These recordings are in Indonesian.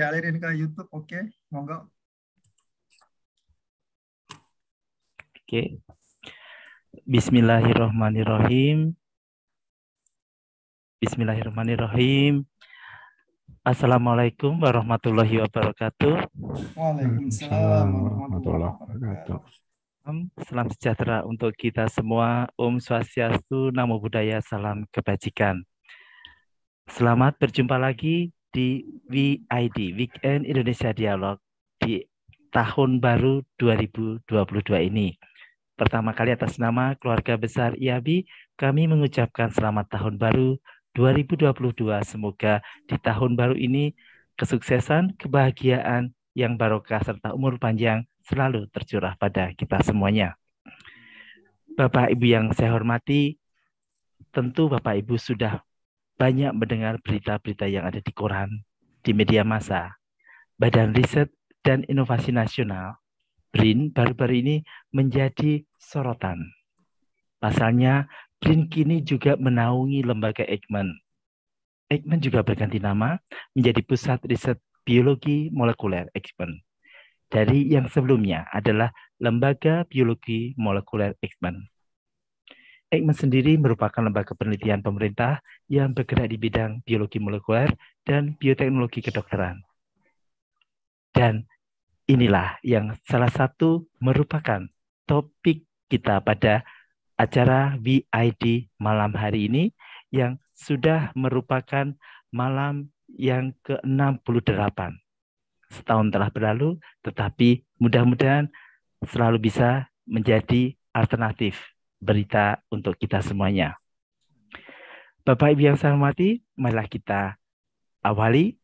dialirin ke YouTube, oke, okay. monggo. Oke. Bismillahirrahmanirrahim. Bismillahirrahmanirrahim. Assalamualaikum warahmatullahi wabarakatuh. Waalaikumsalam warahmatullahi wabarakatuh. Salam sejahtera untuk kita semua. Om Swastiastu, Namo Buddhaya, Salam Kebajikan. Selamat berjumpa lagi di WID Weekend Indonesia Dialog di tahun baru 2022 ini. Pertama kali atas nama keluarga besar IABI, kami mengucapkan selamat tahun baru 2022. Semoga di tahun baru ini kesuksesan, kebahagiaan yang barokah serta umur panjang selalu tercurah pada kita semuanya. Bapak Ibu yang saya hormati, tentu Bapak Ibu sudah banyak mendengar berita-berita yang ada di koran, di media massa. Badan Riset dan Inovasi Nasional, BRIN, baru-baru ini menjadi sorotan. Pasalnya, BRIN kini juga menaungi lembaga Eijkman. Eijkman juga berganti nama menjadi Pusat Riset Biologi Molekuler Eijkman. Dari yang sebelumnya adalah Lembaga Biologi Molekuler Eijkman. Eijkman sendiri merupakan lembaga penelitian pemerintah yang bergerak di bidang biologi molekuler dan bioteknologi kedokteran. Dan inilah yang salah satu merupakan topik kita pada acara VID malam hari ini yang sudah merupakan malam yang ke-68. Setahun telah berlalu, tetapi mudah-mudahan selalu bisa menjadi alternatif berita untuk kita semuanya. Bapak Ibu yang saya hormati, marilah kita awali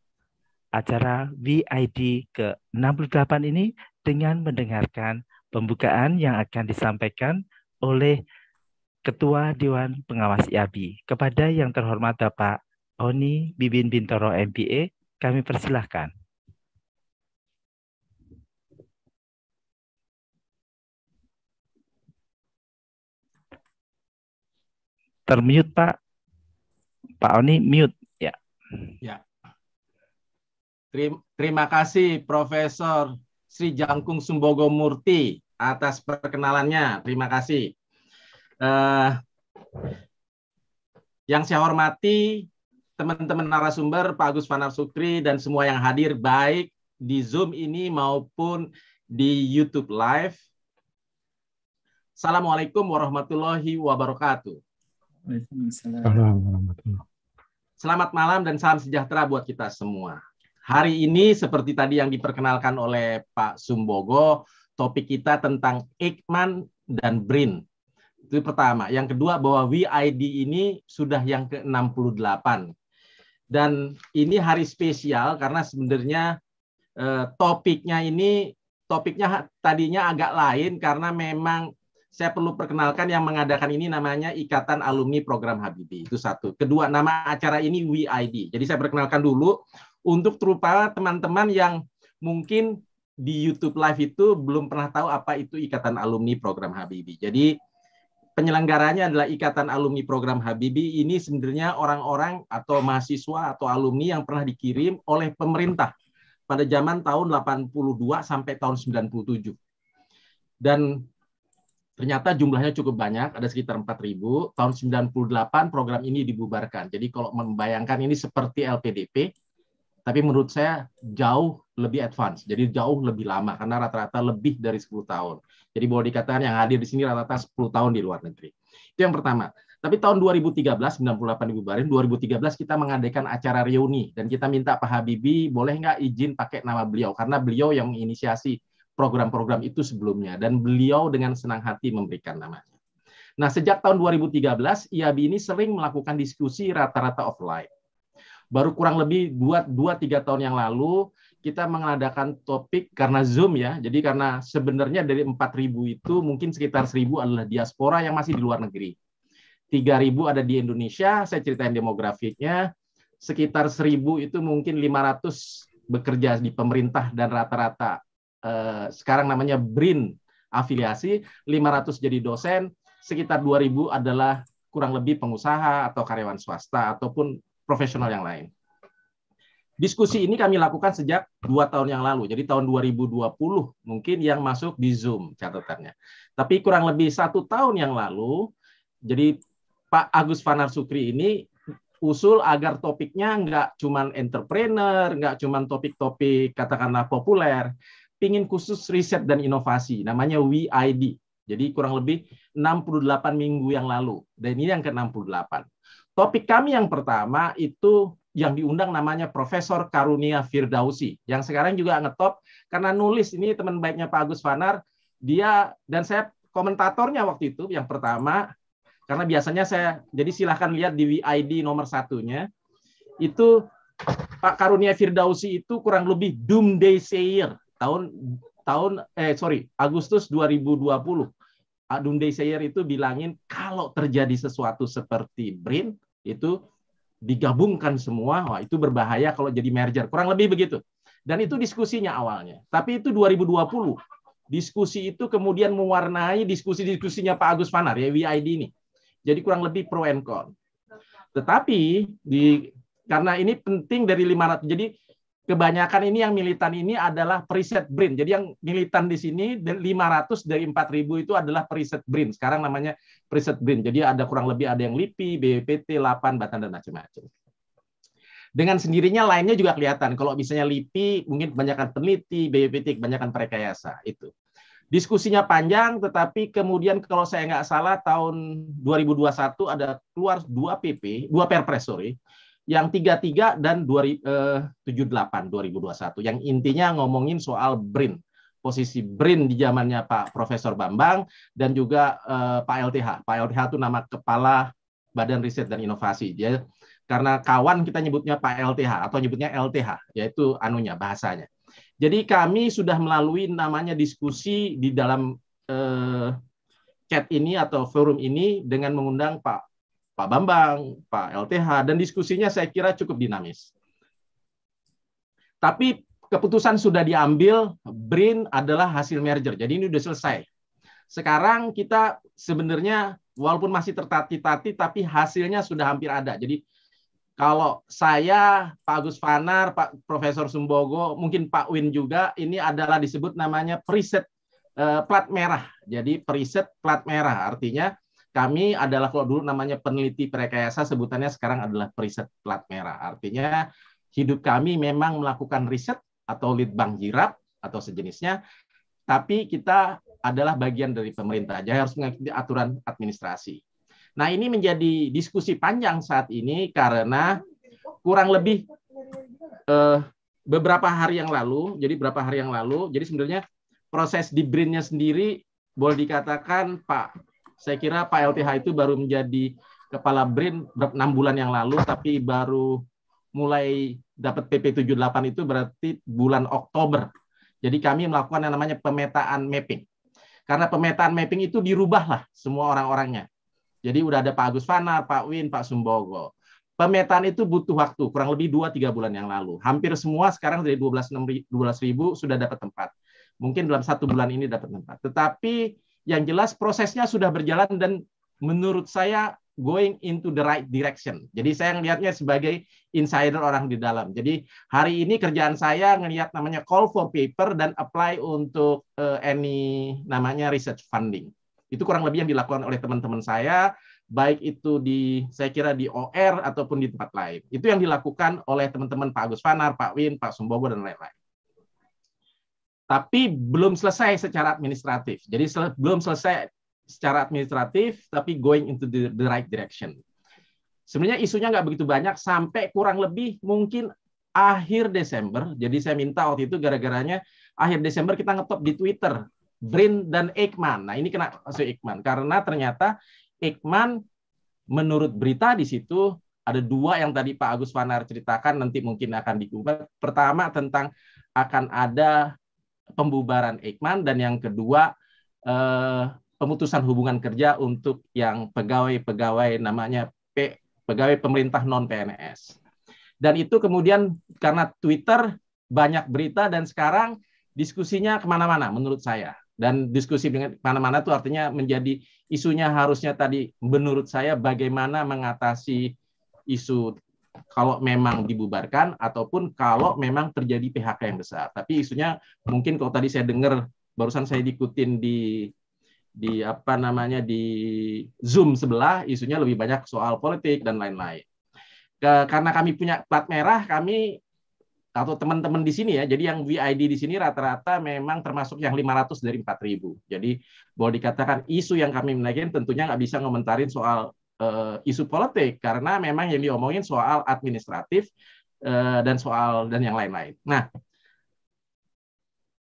acara VID ke-68 ini dengan mendengarkan pembukaan yang akan disampaikan oleh Ketua Dewan Pengawas IAB kepada yang terhormat Bapak Oni Bibin Bintoro MPA, kami persilahkan. Termute Pak. Pak Oni mute ya. Ya. Terima kasih Profesor Sri Jangkung Sumbogo Murti atas perkenalannya. Terima kasih. Uh, yang saya hormati teman-teman narasumber Pak Agus Fanar Sukri dan semua yang hadir baik di Zoom ini maupun di YouTube Live. Assalamualaikum warahmatullahi wabarakatuh. Selamat malam dan salam sejahtera buat kita semua. Hari ini seperti tadi yang diperkenalkan oleh Pak Sumbogo, topik kita tentang Ekman dan Brin. Itu pertama. Yang kedua bahwa WID ini sudah yang ke-68. Dan ini hari spesial karena sebenarnya eh, topiknya ini topiknya tadinya agak lain karena memang saya perlu perkenalkan yang mengadakan ini namanya Ikatan Alumni Program Habibie. Itu satu. Kedua, nama acara ini WID. Jadi saya perkenalkan dulu untuk terutama teman-teman yang mungkin di YouTube Live itu belum pernah tahu apa itu Ikatan Alumni Program Habibie. Jadi penyelenggaranya adalah Ikatan Alumni Program Habibie. Ini sebenarnya orang-orang atau mahasiswa atau alumni yang pernah dikirim oleh pemerintah pada zaman tahun 82 sampai tahun 97. Dan Ternyata jumlahnya cukup banyak, ada sekitar 4.000. Tahun 98 program ini dibubarkan. Jadi kalau membayangkan ini seperti LPDP, tapi menurut saya jauh lebih advance, jadi jauh lebih lama karena rata-rata lebih dari 10 tahun. Jadi boleh dikatakan yang hadir di sini rata-rata 10 tahun di luar negeri. Itu yang pertama. Tapi tahun 2013, 98 dibubarin, 2013 kita mengadakan acara reuni dan kita minta Pak Habibie boleh nggak izin pakai nama beliau karena beliau yang menginisiasi program-program itu sebelumnya dan beliau dengan senang hati memberikan namanya. Nah, sejak tahun 2013 IAB ini sering melakukan diskusi rata-rata offline. Baru kurang lebih 2 2 3 tahun yang lalu kita mengadakan topik karena Zoom ya. Jadi karena sebenarnya dari 4000 itu mungkin sekitar 1000 adalah diaspora yang masih di luar negeri. 3000 ada di Indonesia, saya ceritain demografiknya. Sekitar 1000 itu mungkin 500 bekerja di pemerintah dan rata-rata Eh, sekarang namanya BRIN afiliasi, 500 jadi dosen, sekitar 2000 adalah kurang lebih pengusaha atau karyawan swasta ataupun profesional yang lain. Diskusi ini kami lakukan sejak dua tahun yang lalu, jadi tahun 2020 mungkin yang masuk di Zoom catatannya. Tapi kurang lebih satu tahun yang lalu, jadi Pak Agus Fanar Sukri ini usul agar topiknya nggak cuman entrepreneur, nggak cuman topik-topik katakanlah populer, pingin khusus riset dan inovasi, namanya WID. Jadi kurang lebih 68 minggu yang lalu. Dan ini yang ke-68. Topik kami yang pertama itu yang diundang namanya Profesor Karunia Firdausi, yang sekarang juga ngetop karena nulis ini teman baiknya Pak Agus Fanar, dia dan saya komentatornya waktu itu yang pertama karena biasanya saya jadi silahkan lihat di WID nomor satunya itu Pak Karunia Firdausi itu kurang lebih doomsday sayer tahun tahun eh sorry Agustus 2020 adun Desayer itu bilangin kalau terjadi sesuatu seperti BRIN itu digabungkan semua, wah itu berbahaya kalau jadi merger. Kurang lebih begitu. Dan itu diskusinya awalnya. Tapi itu 2020. Diskusi itu kemudian mewarnai diskusi-diskusinya Pak Agus Fanar ya WID ini. Jadi kurang lebih pro and con. Tetapi di karena ini penting dari 500. Jadi kebanyakan ini yang militan ini adalah preset BRIN. Jadi yang militan di sini 500 dari 4000 itu adalah preset BRIN. Sekarang namanya preset BRIN. Jadi ada kurang lebih ada yang LIPI, BPT, 8, Batan dan macam-macam. Dengan sendirinya lainnya juga kelihatan. Kalau misalnya LIPI mungkin kebanyakan peneliti, BPT kebanyakan perekayasa itu. Diskusinya panjang, tetapi kemudian kalau saya nggak salah tahun 2021 ada keluar dua PP, dua perpres sorry, yang 33 dan 78 2021 eh, yang intinya ngomongin soal BRIN posisi BRIN di zamannya Pak Profesor Bambang dan juga eh, Pak LTH. Pak LTH itu nama kepala Badan Riset dan Inovasi. Dia karena kawan kita nyebutnya Pak LTH atau nyebutnya LTH yaitu anunya bahasanya. Jadi kami sudah melalui namanya diskusi di dalam eh, chat ini atau forum ini dengan mengundang Pak Pak Bambang, Pak LTH, dan diskusinya saya kira cukup dinamis. Tapi keputusan sudah diambil, BRIN adalah hasil merger. Jadi ini sudah selesai. Sekarang kita sebenarnya walaupun masih tertati-tati, tapi hasilnya sudah hampir ada. Jadi kalau saya, Pak Agus Fanar, Pak Profesor Sumbogo, mungkin Pak Win juga, ini adalah disebut namanya preset eh, plat merah. Jadi preset plat merah, artinya kami adalah kalau dulu namanya peneliti prekayasa sebutannya sekarang adalah periset plat merah. Artinya hidup kami memang melakukan riset atau lead bank jirap atau sejenisnya, tapi kita adalah bagian dari pemerintah. Jadi harus mengikuti aturan administrasi. Nah, ini menjadi diskusi panjang saat ini karena kurang lebih eh, beberapa hari yang lalu, jadi beberapa hari yang lalu, jadi sebenarnya proses di BRIN-nya sendiri boleh dikatakan Pak saya kira Pak LTH itu baru menjadi kepala BRIN enam bulan yang lalu, tapi baru mulai dapat PP 78 itu berarti bulan Oktober. Jadi kami melakukan yang namanya pemetaan mapping. Karena pemetaan mapping itu dirubahlah semua orang-orangnya. Jadi udah ada Pak Agus Fanar, Pak Win, Pak Sumbogo. Pemetaan itu butuh waktu, kurang lebih 2-3 bulan yang lalu. Hampir semua sekarang dari 12.000 12 ribu sudah dapat tempat. Mungkin dalam satu bulan ini dapat tempat. Tetapi yang jelas prosesnya sudah berjalan dan menurut saya going into the right direction. Jadi saya melihatnya sebagai insider orang di dalam. Jadi hari ini kerjaan saya melihat namanya call for paper dan apply untuk uh, any namanya research funding. Itu kurang lebih yang dilakukan oleh teman-teman saya, baik itu di saya kira di OR ataupun di tempat lain. Itu yang dilakukan oleh teman-teman Pak Agus Fanar, Pak Win, Pak Sumbogo dan lain-lain tapi belum selesai secara administratif. Jadi sel belum selesai secara administratif, tapi going into the, the right direction. Sebenarnya isunya nggak begitu banyak, sampai kurang lebih mungkin akhir Desember. Jadi saya minta waktu itu gara-garanya akhir Desember kita ngetop di Twitter. Brin dan Ekman. Nah ini kena masuk Ekman. Karena ternyata Ekman menurut berita di situ ada dua yang tadi Pak Agus Fanar ceritakan nanti mungkin akan digugat. Pertama tentang akan ada pembubaran Eijkman dan yang kedua eh, pemutusan hubungan kerja untuk yang pegawai-pegawai namanya P, pegawai pemerintah non PNS. Dan itu kemudian karena Twitter banyak berita dan sekarang diskusinya kemana-mana menurut saya. Dan diskusi kemana mana itu artinya menjadi isunya harusnya tadi menurut saya bagaimana mengatasi isu kalau memang dibubarkan ataupun kalau memang terjadi PHK yang besar. Tapi isunya mungkin kalau tadi saya dengar barusan saya diikutin di di apa namanya di Zoom sebelah isunya lebih banyak soal politik dan lain-lain. karena kami punya plat merah, kami atau teman-teman di sini ya. Jadi yang VID di sini rata-rata memang termasuk yang 500 dari 4000. Jadi boleh dikatakan isu yang kami miliki tentunya nggak bisa ngomentarin soal uh, isu politik karena memang yang diomongin soal administratif uh, dan soal dan yang lain-lain. Nah,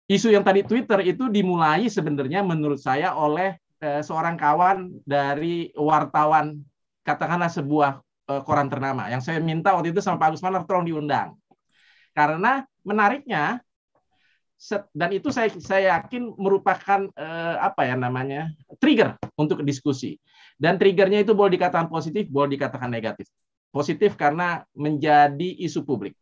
isu yang tadi Twitter itu dimulai sebenarnya menurut saya oleh uh, seorang kawan dari wartawan katakanlah sebuah uh, koran ternama yang saya minta waktu itu sama Pak Agus Manar tolong diundang. Karena menariknya dan itu saya saya yakin merupakan uh, apa ya namanya trigger untuk diskusi dan triggernya itu boleh dikatakan positif, boleh dikatakan negatif. Positif karena menjadi isu publik.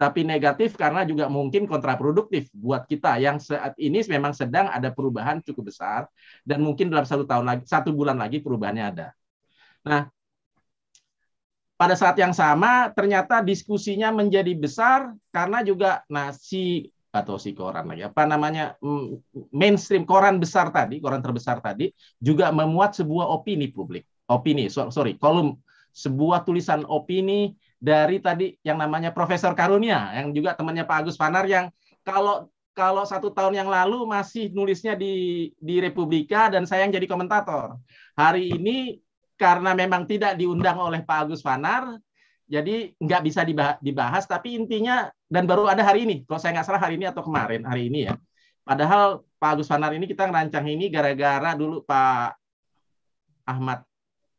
Tapi negatif karena juga mungkin kontraproduktif buat kita yang saat ini memang sedang ada perubahan cukup besar dan mungkin dalam satu tahun lagi, satu bulan lagi perubahannya ada. Nah, pada saat yang sama ternyata diskusinya menjadi besar karena juga nah si atau si koran lagi apa namanya mm, mainstream koran besar tadi koran terbesar tadi juga memuat sebuah opini publik opini so, sorry kolom sebuah tulisan opini dari tadi yang namanya Profesor Karunia yang juga temannya Pak Agus Panar yang kalau kalau satu tahun yang lalu masih nulisnya di di Republika dan saya yang jadi komentator hari ini karena memang tidak diundang oleh Pak Agus Panar jadi nggak bisa dibahas, tapi intinya dan baru ada hari ini. Kalau saya nggak salah hari ini atau kemarin hari ini ya. Padahal Pak Agus Fanar ini kita ngerancang ini gara-gara dulu Pak Ahmad,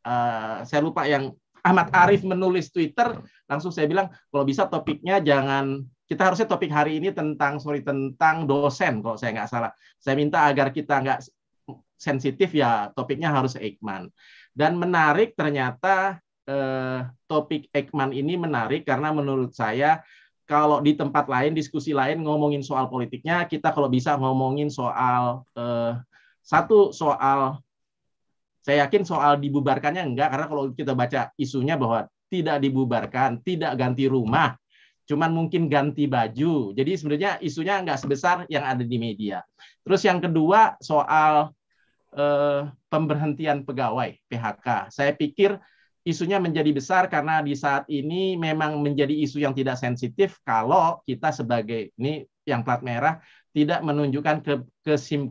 uh, saya lupa yang Ahmad Arif menulis Twitter, langsung saya bilang kalau bisa topiknya jangan kita harusnya topik hari ini tentang sorry tentang dosen kalau saya nggak salah. Saya minta agar kita nggak sensitif ya topiknya harus eikman Dan menarik ternyata eh, topik Ekman ini menarik karena menurut saya kalau di tempat lain diskusi lain ngomongin soal politiknya kita kalau bisa ngomongin soal eh, satu soal saya yakin soal dibubarkannya enggak karena kalau kita baca isunya bahwa tidak dibubarkan, tidak ganti rumah, cuman mungkin ganti baju. Jadi sebenarnya isunya enggak sebesar yang ada di media. Terus yang kedua soal eh, pemberhentian pegawai PHK. Saya pikir isunya menjadi besar karena di saat ini memang menjadi isu yang tidak sensitif kalau kita sebagai ini yang plat merah tidak menunjukkan ke,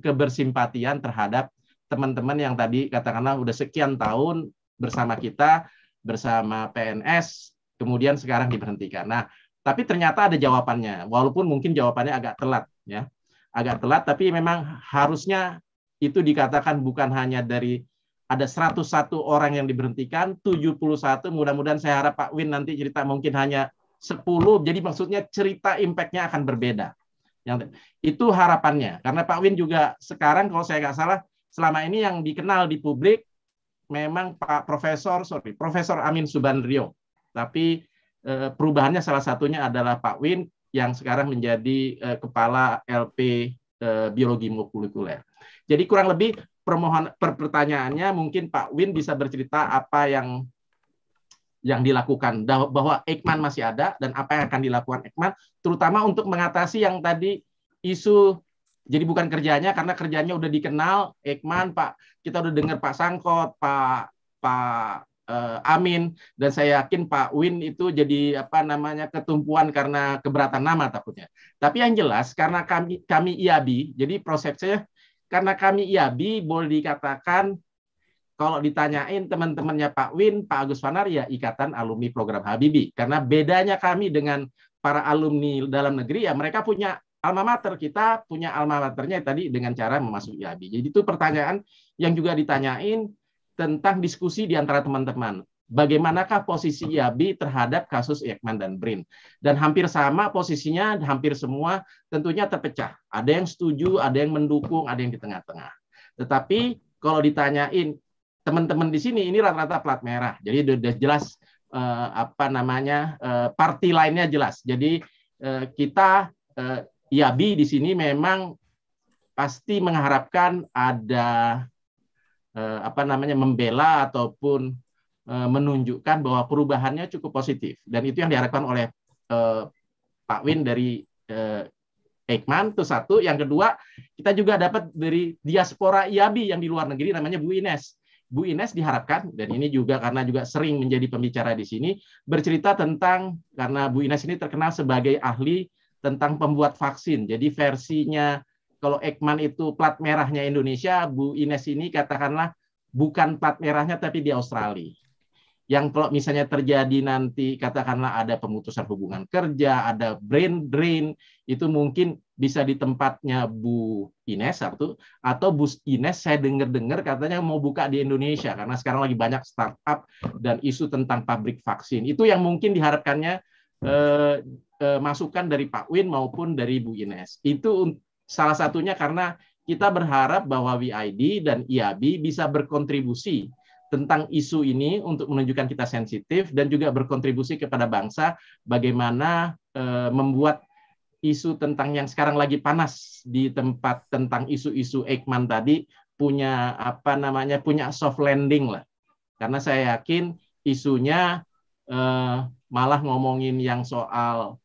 kebersimpatian terhadap teman-teman yang tadi katakanlah udah sekian tahun bersama kita bersama PNS kemudian sekarang diberhentikan. Nah, tapi ternyata ada jawabannya walaupun mungkin jawabannya agak telat ya. Agak telat tapi memang harusnya itu dikatakan bukan hanya dari ada 101 orang yang diberhentikan, 71 mudah-mudahan saya harap Pak Win nanti cerita mungkin hanya 10. Jadi maksudnya cerita impact-nya akan berbeda. Yang itu harapannya. Karena Pak Win juga sekarang kalau saya nggak salah selama ini yang dikenal di publik memang Pak Profesor sorry Profesor Amin Subandrio. Tapi eh, perubahannya salah satunya adalah Pak Win yang sekarang menjadi eh, kepala LP eh, biologi molekuler. Jadi kurang lebih permohon per pertanyaannya mungkin Pak Win bisa bercerita apa yang yang dilakukan bahwa Ekman masih ada dan apa yang akan dilakukan Ekman terutama untuk mengatasi yang tadi isu jadi bukan kerjanya karena kerjanya udah dikenal Ekman Pak kita udah dengar Pak Sangkot Pak Pak Uh, Amin dan saya yakin Pak Win itu jadi apa namanya ketumpuan karena keberatan nama takutnya tapi yang jelas karena kami kami IAB jadi prosesnya karena kami IABI boleh dikatakan kalau ditanyain teman-temannya Pak Win, Pak Agus Fanar ya ikatan alumni program Habibi. Karena bedanya kami dengan para alumni dalam negeri ya mereka punya alma mater kita punya alma maternya tadi dengan cara memasuki IABI. Jadi itu pertanyaan yang juga ditanyain tentang diskusi di antara teman-teman bagaimanakah posisi IAB terhadap kasus Ekman dan Brin. Dan hampir sama posisinya, hampir semua tentunya terpecah. Ada yang setuju, ada yang mendukung, ada yang di tengah-tengah. Tetapi kalau ditanyain teman-teman di sini, ini rata-rata plat merah. Jadi sudah jelas eh, apa namanya eh, party lainnya jelas. Jadi eh, kita eh, IAB di sini memang pasti mengharapkan ada eh, apa namanya membela ataupun Eh, menunjukkan bahwa perubahannya cukup positif dan itu yang diharapkan oleh eh, Pak Win dari eh, Eijkman itu satu yang kedua kita juga dapat dari diaspora IABI yang di luar negeri namanya Bu Ines Bu Ines diharapkan dan ini juga karena juga sering menjadi pembicara di sini bercerita tentang karena Bu Ines ini terkenal sebagai ahli tentang pembuat vaksin jadi versinya kalau Ekman itu plat merahnya Indonesia Bu Ines ini katakanlah bukan plat merahnya tapi di Australia yang kalau misalnya terjadi nanti katakanlah ada pemutusan hubungan kerja, ada brain drain, itu mungkin bisa di tempatnya Bu Ines satu atau Bu Ines saya dengar-dengar katanya mau buka di Indonesia karena sekarang lagi banyak startup dan isu tentang pabrik vaksin. Itu yang mungkin diharapkannya eh, eh, masukan dari Pak Win maupun dari Bu Ines. Itu salah satunya karena kita berharap bahwa WID dan IAB bisa berkontribusi tentang isu ini untuk menunjukkan kita sensitif dan juga berkontribusi kepada bangsa bagaimana e, membuat isu tentang yang sekarang lagi panas di tempat tentang isu-isu Ekman tadi punya apa namanya punya soft landing lah karena saya yakin isunya e, malah ngomongin yang soal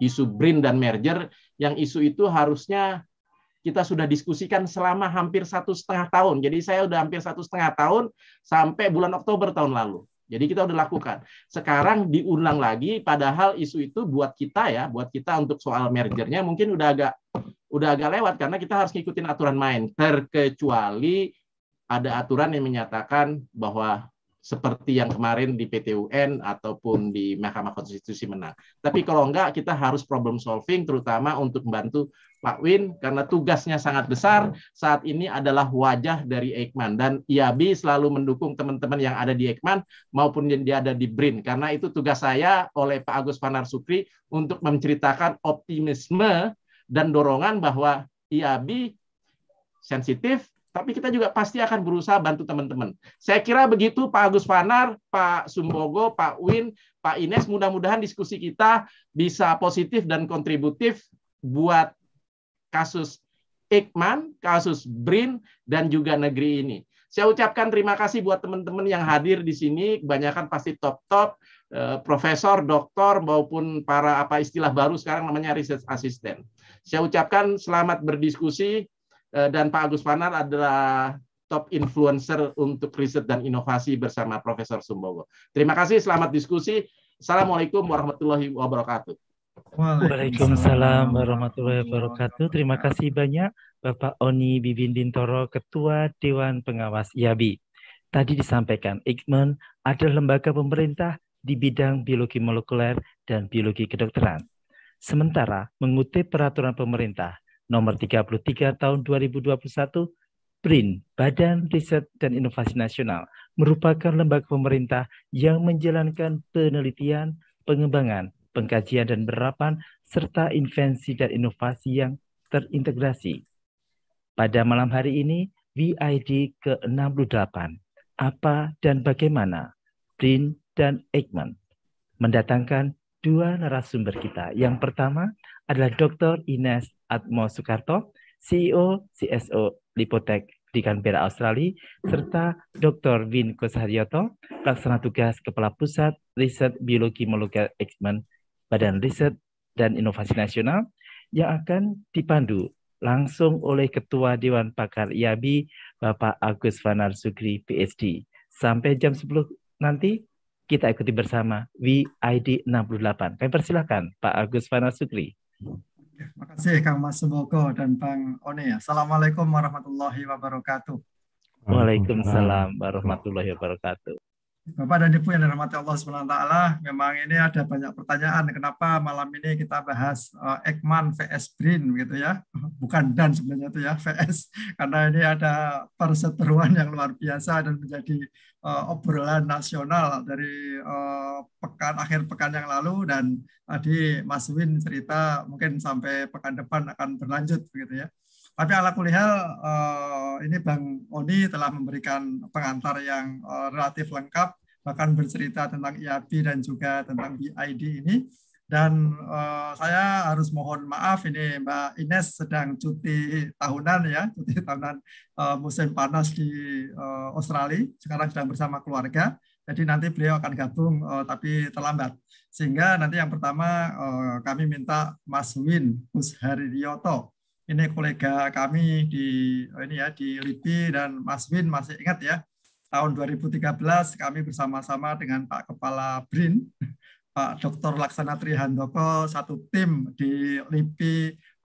isu brin dan merger yang isu itu harusnya kita sudah diskusikan selama hampir satu setengah tahun. Jadi saya sudah hampir satu setengah tahun sampai bulan Oktober tahun lalu. Jadi kita sudah lakukan. Sekarang diulang lagi, padahal isu itu buat kita ya, buat kita untuk soal mergernya mungkin udah agak udah agak lewat karena kita harus ngikutin aturan main. Terkecuali ada aturan yang menyatakan bahwa seperti yang kemarin di PTUN ataupun di Mahkamah Konstitusi menang. Tapi kalau enggak kita harus problem solving terutama untuk membantu Pak Win karena tugasnya sangat besar saat ini adalah wajah dari Ekman dan IAB selalu mendukung teman-teman yang ada di Ekman maupun yang dia ada di BRIN karena itu tugas saya oleh Pak Agus Panar Sukri untuk menceritakan optimisme dan dorongan bahwa IAB sensitif tapi kita juga pasti akan berusaha bantu teman-teman. Saya kira begitu Pak Agus Fanar, Pak Sumbogo, Pak Win, Pak Ines. Mudah-mudahan diskusi kita bisa positif dan kontributif buat kasus Ikman, kasus BRIN, dan juga negeri ini. Saya ucapkan terima kasih buat teman-teman yang hadir di sini. Kebanyakan pasti top-top, eh, profesor, doktor, maupun para apa istilah baru sekarang namanya research assistant. Saya ucapkan selamat berdiskusi, Eh, dan Pak Agus Panar adalah top influencer untuk riset dan inovasi bersama Profesor Sumbowo. Terima kasih, selamat diskusi. Assalamualaikum warahmatullahi wabarakatuh. Waalaikumsalam warahmatullahi wabarakatuh. Terima kasih banyak Bapak Oni Dintoro, Ketua Dewan Pengawas IABI. Tadi disampaikan, IGMEN adalah lembaga pemerintah di bidang biologi molekuler dan biologi kedokteran. Sementara mengutip peraturan pemerintah nomor 33 tahun 2021, BRIN, Badan Riset dan Inovasi Nasional, merupakan lembaga pemerintah yang menjalankan penelitian, pengembangan, pengkajian dan penerapan serta invensi dan inovasi yang terintegrasi. Pada malam hari ini, VID ke-68, apa dan bagaimana BRIN dan Eijkman mendatangkan dua narasumber kita. Yang pertama, adalah Dr. Ines Atmo Sukarto, CEO CSO Lipotek di Canberra, Australia, serta Dr. Vin Kosaryoto, Pelaksana Tugas Kepala Pusat Riset Biologi Molekuler Ekman Badan Riset dan Inovasi Nasional yang akan dipandu langsung oleh Ketua Dewan Pakar IABI Bapak Agus Vanar Sugri PhD. Sampai jam 10 nanti kita ikuti bersama WID 68. Kami persilahkan Pak Agus Vanar Sugri. Terima kasih Kang Mas Boko dan Bang One. Assalamualaikum warahmatullahi wabarakatuh. Waalaikumsalam warahmatullahi wabarakatuh. Bapak dan Ibu yang dirahmati Allah SWT, memang ini ada banyak pertanyaan kenapa malam ini kita bahas uh, eh, Ekman VS Brin gitu ya. Bukan dan sebenarnya itu ya VS karena ini ada perseteruan yang luar biasa dan menjadi uh, obrolan nasional dari uh, pekan akhir pekan yang lalu dan tadi Mas Win cerita mungkin sampai pekan depan akan berlanjut begitu ya. Tapi ala kulihal uh, ini Bang Oni telah memberikan pengantar yang uh, relatif lengkap bahkan bercerita tentang IAP dan juga tentang BID ini. Dan uh, saya harus mohon maaf ini Mbak Ines sedang cuti tahunan ya, cuti tahunan uh, musim panas di uh, Australia. Sekarang sedang bersama keluarga. Jadi nanti beliau akan gabung uh, tapi terlambat. Sehingga nanti yang pertama uh, kami minta Mas Win Kusharirioto ini kolega kami di oh ini ya di LIPI dan Mas Win masih ingat ya tahun 2013 kami bersama-sama dengan Pak Kepala BRIN Pak Dr. Laksana Trihandoko satu tim di LIPI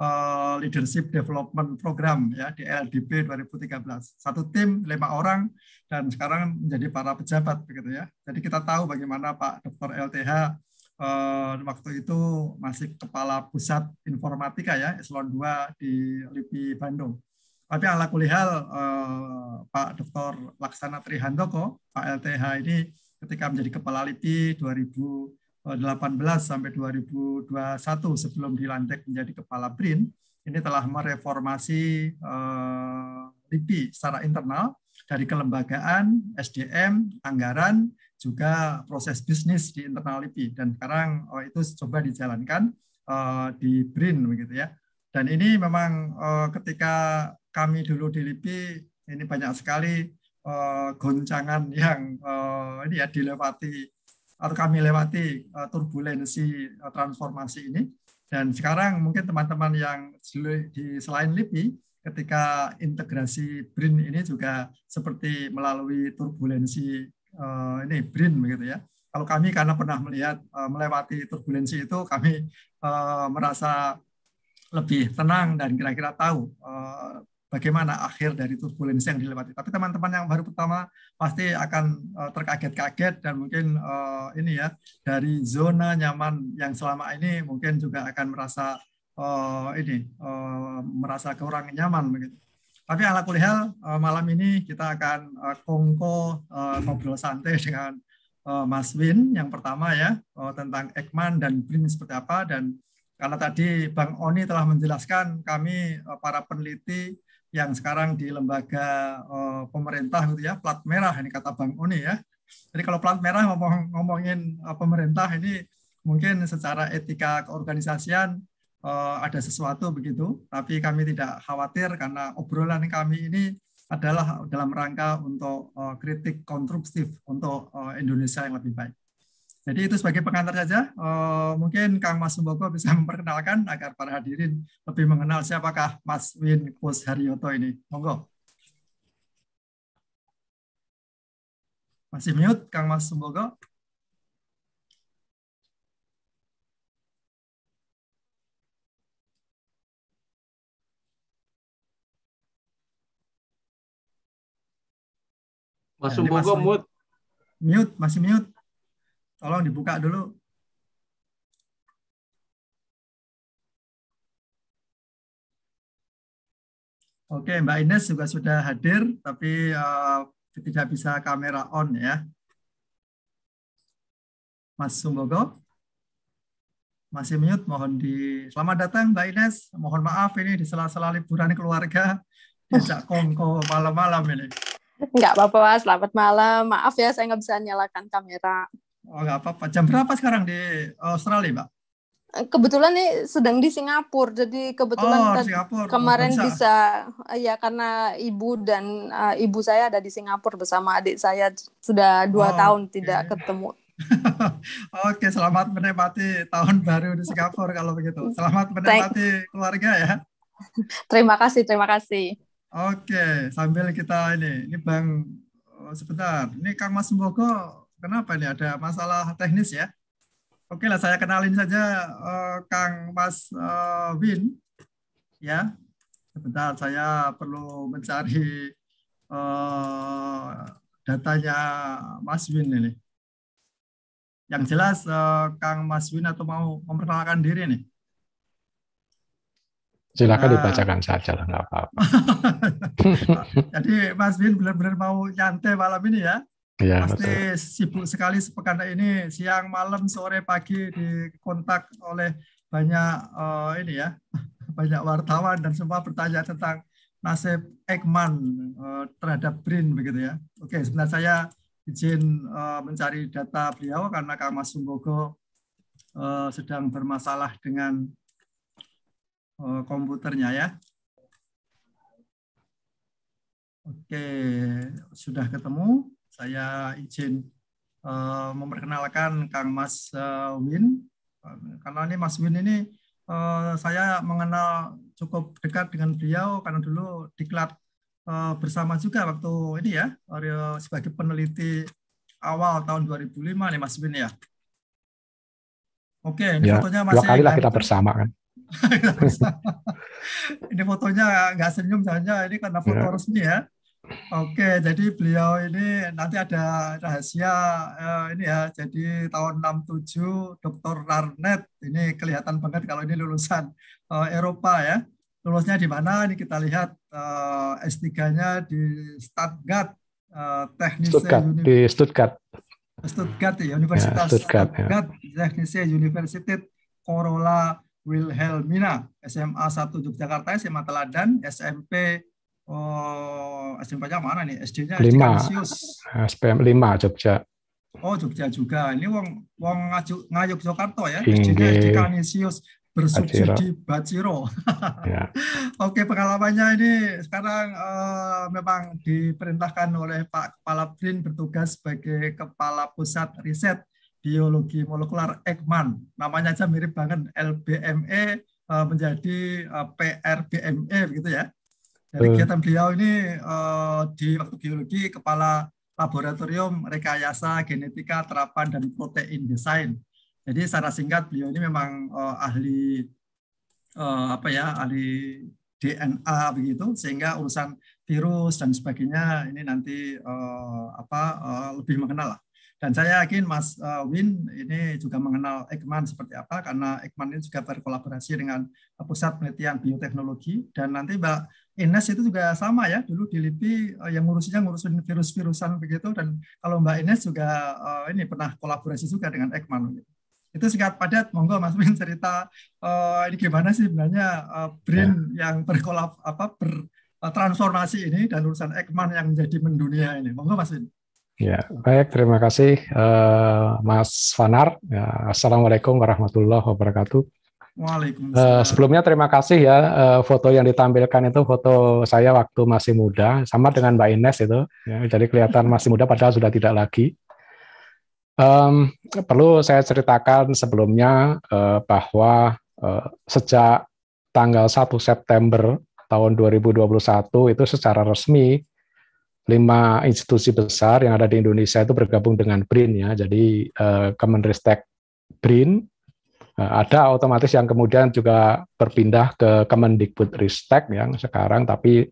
eh, Leadership Development Program ya di LDP 2013. Satu tim lima orang dan sekarang menjadi para pejabat begitu ya. Jadi kita tahu bagaimana Pak Dr. LTH eh, waktu itu masih kepala pusat informatika ya, eselon 2 di LIPI Bandung. Tapi ala kulihal eh, Pak Dr. Laksana Trihandoko, Pak LTH ini ketika menjadi kepala LIPI 2018 sampai 2021 sebelum dilantik menjadi kepala BRIN, ini telah mereformasi eh, LIPI secara internal dari kelembagaan, SDM, anggaran, juga proses bisnis di internal LIPI dan sekarang uh, itu coba dijalankan uh, di BRIN begitu ya. Dan ini memang uh, ketika kami dulu di LIPI ini banyak sekali uh, goncangan yang uh, ini ya dilewati atau kami lewati uh, turbulensi uh, transformasi ini. Dan sekarang mungkin teman-teman yang di selain LIPI ketika integrasi BRIN ini juga seperti melalui turbulensi uh, ini brin begitu ya. Kalau kami karena pernah melihat uh, melewati turbulensi itu kami uh, merasa lebih tenang dan kira-kira tahu uh, bagaimana akhir dari turbulensi yang dilewati. Tapi teman-teman yang baru pertama pasti akan uh, terkaget-kaget dan mungkin uh, ini ya dari zona nyaman yang selama ini mungkin juga akan merasa uh, ini uh, merasa kurang nyaman begitu. Tapi ala kulihal eh, malam ini kita akan eh, kongko eh, ngobrol santai dengan Mas Win yang pertama ya tentang Ekman dan Brin seperti apa dan karena tadi Bang Oni telah menjelaskan kami para peneliti yang sekarang di lembaga pemerintah gitu ya plat merah ini kata Bang Oni ya. Jadi kalau plat merah ngomong ngomongin pemerintah ini mungkin secara etika keorganisasian Eh, ada sesuatu begitu, tapi kami tidak khawatir karena obrolan kami ini adalah dalam rangka untuk eh, kritik konstruktif untuk eh, Indonesia yang lebih baik. Jadi itu sebagai pengantar saja, mungkin Kang Mas Sumboko bisa memperkenalkan agar para hadirin lebih mengenal siapakah Mas Win Kus Haryoto ini. Monggo. Masih mute Kang Mas Sumboko? Mas Sumbogo mute. Mute, masih mute. Tolong dibuka dulu. Oke, Mbak Ines juga sudah hadir, tapi uh, tidak bisa kamera on ya. Mas Sumbogo, masih mute, mohon di... Selamat datang Mbak Ines, mohon maaf ini di sela-sela liburan keluarga, tidak kongko malam-malam ini. Enggak apa-apa, selamat malam. Maaf ya, saya nggak bisa nyalakan kamera. Oh, nggak apa-apa. Jam berapa sekarang di Australia, Mbak? Eh, kebetulan nih sedang di Singapura, jadi kebetulan oh, kan Singapura. Oh, kemarin oh, bisa. bisa, eh, ya karena ibu dan uh, ibu saya ada di Singapura bersama adik saya sudah dua oh, tahun okay. tidak ketemu. Oke, selamat menikmati tahun baru di Singapura kalau begitu. Hmm. Selamat menikmati keluarga ya. terima kasih, terima kasih. Oke, sambil kita ini, ini Bang oh, sebentar. Ini Kang Mas Sumbogo, kenapa ini ada masalah teknis ya? Oke lah, saya kenalin saja uh, Kang Mas uh, Win. Ya, sebentar saya perlu mencari uh, datanya Mas Win ini. Yang jelas uh, Kang Mas Win atau mau memperkenalkan diri nih. Silakan ah. dibacakan saja lah, nggak apa-apa. Jadi Mas Bin benar-benar mau nyantai malam ini ya? Iya, Pasti betul. sibuk sekali sepekan ini, siang, malam, sore, pagi dikontak oleh banyak uh, ini ya, banyak wartawan dan semua bertanya tentang nasib Ekman uh, eh, terhadap Brin begitu ya. Oke, sebenarnya saya izin uh, mencari data beliau karena Kang Mas Sumbogo uh, sedang bermasalah dengan Eh, komputernya ya. Oke, sudah ketemu. Saya izin uh, memperkenalkan Kang Mas uh, Win. Karena ini Mas Win ini uh, saya mengenal cukup dekat dengan beliau karena dulu diklat uh, bersama juga waktu ini ya sebagai peneliti awal tahun 2005 nih Mas Win ya. Oke, ini ya, fotonya masih dua kali lah kita bersama kan. ini fotonya nggak senyum saja, ini karena foto ya. resmi ya. Oke, jadi beliau ini nanti ada rahasia eh, ini ya. Jadi tahun 67 Dr. Larnet ini kelihatan banget kalau ini lulusan eh, Eropa ya. Lulusnya di mana? Ini kita lihat eh, S3-nya di Stuttgart teknisi Technische Stuttgart, di Stuttgart. Stuttgart ya, Universitas ya, Stuttgart, ya. Stuttgart ya. Technische Universität Corolla Wilhelmina, SMA 1 Yogyakarta, SMA Teladan, SMP oh, SMP-nya mana nih? SD-nya lima SPM 5 Jogja. Oh, Jogja juga. Ini wong wong ngajuk ngayuk Jakarta ya. SD-nya SD Kanisius bersubsidi Baciro. ya. Oke, pengalamannya ini sekarang uh, memang diperintahkan oleh Pak Kepala BRIN bertugas sebagai Kepala Pusat Riset biologi molekular Ekman. Namanya aja mirip banget LBME eh, menjadi eh, PRBME begitu ya. Dari kegiatan beliau ini eh, di waktu biologi, kepala laboratorium rekayasa genetika terapan dan protein design. Jadi secara singkat beliau ini memang ahli apa ya ahli DNA begitu sehingga urusan virus dan sebagainya ini nanti apa lebih mengenal lah dan saya yakin Mas eh, Win ini juga mengenal Ekman seperti apa karena Ekman ini juga berkolaborasi dengan Pusat Penelitian Bioteknologi dan nanti Mbak Ines itu juga sama ya dulu di LIPI eh, yang ngurusinya ngurusin virus-virusan begitu dan kalau Mbak Ines juga eh, ini pernah kolaborasi juga dengan Ekman. Itu singkat padat, monggo Mas Win cerita ini gimana sih sebenarnya Brain ya. yang berkolab apa bertransformasi ini dan urusan Ekman yang menjadi mendunia ini. Monggo Mas Win. Ya, baik. Terima kasih, uh, Mas Fanar. Ya, Assalamualaikum warahmatullahi wabarakatuh. Waalaikumsalam. Uh, sebelumnya terima kasih ya uh, foto yang ditampilkan itu foto saya waktu masih muda, sama dengan Mbak Ines itu. Ya, jadi kelihatan masih muda padahal sudah tidak lagi. Um, perlu saya ceritakan sebelumnya uh, bahwa uh, sejak tanggal 1 September tahun 2021 itu secara resmi lima institusi besar yang ada di Indonesia itu bergabung dengan BRIN ya. Jadi eh, Kemenristek BRIN eh, ada otomatis yang kemudian juga berpindah ke Kemendikbudristek yang sekarang tapi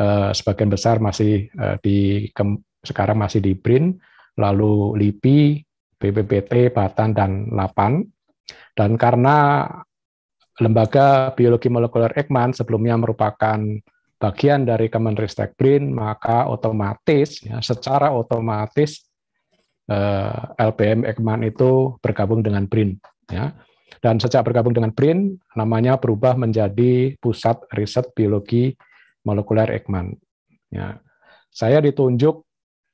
eh, sebagian besar masih eh, di ke, sekarang masih di BRIN, lalu LIPI, BPPT, Batan dan Lapan. Dan karena lembaga biologi molekuler Ekman sebelumnya merupakan bagian dari Kemenristek BRIN, maka otomatis ya, secara otomatis eh, LPM Ekman itu bergabung dengan BRIN. Ya. Dan sejak bergabung dengan BRIN, namanya berubah menjadi Pusat Riset Biologi Molekuler Ekman. Ya. Saya ditunjuk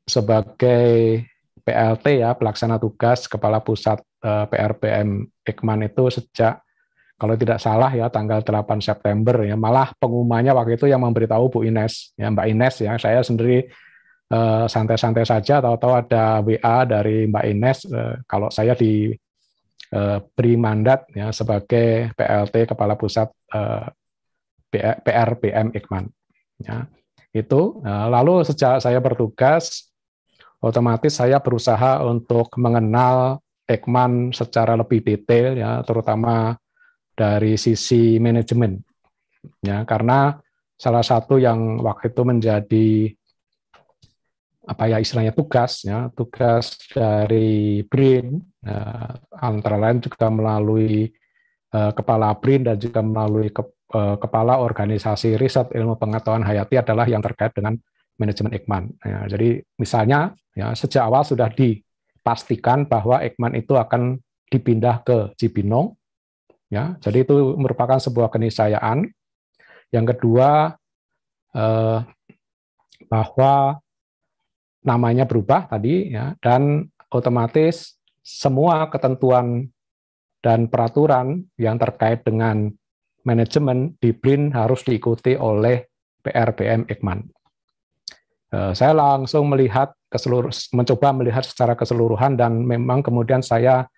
sebagai PLT ya pelaksana tugas kepala pusat eh, PRBM Ekman itu sejak kalau tidak salah ya tanggal 8 September ya malah pengumumannya waktu itu yang memberitahu Bu Ines ya Mbak Ines ya saya sendiri santai eh, santai-santai saja tahu-tahu ada WA dari Mbak Ines eh, kalau saya di eh, mandat ya sebagai PLT Kepala Pusat eh, PRPM Ikman ya itu eh, lalu sejak saya bertugas otomatis saya berusaha untuk mengenal Ekman secara lebih detail ya terutama dari sisi manajemen. Ya, karena salah satu yang waktu itu menjadi apa ya istilahnya tugas ya, tugas dari BRIN ya, antara lain juga melalui uh, kepala BRIN dan juga melalui ke, uh, kepala organisasi riset ilmu pengetahuan hayati adalah yang terkait dengan manajemen Ekman. Ya, jadi misalnya ya sejak awal sudah dipastikan bahwa Ekman itu akan dipindah ke Cibinong Ya, jadi itu merupakan sebuah keniscayaan. Yang kedua eh, bahwa namanya berubah tadi ya dan otomatis semua ketentuan dan peraturan yang terkait dengan manajemen di BRIN harus diikuti oleh PRBM Ekman. Eh, saya langsung melihat mencoba melihat secara keseluruhan dan memang kemudian saya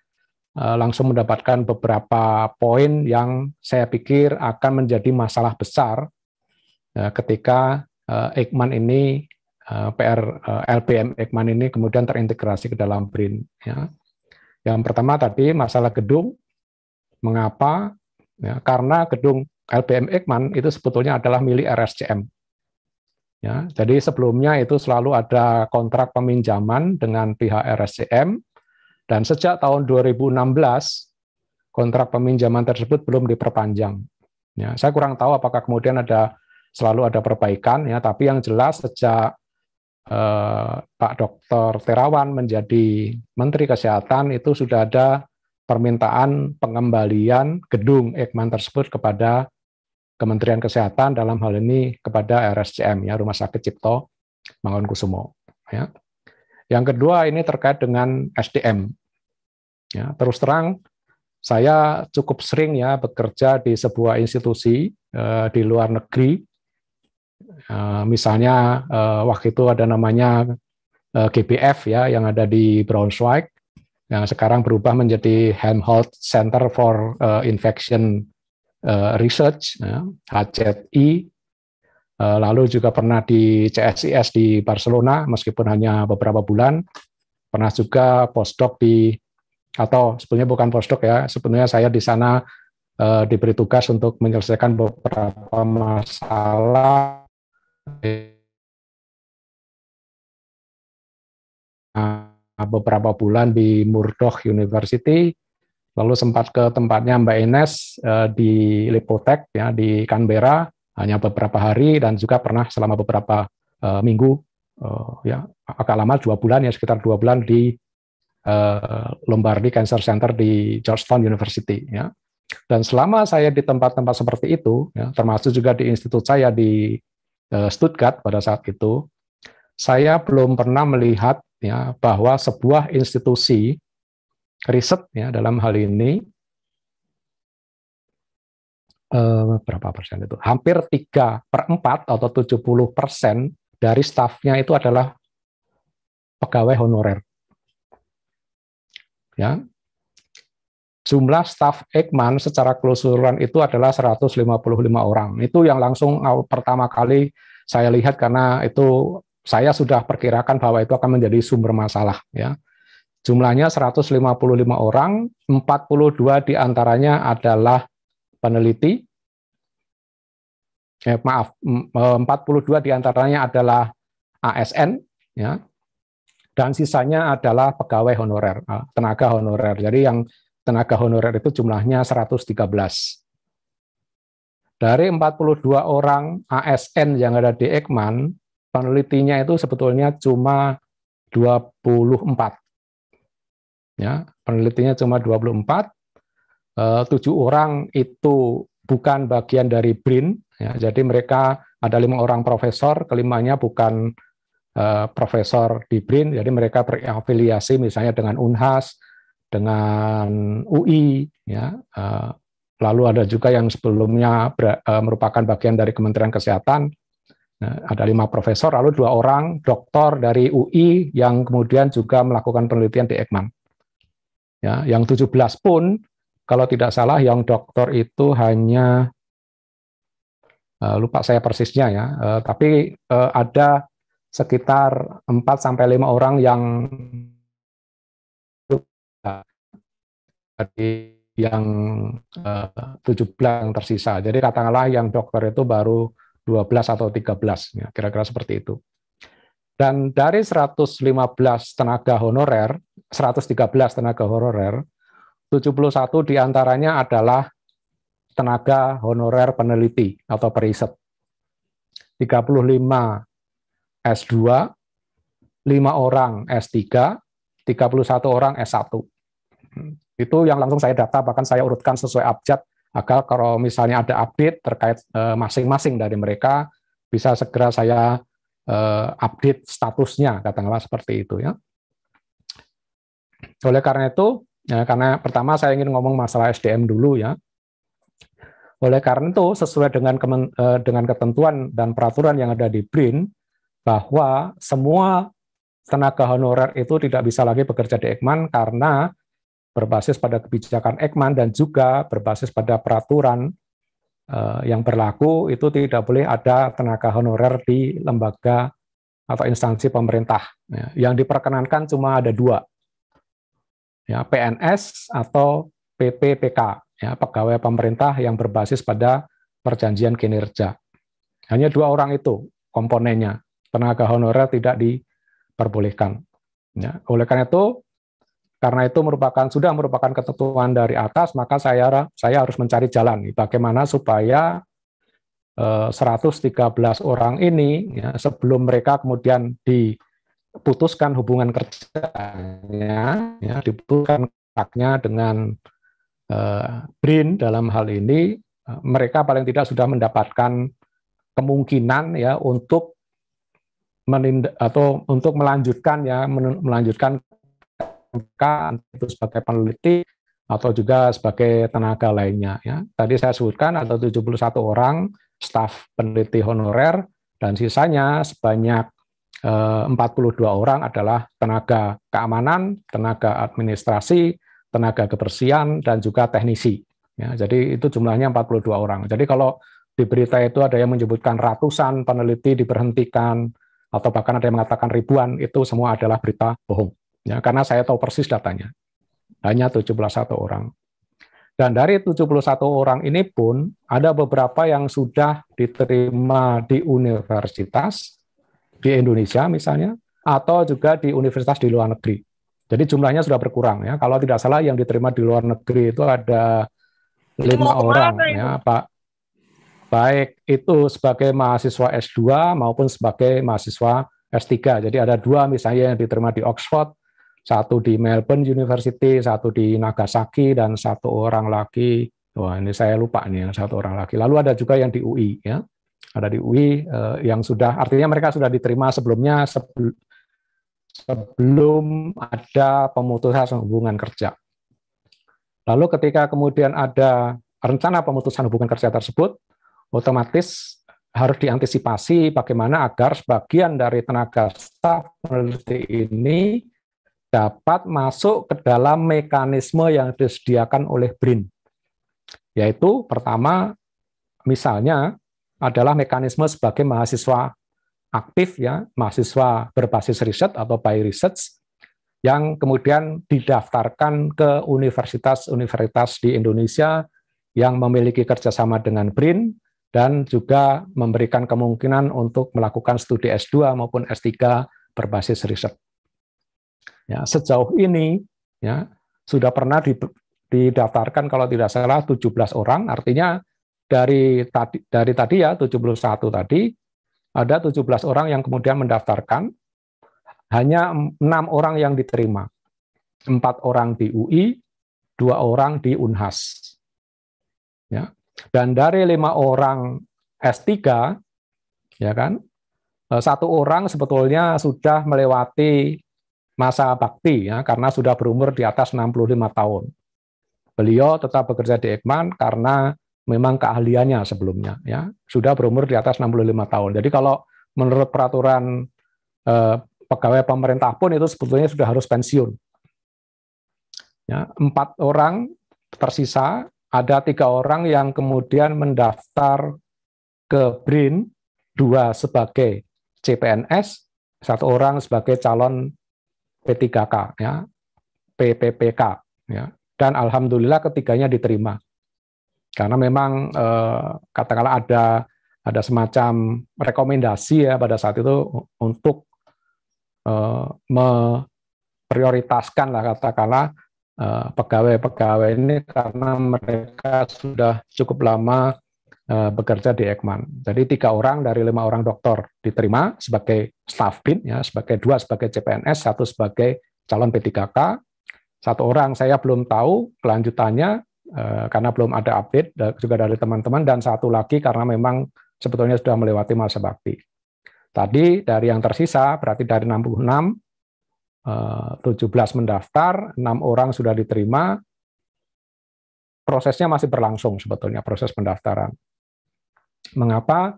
Eh, langsung mendapatkan beberapa poin yang saya pikir akan menjadi masalah besar eh, ketika Ekman eh, ini PR LPM Ekman ini kemudian terintegrasi ke dalam BRIN. Ya. Yang pertama tadi masalah gedung, mengapa? Ya, karena gedung LPM Ekman itu sebetulnya adalah milik RSCM. Ya, jadi sebelumnya itu selalu ada kontrak peminjaman dengan pihak RSCM dan sejak tahun 2016 kontrak peminjaman tersebut belum diperpanjang. Ya, saya kurang tahu apakah kemudian ada selalu ada perbaikan ya, tapi yang jelas sejak eh, Pak Dr. Terawan menjadi Menteri Kesehatan itu sudah ada permintaan pengembalian gedung Ekman tersebut kepada Kementerian Kesehatan dalam hal ini kepada RSCM ya Rumah Sakit Cipto Mangunkusumo ya. Yang kedua ini terkait dengan SDM Ya, terus terang, saya cukup sering ya bekerja di sebuah institusi eh, di luar negeri. Eh, misalnya eh, waktu itu ada namanya eh, GPF ya yang ada di Braunschweig yang sekarang berubah menjadi Helmholtz Center for uh, Infection eh, Research ya, HCI. Eh, lalu juga pernah di CSIS di Barcelona meskipun hanya beberapa bulan. Pernah juga postdoc di atau sebenarnya bukan postdoc ya, sebenarnya saya di sana eh, diberi tugas untuk menyelesaikan beberapa masalah nah, beberapa bulan di Murdoch University, lalu sempat ke tempatnya Mbak Ines eh, di Lipotek ya di Canberra hanya beberapa hari dan juga pernah selama beberapa eh, minggu uh, ya agak lama dua bulan ya sekitar dua bulan di Eh, Lombardi Cancer Center di Georgetown University. Ya. Dan selama saya di tempat-tempat seperti itu, ya, termasuk juga di institut saya di eh, Stuttgart pada saat itu, saya belum pernah melihat ya bahwa sebuah institusi riset ya dalam hal ini eh, berapa persen itu hampir 3 per 4 atau 70 persen dari stafnya itu adalah pegawai honorer Ya. Jumlah staf Ekman secara keseluruhan itu adalah 155 orang. Itu yang langsung pertama kali saya lihat karena itu saya sudah perkirakan bahwa itu akan menjadi sumber masalah. Ya. Jumlahnya 155 orang, 42 diantaranya adalah peneliti, eh, maaf, 42 eh, diantaranya adalah ASN, ya, dan sisanya adalah pegawai honorer, eh, tenaga honorer. Jadi yang tenaga honorer itu jumlahnya 113. Dari 42 orang ASN yang ada di Ekman, penelitinya itu sebetulnya cuma 24. Ya, penelitinya cuma 24. Eh, tujuh orang itu bukan bagian dari BRIN, ya, jadi mereka ada lima orang profesor, kelimanya bukan Eh, profesor di BRIN, jadi mereka berafiliasi misalnya dengan Unhas, dengan UI, ya. Eh, lalu ada juga yang sebelumnya eh, merupakan bagian dari Kementerian Kesehatan. Nah, ada lima profesor, lalu dua orang doktor dari UI yang kemudian juga melakukan penelitian di Ekman. Ya, yang 17 pun kalau tidak salah yang doktor itu hanya lupa saya persisnya ya, tapi ada sekitar 4 sampai 5 orang yang dari yang eh, tujuh 17 yang tersisa. Jadi katakanlah yang dokter itu baru 12 atau 13 ya, kira-kira seperti itu. Dan dari 115 tenaga honorer, 113 tenaga honorer, 71 diantaranya adalah tenaga honorer peneliti atau periset. 35 S2, 5 orang S3, 31 orang S1. Hmm. Itu yang langsung saya data, bahkan saya urutkan sesuai abjad, agar kalau misalnya ada update terkait eh, masing-masing dari mereka, bisa segera saya eh, update statusnya, katakanlah seperti itu ya. Oleh karena itu, ya, karena pertama saya ingin ngomong masalah SDM dulu ya. Oleh karena itu, sesuai dengan eh, dengan ketentuan dan peraturan yang ada di BRIN, bahwa semua tenaga honorer itu tidak bisa lagi bekerja di Ekman karena berbasis pada kebijakan Ekman dan juga berbasis pada peraturan eh, yang berlaku itu tidak boleh ada tenaga honorer di lembaga atau instansi pemerintah. Ya, yang diperkenankan cuma ada dua, ya, PNS atau PPPK, ya, pegawai pemerintah yang berbasis pada perjanjian kinerja. Hanya dua orang itu komponennya tenaga honorer tidak diperbolehkan. Ya. Oleh karena itu, karena itu merupakan sudah merupakan ketentuan dari atas, maka saya saya harus mencari jalan bagaimana supaya 113 eh, orang ini ya, sebelum mereka kemudian diputuskan hubungan kerjanya, ya, diputuskan kontraknya dengan eh, BRIN dalam hal ini eh, mereka paling tidak sudah mendapatkan kemungkinan ya untuk atau untuk melanjutkan ya melanjutkan itu sebagai peneliti atau juga sebagai tenaga lainnya ya. Tadi saya sebutkan ada 71 orang staf peneliti honorer dan sisanya sebanyak 42 eh, orang adalah tenaga keamanan, tenaga administrasi, tenaga kebersihan, dan juga teknisi. Ya, jadi itu jumlahnya 42 orang. Jadi kalau di berita itu ada yang menyebutkan ratusan peneliti diberhentikan, atau bahkan ada yang mengatakan ribuan itu semua adalah berita bohong ya karena saya tahu persis datanya hanya 71 orang dan dari 71 orang ini pun ada beberapa yang sudah diterima di universitas di Indonesia misalnya atau juga di universitas di luar negeri. Jadi jumlahnya sudah berkurang ya. Kalau tidak salah yang diterima di luar negeri itu ada lima orang ya, Pak baik itu sebagai mahasiswa S2 maupun sebagai mahasiswa S3. Jadi ada dua misalnya yang diterima di Oxford, satu di Melbourne University, satu di Nagasaki, dan satu orang lagi, wah ini saya lupa nih, satu orang lagi. Lalu ada juga yang di UI, ya. Ada di UI eh, yang sudah, artinya mereka sudah diterima sebelumnya, sebelum, sebelum ada pemutusan hubungan kerja. Lalu ketika kemudian ada rencana pemutusan hubungan kerja tersebut, otomatis harus diantisipasi bagaimana agar sebagian dari tenaga staf peneliti ini dapat masuk ke dalam mekanisme yang disediakan oleh BRIN. Yaitu pertama misalnya adalah mekanisme sebagai mahasiswa aktif ya, mahasiswa berbasis riset atau by research yang kemudian didaftarkan ke universitas-universitas di Indonesia yang memiliki kerjasama dengan BRIN dan juga memberikan kemungkinan untuk melakukan studi S2 maupun S3 berbasis riset. Ya, sejauh ini ya sudah pernah didaftarkan kalau tidak salah 17 orang, artinya dari tadi dari tadi ya 71 tadi ada 17 orang yang kemudian mendaftarkan hanya enam orang yang diterima. Empat orang di UI, dua orang di Unhas. Ya, dan dari lima orang S3, ya kan, eh, satu orang sebetulnya sudah melewati masa bakti ya karena sudah berumur di atas 65 tahun. Beliau tetap bekerja di Ekman karena memang keahliannya sebelumnya ya sudah berumur di atas 65 tahun. Jadi kalau menurut peraturan eh, pegawai pemerintah pun itu sebetulnya sudah harus pensiun. Ya, empat orang tersisa ada tiga orang yang kemudian mendaftar ke BRIN, dua sebagai CPNS, satu orang sebagai calon P3K, ya, PPPK, ya. dan alhamdulillah ketiganya diterima karena memang eh, katakanlah ada ada semacam rekomendasi ya pada saat itu untuk eh, memprioritaskan lah katakanlah Eh, pegawai-pegawai ini karena mereka sudah cukup lama eh, bekerja di Ekman. Jadi tiga orang dari lima orang dokter diterima sebagai staff bin, ya, sebagai dua sebagai CPNS, satu sebagai calon P3K. Satu orang saya belum tahu kelanjutannya eh, karena belum ada update juga dari teman-teman dan satu lagi karena memang sebetulnya sudah melewati masa bakti. Tadi dari yang tersisa berarti dari 66 17 eh, mendaftar, enam orang sudah diterima. Prosesnya masih berlangsung sebetulnya proses pendaftaran. Mengapa?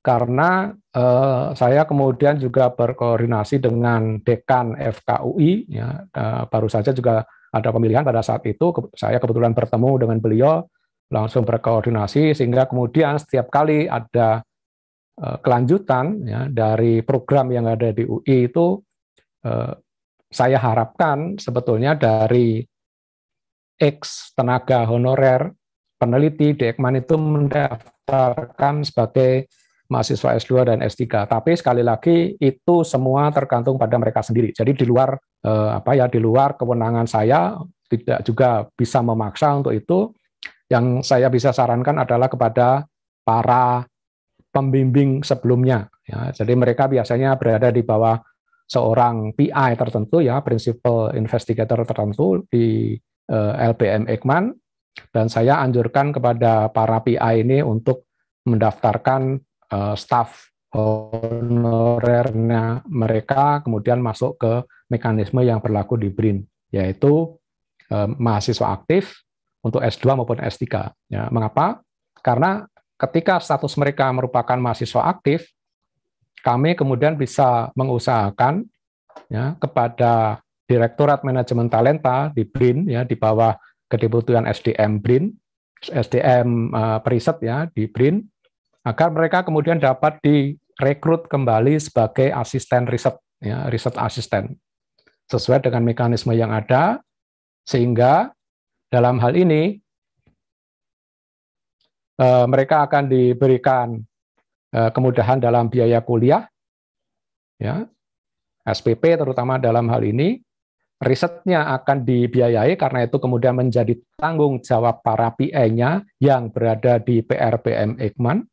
Karena eh, saya kemudian juga berkoordinasi dengan dekan FKUI, ya, eh, baru saja juga ada pemilihan pada saat itu. Saya kebetulan bertemu dengan beliau, langsung berkoordinasi sehingga kemudian setiap kali ada eh, kelanjutan ya, dari program yang ada di UI itu eh, saya harapkan sebetulnya dari X tenaga honorer peneliti di Ekman itu mendaftarkan sebagai mahasiswa S2 dan S3. Tapi sekali lagi itu semua tergantung pada mereka sendiri. Jadi di luar eh, apa ya di luar kewenangan saya tidak juga bisa memaksa untuk itu. Yang saya bisa sarankan adalah kepada para pembimbing sebelumnya. Ya, jadi mereka biasanya berada di bawah seorang PI tertentu ya, principal investigator tertentu di eh, LPM Ekman dan saya anjurkan kepada para PI ini untuk mendaftarkan eh, staff honorernya mereka kemudian masuk ke mekanisme yang berlaku di BRIN yaitu eh, mahasiswa aktif untuk S2 maupun S3. Ya, mengapa? Karena ketika status mereka merupakan mahasiswa aktif, kami kemudian bisa mengusahakan ya, kepada Direktorat Manajemen Talenta di BRIN ya di bawah Kedeputian SDM BRIN, SDM uh, eh, periset ya di BRIN agar mereka kemudian dapat direkrut kembali sebagai asisten riset ya, riset asisten sesuai dengan mekanisme yang ada sehingga dalam hal ini uh, mereka akan diberikan Eh, kemudahan dalam biaya kuliah, ya, SPP terutama dalam hal ini, risetnya akan dibiayai karena itu kemudian menjadi tanggung jawab para PE nya yang berada di PRBM Ekman.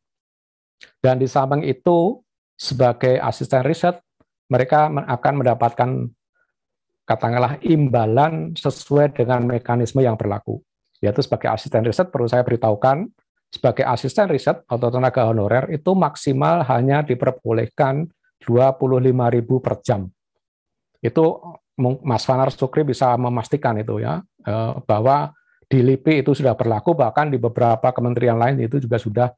Dan di samping itu, sebagai asisten riset, mereka akan mendapatkan katakanlah imbalan sesuai dengan mekanisme yang berlaku. Yaitu sebagai asisten riset perlu saya beritahukan sebagai asisten riset atau tenaga honorer itu maksimal hanya diperbolehkan 25.000 per jam. Itu Mas Fanar Sukri bisa memastikan itu ya eh, bahwa di LIPI itu sudah berlaku bahkan di beberapa kementerian lain itu juga sudah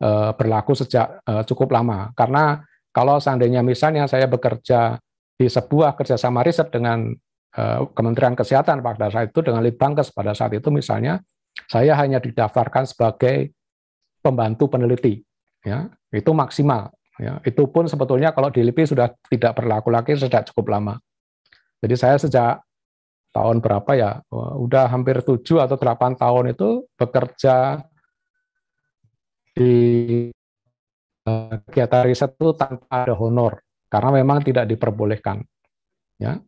eh, berlaku sejak eh, cukup lama karena kalau seandainya misalnya saya bekerja di sebuah kerjasama riset dengan Kementerian Kesehatan pada saat itu dengan Litbangkes pada saat itu misalnya saya hanya didaftarkan sebagai pembantu peneliti. Ya, itu maksimal. Ya, itu pun sebetulnya kalau di LIPI sudah tidak berlaku lagi sejak cukup lama. Jadi saya sejak tahun berapa ya, udah hampir 7 atau 8 tahun itu bekerja di kegiatan riset itu tanpa ada honor karena memang tidak diperbolehkan. Ya.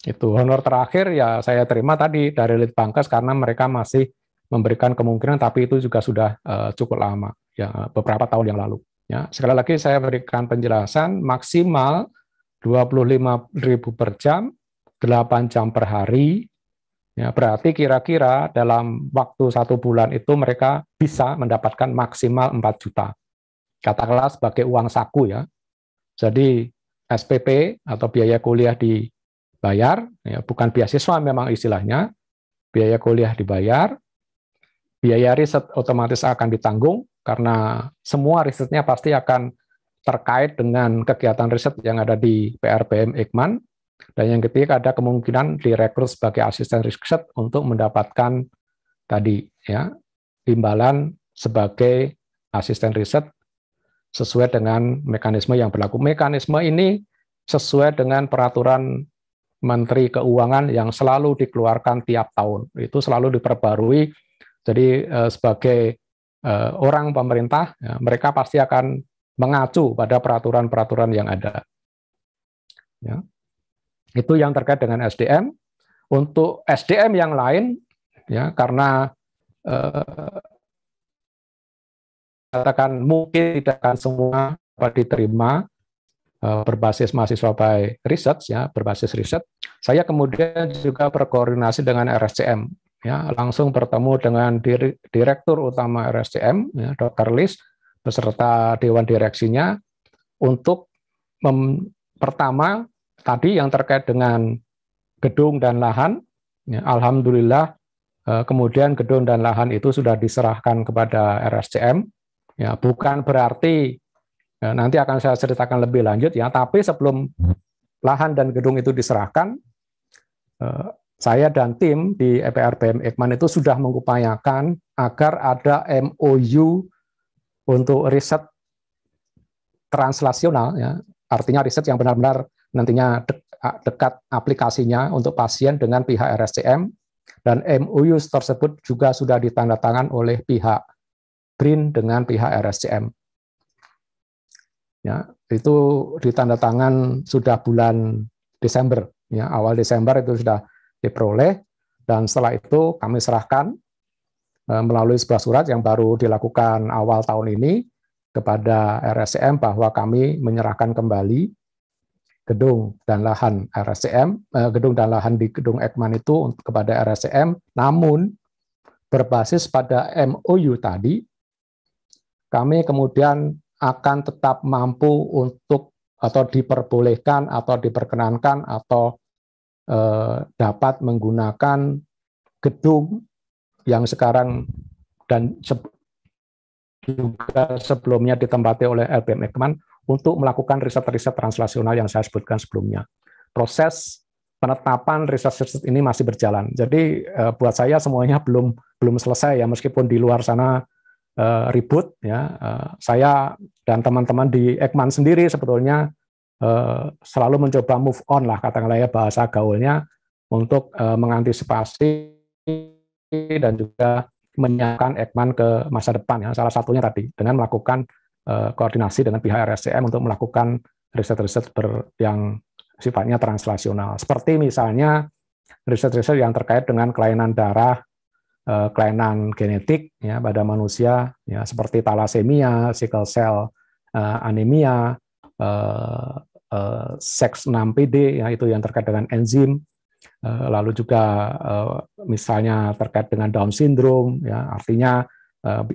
Itu honor terakhir ya saya terima tadi dari Litbangkes karena mereka masih memberikan kemungkinan tapi itu juga sudah uh, cukup lama ya beberapa tahun yang lalu ya sekali lagi saya berikan penjelasan maksimal 25.000 per jam 8 jam per hari ya berarti kira-kira dalam waktu satu bulan itu mereka bisa mendapatkan maksimal 4 juta katakanlah sebagai uang saku ya jadi SPP atau biaya kuliah dibayar ya bukan beasiswa memang istilahnya biaya kuliah dibayar biaya riset otomatis akan ditanggung karena semua risetnya pasti akan terkait dengan kegiatan riset yang ada di PRBM Ekman. Dan yang ketiga ada kemungkinan direkrut sebagai asisten riset untuk mendapatkan tadi ya imbalan sebagai asisten riset sesuai dengan mekanisme yang berlaku. Mekanisme ini sesuai dengan peraturan Menteri Keuangan yang selalu dikeluarkan tiap tahun. Itu selalu diperbarui jadi eh, sebagai eh, orang pemerintah, ya, mereka pasti akan mengacu pada peraturan-peraturan yang ada. Ya. Itu yang terkait dengan SDM. Untuk SDM yang lain, ya karena eh, katakan mungkin tidak akan semua dapat diterima eh, berbasis mahasiswa by research ya berbasis riset. Saya kemudian juga berkoordinasi dengan RSCM ya langsung bertemu dengan direktur utama RSCM ya, Dr. Lis beserta dewan direksinya untuk mem, pertama tadi yang terkait dengan gedung dan lahan ya, alhamdulillah e, kemudian gedung dan lahan itu sudah diserahkan kepada RSCM ya bukan berarti ya, nanti akan saya ceritakan lebih lanjut ya tapi sebelum lahan dan gedung itu diserahkan e, saya dan tim di EPR BM Ekman itu sudah mengupayakan agar ada MOU untuk riset translasional, ya. artinya riset yang benar-benar nantinya dekat aplikasinya untuk pasien dengan pihak RSCM, dan MOU tersebut juga sudah ditandatangan oleh pihak BRIN dengan pihak RSCM. Ya, itu ditandatangan sudah bulan Desember, ya awal Desember itu sudah diperoleh dan setelah itu kami serahkan e, melalui sebuah surat yang baru dilakukan awal tahun ini kepada RSCM bahwa kami menyerahkan kembali gedung dan lahan RSCM, e, gedung dan lahan di gedung Ekman itu kepada RSCM, namun berbasis pada MOU tadi, kami kemudian akan tetap mampu untuk atau diperbolehkan atau diperkenankan atau Eh, dapat menggunakan gedung yang sekarang dan juga sebelumnya ditempati oleh LPM Ekman untuk melakukan riset-riset translasional yang saya sebutkan sebelumnya. Proses penetapan riset-riset ini masih berjalan. Jadi eh, buat saya semuanya belum belum selesai ya meskipun di luar sana eh, ribut ya. Saya dan teman-teman di Ekman sendiri sebetulnya Eh, selalu mencoba move on lah katakanlah ya bahasa gaulnya untuk eh, mengantisipasi dan juga menyiapkan Ekman ke masa depan ya salah satunya tadi dengan melakukan eh, koordinasi dengan pihak RSCM untuk melakukan riset-riset yang sifatnya translasional seperti misalnya riset-riset yang terkait dengan kelainan darah kelainan genetik ya pada manusia ya seperti talasemia, sickle cell anemia, uh, seks 6PD ya itu yang terkait dengan enzim eh, lalu juga eh, misalnya terkait dengan Down syndrome ya artinya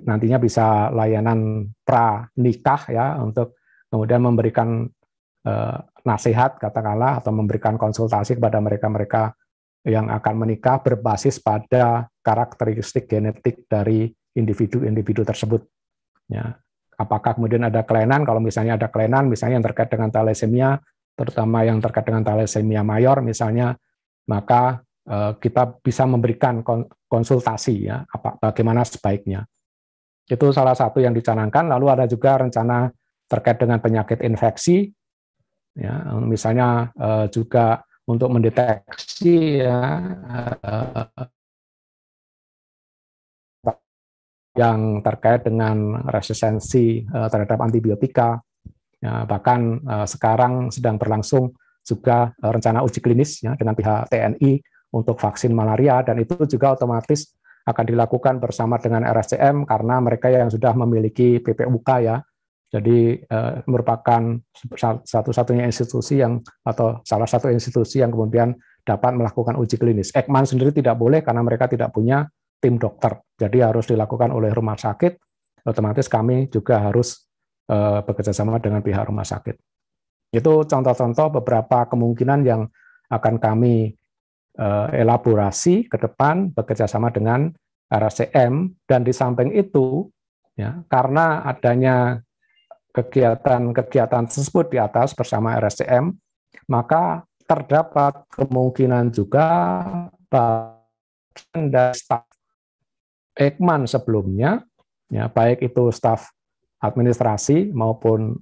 nantinya bisa layanan pra nikah ya untuk kemudian memberikan nasihat katakanlah atau memberikan konsultasi kepada mereka-mereka yang akan menikah berbasis pada karakteristik genetik dari individu-individu tersebut. Ya apakah kemudian ada kelainan, kalau misalnya ada kelainan, misalnya yang terkait dengan thalassemia, terutama yang terkait dengan thalassemia mayor misalnya, maka eh, kita bisa memberikan konsultasi ya, apa, bagaimana sebaiknya. Itu salah satu yang dicanangkan. Lalu ada juga rencana terkait dengan penyakit infeksi, ya, misalnya eh, juga untuk mendeteksi ya, eh, yang terkait dengan resistensi eh, terhadap antibiotika. Ya, bahkan eh, sekarang sedang berlangsung juga eh, rencana uji klinis ya, dengan pihak TNI untuk vaksin malaria dan itu juga otomatis akan dilakukan bersama dengan RSCM karena mereka yang sudah memiliki PPUK ya. Jadi eh, merupakan satu-satunya institusi yang atau salah satu institusi yang kemudian dapat melakukan uji klinis. Ekman sendiri tidak boleh karena mereka tidak punya tim dokter. Jadi harus dilakukan oleh rumah sakit, otomatis kami juga harus eh, bekerja sama dengan pihak rumah sakit. Itu contoh-contoh beberapa kemungkinan yang akan kami eh, elaborasi ke depan bekerjasama dengan RSCM dan di samping itu ya karena adanya kegiatan-kegiatan tersebut di atas bersama RSCM maka terdapat kemungkinan juga bahwa staf Ekman sebelumnya, ya, baik itu staf administrasi maupun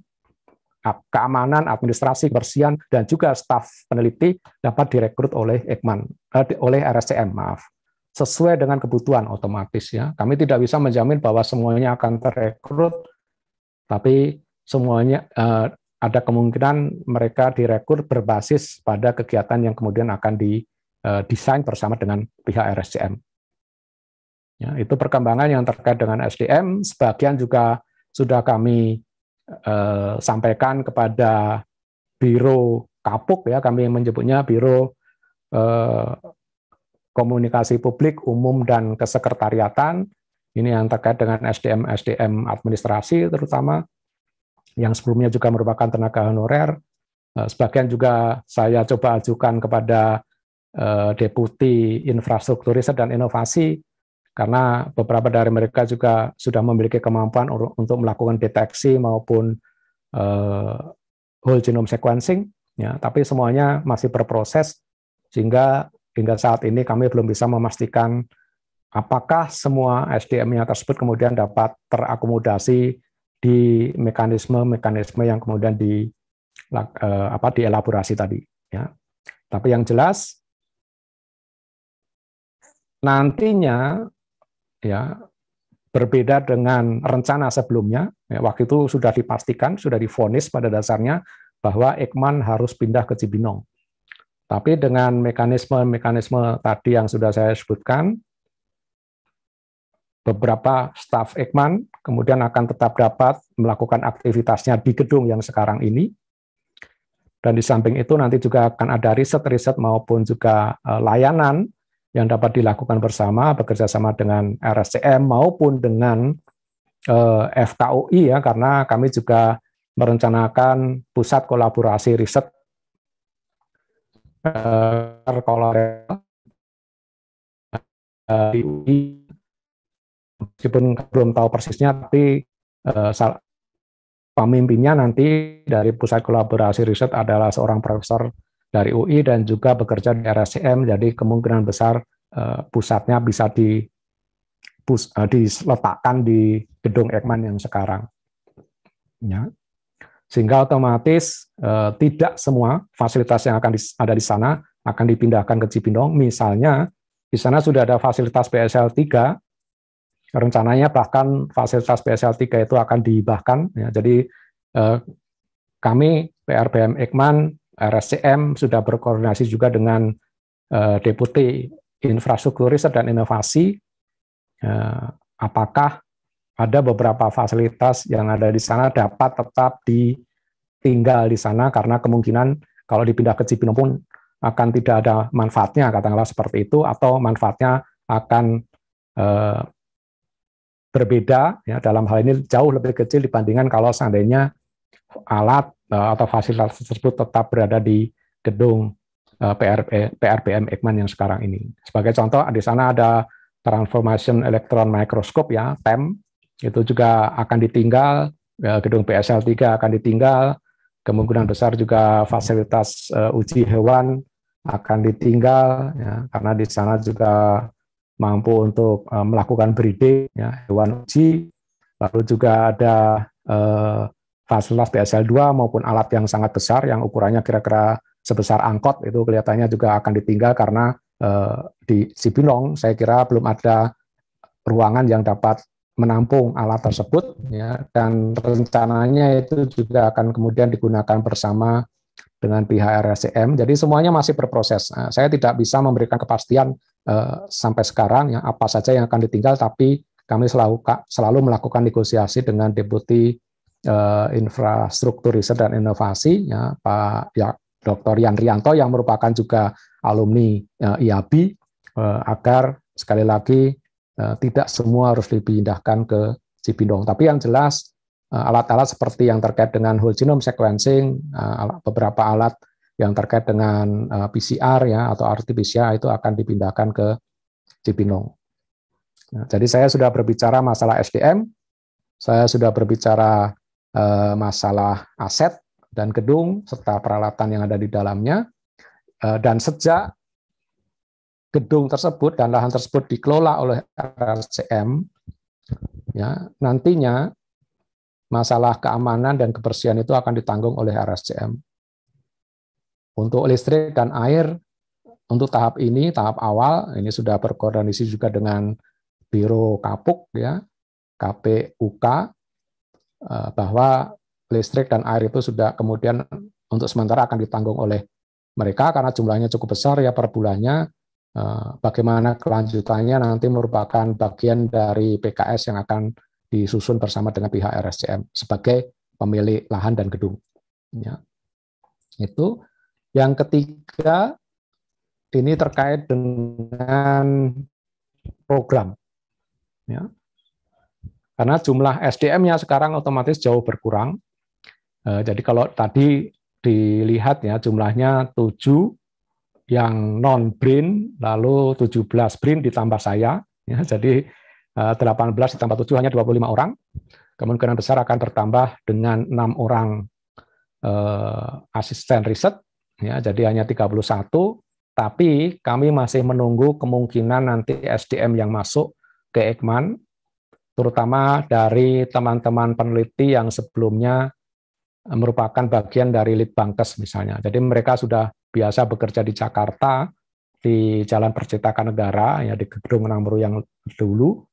keamanan, administrasi, kebersihan, dan juga staf peneliti dapat direkrut oleh Ekman, eh, oleh RSCM, maaf, sesuai dengan kebutuhan otomatis ya. Kami tidak bisa menjamin bahwa semuanya akan terekrut, tapi semuanya eh, ada kemungkinan mereka direkrut berbasis pada kegiatan yang kemudian akan didesain eh, bersama dengan pihak RSCM. Ya, itu perkembangan yang terkait dengan SDM. Sebagian juga sudah kami eh, sampaikan kepada Biro Kapuk ya, kami menyebutnya Biro eh, Komunikasi Publik Umum dan Kesekretariatan. Ini yang terkait dengan SDM SDM administrasi terutama yang sebelumnya juga merupakan tenaga honorer. Eh, sebagian juga saya coba ajukan kepada eh, Deputi Infrastruktur Riset dan Inovasi karena beberapa dari mereka juga sudah memiliki kemampuan untuk melakukan deteksi maupun eh, whole genome sequencing, ya, tapi semuanya masih berproses sehingga hingga saat ini kami belum bisa memastikan apakah semua SDM-nya tersebut kemudian dapat terakomodasi di mekanisme-mekanisme yang kemudian di eh, apa dielaborasi tadi, ya. Tapi yang jelas nantinya ya berbeda dengan rencana sebelumnya. Ya, waktu itu sudah dipastikan, sudah difonis pada dasarnya bahwa Ekman harus pindah ke Cibinong. Tapi dengan mekanisme-mekanisme tadi yang sudah saya sebutkan, beberapa staf Ekman kemudian akan tetap dapat melakukan aktivitasnya di gedung yang sekarang ini. Dan di samping itu nanti juga akan ada riset-riset maupun juga eh, layanan yang dapat dilakukan bersama bekerjasama dengan RSCM maupun dengan eh, FKUI ya karena kami juga merencanakan pusat kolaborasi riset eh, kolaborasi eh, meskipun belum tahu persisnya tapi eh, pemimpinnya nanti dari pusat kolaborasi riset adalah seorang profesor dari UI dan juga bekerja di RSCM, jadi kemungkinan besar eh, pusatnya bisa di eh, diletakkan di gedung Ekman yang sekarang. Ya. Sehingga otomatis eh, tidak semua fasilitas yang akan ada di sana akan dipindahkan ke Cibinong. Misalnya di sana sudah ada fasilitas PSL 3, rencananya bahkan fasilitas PSL 3 itu akan dibahkan. Ya. Jadi kami PRBM Ekman RSCM sudah berkoordinasi juga dengan uh, Deputi Infrastruktur Riset dan Inovasi. Uh, apakah ada beberapa fasilitas yang ada di sana dapat tetap ditinggal di sana karena kemungkinan kalau dipindah ke Cibinong pun akan tidak ada manfaatnya katakanlah seperti itu atau manfaatnya akan uh, berbeda ya dalam hal ini jauh lebih kecil dibandingkan kalau seandainya alat Eh, atau fasilitas tersebut tetap berada di gedung eh, PRBM Ekman yang sekarang ini. Sebagai contoh, di sana ada Transformation Electron Microscope ya, TEM, itu juga akan ditinggal, eh, gedung PSL 3 akan ditinggal, kemungkinan besar juga fasilitas uji hewan akan ditinggal, ya, karena di sana juga mampu untuk melakukan breeding, ya, hewan uji, lalu juga ada eh, fasilitas BSL2 maupun alat yang sangat besar yang ukurannya kira-kira sebesar angkot itu kelihatannya juga akan ditinggal karena eh, di Cibinong saya kira belum ada ruangan yang dapat menampung alat tersebut ya dan rencananya itu juga akan kemudian digunakan bersama dengan pihak RSCM. Jadi semuanya masih berproses. Nah, saya tidak bisa memberikan kepastian eh, sampai sekarang ya apa saja yang akan ditinggal tapi kami selalu selalu melakukan negosiasi dengan deputi uh, infrastruktur riset dan inovasi ya Pak ya, Dr. Yan Rianto yang merupakan juga alumni uh, eh, IAB eh, agar sekali lagi tidak semua harus dipindahkan ke Cibinong. Tapi yang jelas alat-alat seperti yang terkait dengan whole genome sequencing, beberapa alat yang terkait dengan PCR ya atau RT-PCR itu akan dipindahkan ke Cibinong. Nah, jadi saya sudah berbicara masalah SDM, saya sudah berbicara Eh, masalah aset dan gedung serta peralatan yang ada di dalamnya. Eh, dan sejak gedung tersebut dan lahan tersebut dikelola oleh RCM, ya nantinya masalah keamanan dan kebersihan itu akan ditanggung oleh RSCM. Untuk listrik dan air, untuk tahap ini, tahap awal, ini sudah berkoordinasi juga dengan Biro Kapuk, ya, KPUK, Eh, bahwa listrik dan air itu sudah kemudian untuk sementara akan ditanggung oleh mereka karena jumlahnya cukup besar ya per bulannya. Eh, bagaimana kelanjutannya nanti merupakan bagian dari PKS yang akan disusun bersama dengan pihak RSCM sebagai pemilik lahan dan gedung. Ya. Itu yang ketiga ini terkait dengan program. Ya. Karena jumlah SDM-nya sekarang otomatis jauh berkurang. Eh, jadi kalau tadi dilihat ya jumlahnya 7 yang non brin lalu 17 brin ditambah saya ya jadi 18 eh, ditambah 7 hanya 25 orang. Kemungkinan besar akan bertambah dengan enam orang eh, asisten riset ya jadi hanya 31 tapi kami masih menunggu kemungkinan nanti SDM yang masuk ke Ekman terutama dari teman-teman peneliti yang sebelumnya eh, merupakan bagian dari Litbangkes misalnya. Jadi mereka sudah biasa bekerja di Jakarta, di Jalan Percetakan Negara, ya di Gedung Namru yang dulu.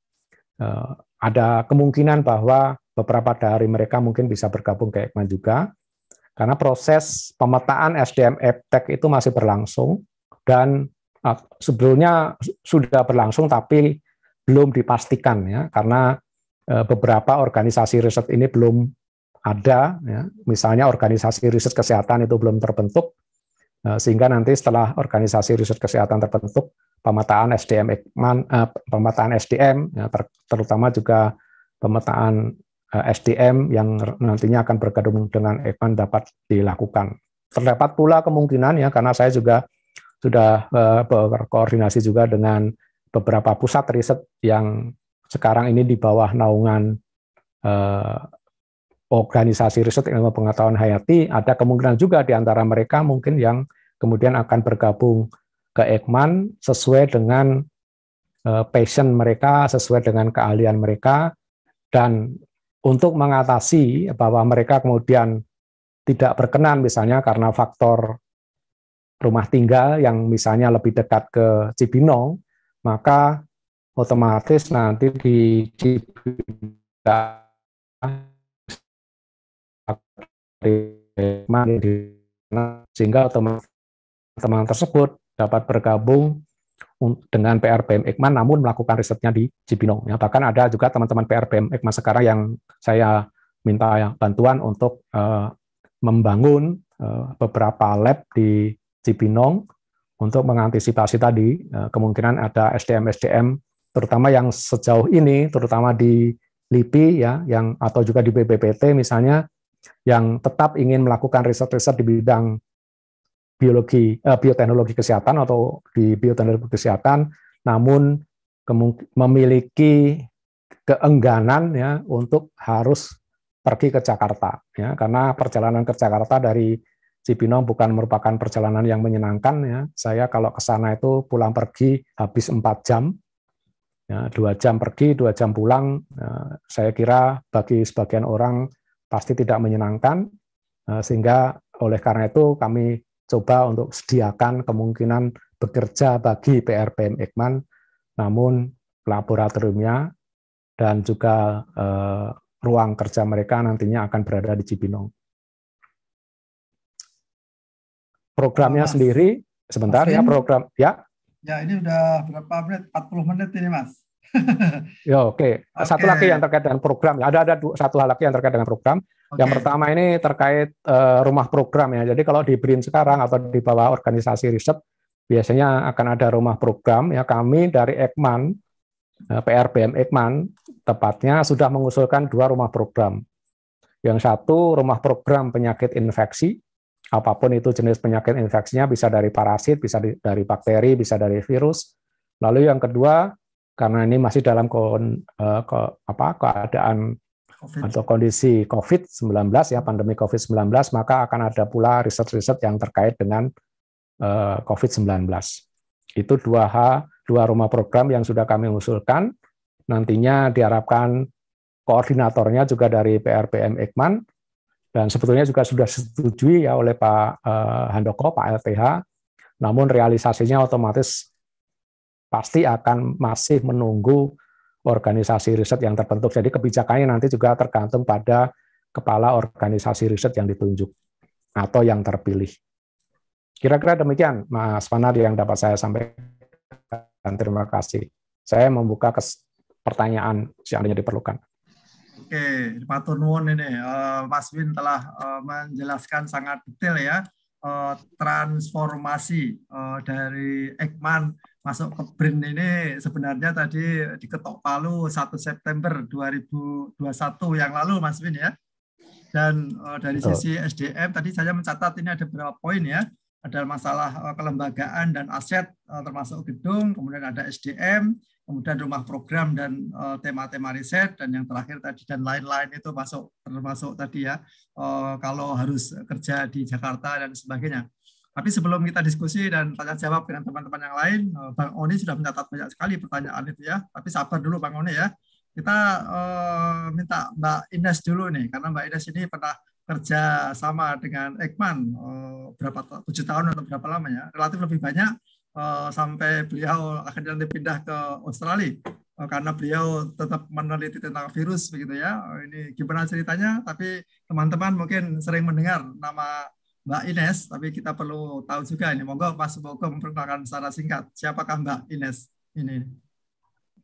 Eh, ada kemungkinan bahwa beberapa dari mereka mungkin bisa bergabung ke Ekman juga, karena proses pemetaan SDM EPTEK itu masih berlangsung, dan eh, sebelumnya sudah berlangsung, tapi belum dipastikan ya karena eh, beberapa organisasi riset ini belum ada ya. misalnya organisasi riset kesehatan itu belum terbentuk eh, sehingga nanti setelah organisasi riset kesehatan terbentuk pemetaan SDM eh, pemetaan SDM ya, terutama juga pemetaan SDM yang nantinya akan bergabung dengan Ekman dapat dilakukan terdapat pula kemungkinan ya karena saya juga sudah berkoordinasi juga dengan beberapa pusat riset yang sekarang ini di bawah naungan eh, organisasi riset ilmu pengetahuan hayati, ada kemungkinan juga di antara mereka mungkin yang kemudian akan bergabung ke Ekman sesuai dengan eh, passion mereka, sesuai dengan keahlian mereka, dan untuk mengatasi bahwa mereka kemudian tidak berkenan misalnya karena faktor rumah tinggal yang misalnya lebih dekat ke Cibinong, maka otomatis nanti di sehingga teman-teman tersebut dapat bergabung dengan PRBM Ekman namun melakukan risetnya di Cibinong. Ya, bahkan ada juga teman-teman PRBM Ekman sekarang yang saya minta bantuan untuk uh, membangun uh, beberapa lab di Cibinong untuk mengantisipasi tadi eh, kemungkinan ada SDM-SDM terutama yang sejauh ini terutama di LIPI ya yang atau juga di BPPT misalnya yang tetap ingin melakukan riset-riset di bidang biologi eh, bioteknologi kesehatan atau di bioteknologi kesehatan namun memiliki keengganan ya untuk harus pergi ke Jakarta ya karena perjalanan ke Jakarta dari Cipinong bukan merupakan perjalanan yang menyenangkan ya. Saya kalau ke sana itu pulang pergi habis 4 jam. Ya, 2 jam pergi, 2 jam pulang. Ya, saya kira bagi sebagian orang pasti tidak menyenangkan. Ya, sehingga oleh karena itu kami coba untuk sediakan kemungkinan bekerja bagi PRPM Ekman namun laboratoriumnya dan juga eh, ruang kerja mereka nantinya akan berada di Cipinong. programnya mas, sendiri sebentar mas ya program ya. Ya ini udah berapa menit? 40 menit ini mas. ya oke. Okay. Okay. Satu lagi yang terkait dengan program. Ya. Ada ada dua, satu hal lagi yang terkait dengan program. Okay. Yang pertama ini terkait uh, rumah program ya. Jadi kalau di BRIN sekarang atau di bawah organisasi riset biasanya akan ada rumah program ya. Kami dari Ekman eh, PRBM Ekman tepatnya sudah mengusulkan dua rumah program. Yang satu rumah program penyakit infeksi apapun itu jenis penyakit infeksinya, bisa dari parasit, bisa dari bakteri, bisa dari virus. Lalu yang kedua, karena ini masih dalam ke, eh, ke, apa, keadaan COVID. atau kondisi COVID-19 ya pandemi COVID-19, maka akan ada pula riset-riset yang terkait dengan eh, COVID-19. Itu dua h dua rumah program yang sudah kami usulkan. Nantinya diharapkan koordinatornya juga dari PRPM Ekman dan sebetulnya juga sudah disetujui ya oleh Pak eh, Handoko, Pak LTH. namun realisasinya otomatis pasti akan masih menunggu organisasi riset yang terbentuk. Jadi kebijakannya nanti juga tergantung pada kepala organisasi riset yang ditunjuk atau yang terpilih. Kira-kira demikian, Mas Panar yang dapat saya sampaikan. Terima kasih. Saya membuka pertanyaan seandainya diperlukan. Oke, Pak Nuwun ini eh, Mas Win telah eh, menjelaskan sangat detail ya eh, transformasi dari Ekman masuk ke BRIN ini sebenarnya tadi diketok palu 1 September 2021 yang lalu Mas Win ya. Dan dari sisi SDM tadi saya mencatat ini ada beberapa poin ya. Ada masalah kelembagaan dan aset termasuk gedung, kemudian ada SDM, kemudian rumah program dan eh, tema-tema riset dan yang terakhir tadi dan lain-lain itu masuk termasuk tadi ya eh, kalau harus kerja di Jakarta dan sebagainya. Tapi sebelum kita diskusi dan tanya jawab dengan teman-teman yang lain, eh, Bang Oni sudah mencatat banyak sekali pertanyaan itu ya. Tapi sabar dulu Bang Oni ya. Kita uh, minta Mbak Ines dulu nih, karena Mbak Ines ini pernah kerja sama dengan Ekman uh, berapa tujuh tahun atau berapa lama ya, relatif lebih banyak Eh, sampai beliau akhirnya nanti pindah ke Australia eh, karena beliau tetap meneliti tentang virus begitu ya. Eh, ini gimana ceritanya? Tapi teman-teman mungkin sering mendengar nama Mbak Ines, tapi kita perlu tahu juga ini. Monggo Mas Suboko memperkenalkan secara singkat. Siapakah Mbak Ines ini?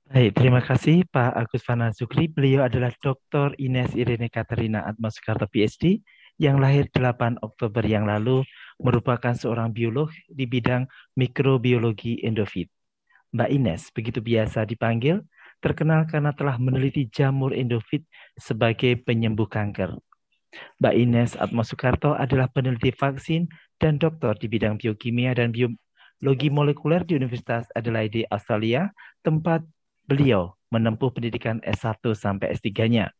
Baik, terima kasih Pak Agus Fana Zukri. Beliau adalah Dr. Ines Irene Katerina Atma PhD, yang lahir 8 Oktober yang lalu merupakan seorang biolog di bidang mikrobiologi endofit. Mbak Ines, begitu biasa dipanggil, terkenal karena telah meneliti jamur endofit sebagai penyembuh kanker. Mbak Ines Atmo adalah peneliti vaksin dan doktor di bidang biokimia dan biologi molekuler di Universitas Adelaide, Australia, tempat beliau menempuh pendidikan S1 sampai S3-nya.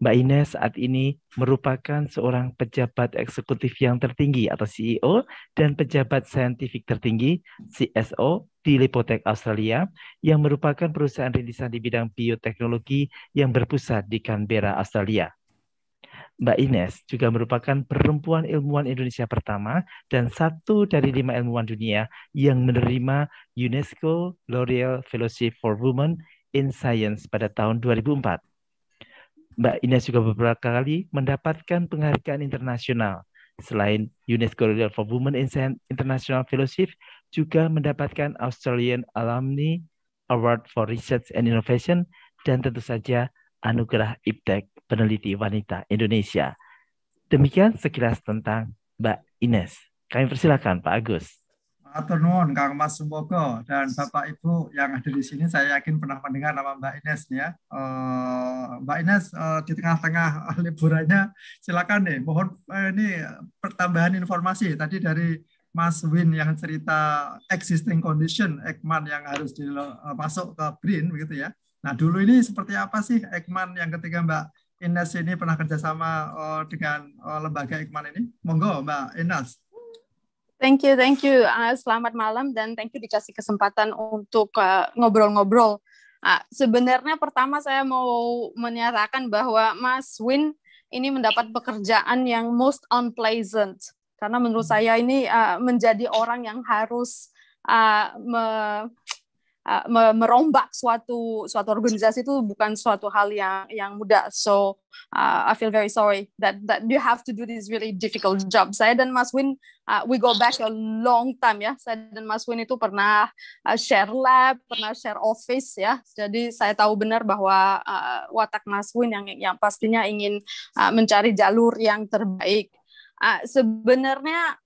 Mbak Ines saat ini merupakan seorang pejabat eksekutif yang tertinggi atau CEO dan pejabat saintifik tertinggi CSO di Lipotek Australia yang merupakan perusahaan rintisan di bidang bioteknologi yang berpusat di Canberra, Australia. Mbak Ines juga merupakan perempuan ilmuwan Indonesia pertama dan satu dari lima ilmuwan dunia yang menerima UNESCO L'Oreal Fellowship for Women in Science pada tahun 2004. Mbak Ines juga beberapa kali mendapatkan penghargaan internasional. Selain UNESCO Leader for Women in International Fellowship, juga mendapatkan Australian Alumni Award for Research and Innovation, dan tentu saja Anugerah IPTEK Peneliti Wanita Indonesia. Demikian sekilas tentang Mbak Ines. Kami persilakan Pak Agus. Atunun, Kang Mas Sumogo, dan Bapak Ibu yang ada di sini, saya yakin pernah mendengar nama Mbak Ines ya. Eh, Mbak Ines eh, di tengah-tengah liburannya, silakan deh. Mohon eh, ini pertambahan informasi tadi dari Mas Win yang cerita existing condition Ekman yang harus di, uh, masuk ke BRIN begitu ya. Nah dulu ini seperti apa sih Ekman yang ketika Mbak Ines ini pernah kerjasama uh, dengan lembaga Ekman ini? Monggo Mbak Ines. Thank you, thank you. Uh, selamat malam dan thank you dikasih kesempatan untuk ah, ngobrol-ngobrol. Uh, uh, sebenarnya pertama saya mau menyatakan bahwa Mas Win ini mendapat pekerjaan yang most unpleasant karena menurut hmm. saya ini uh, menjadi orang yang harus uh, me Ah, merombak suatu suatu organisasi itu bukan suatu hal yang yang mudah. So uh, I feel very sorry that that you have to do this really difficult job. Saya dan Mas Win uh, we go back a long time ya. Saya dan Mas Win itu pernah uh, share lab, pernah share office ya. Jadi saya tahu benar bahwa uh, watak Mas Win yang yang pastinya ingin uh, mencari jalur yang terbaik. Uh, sebenarnya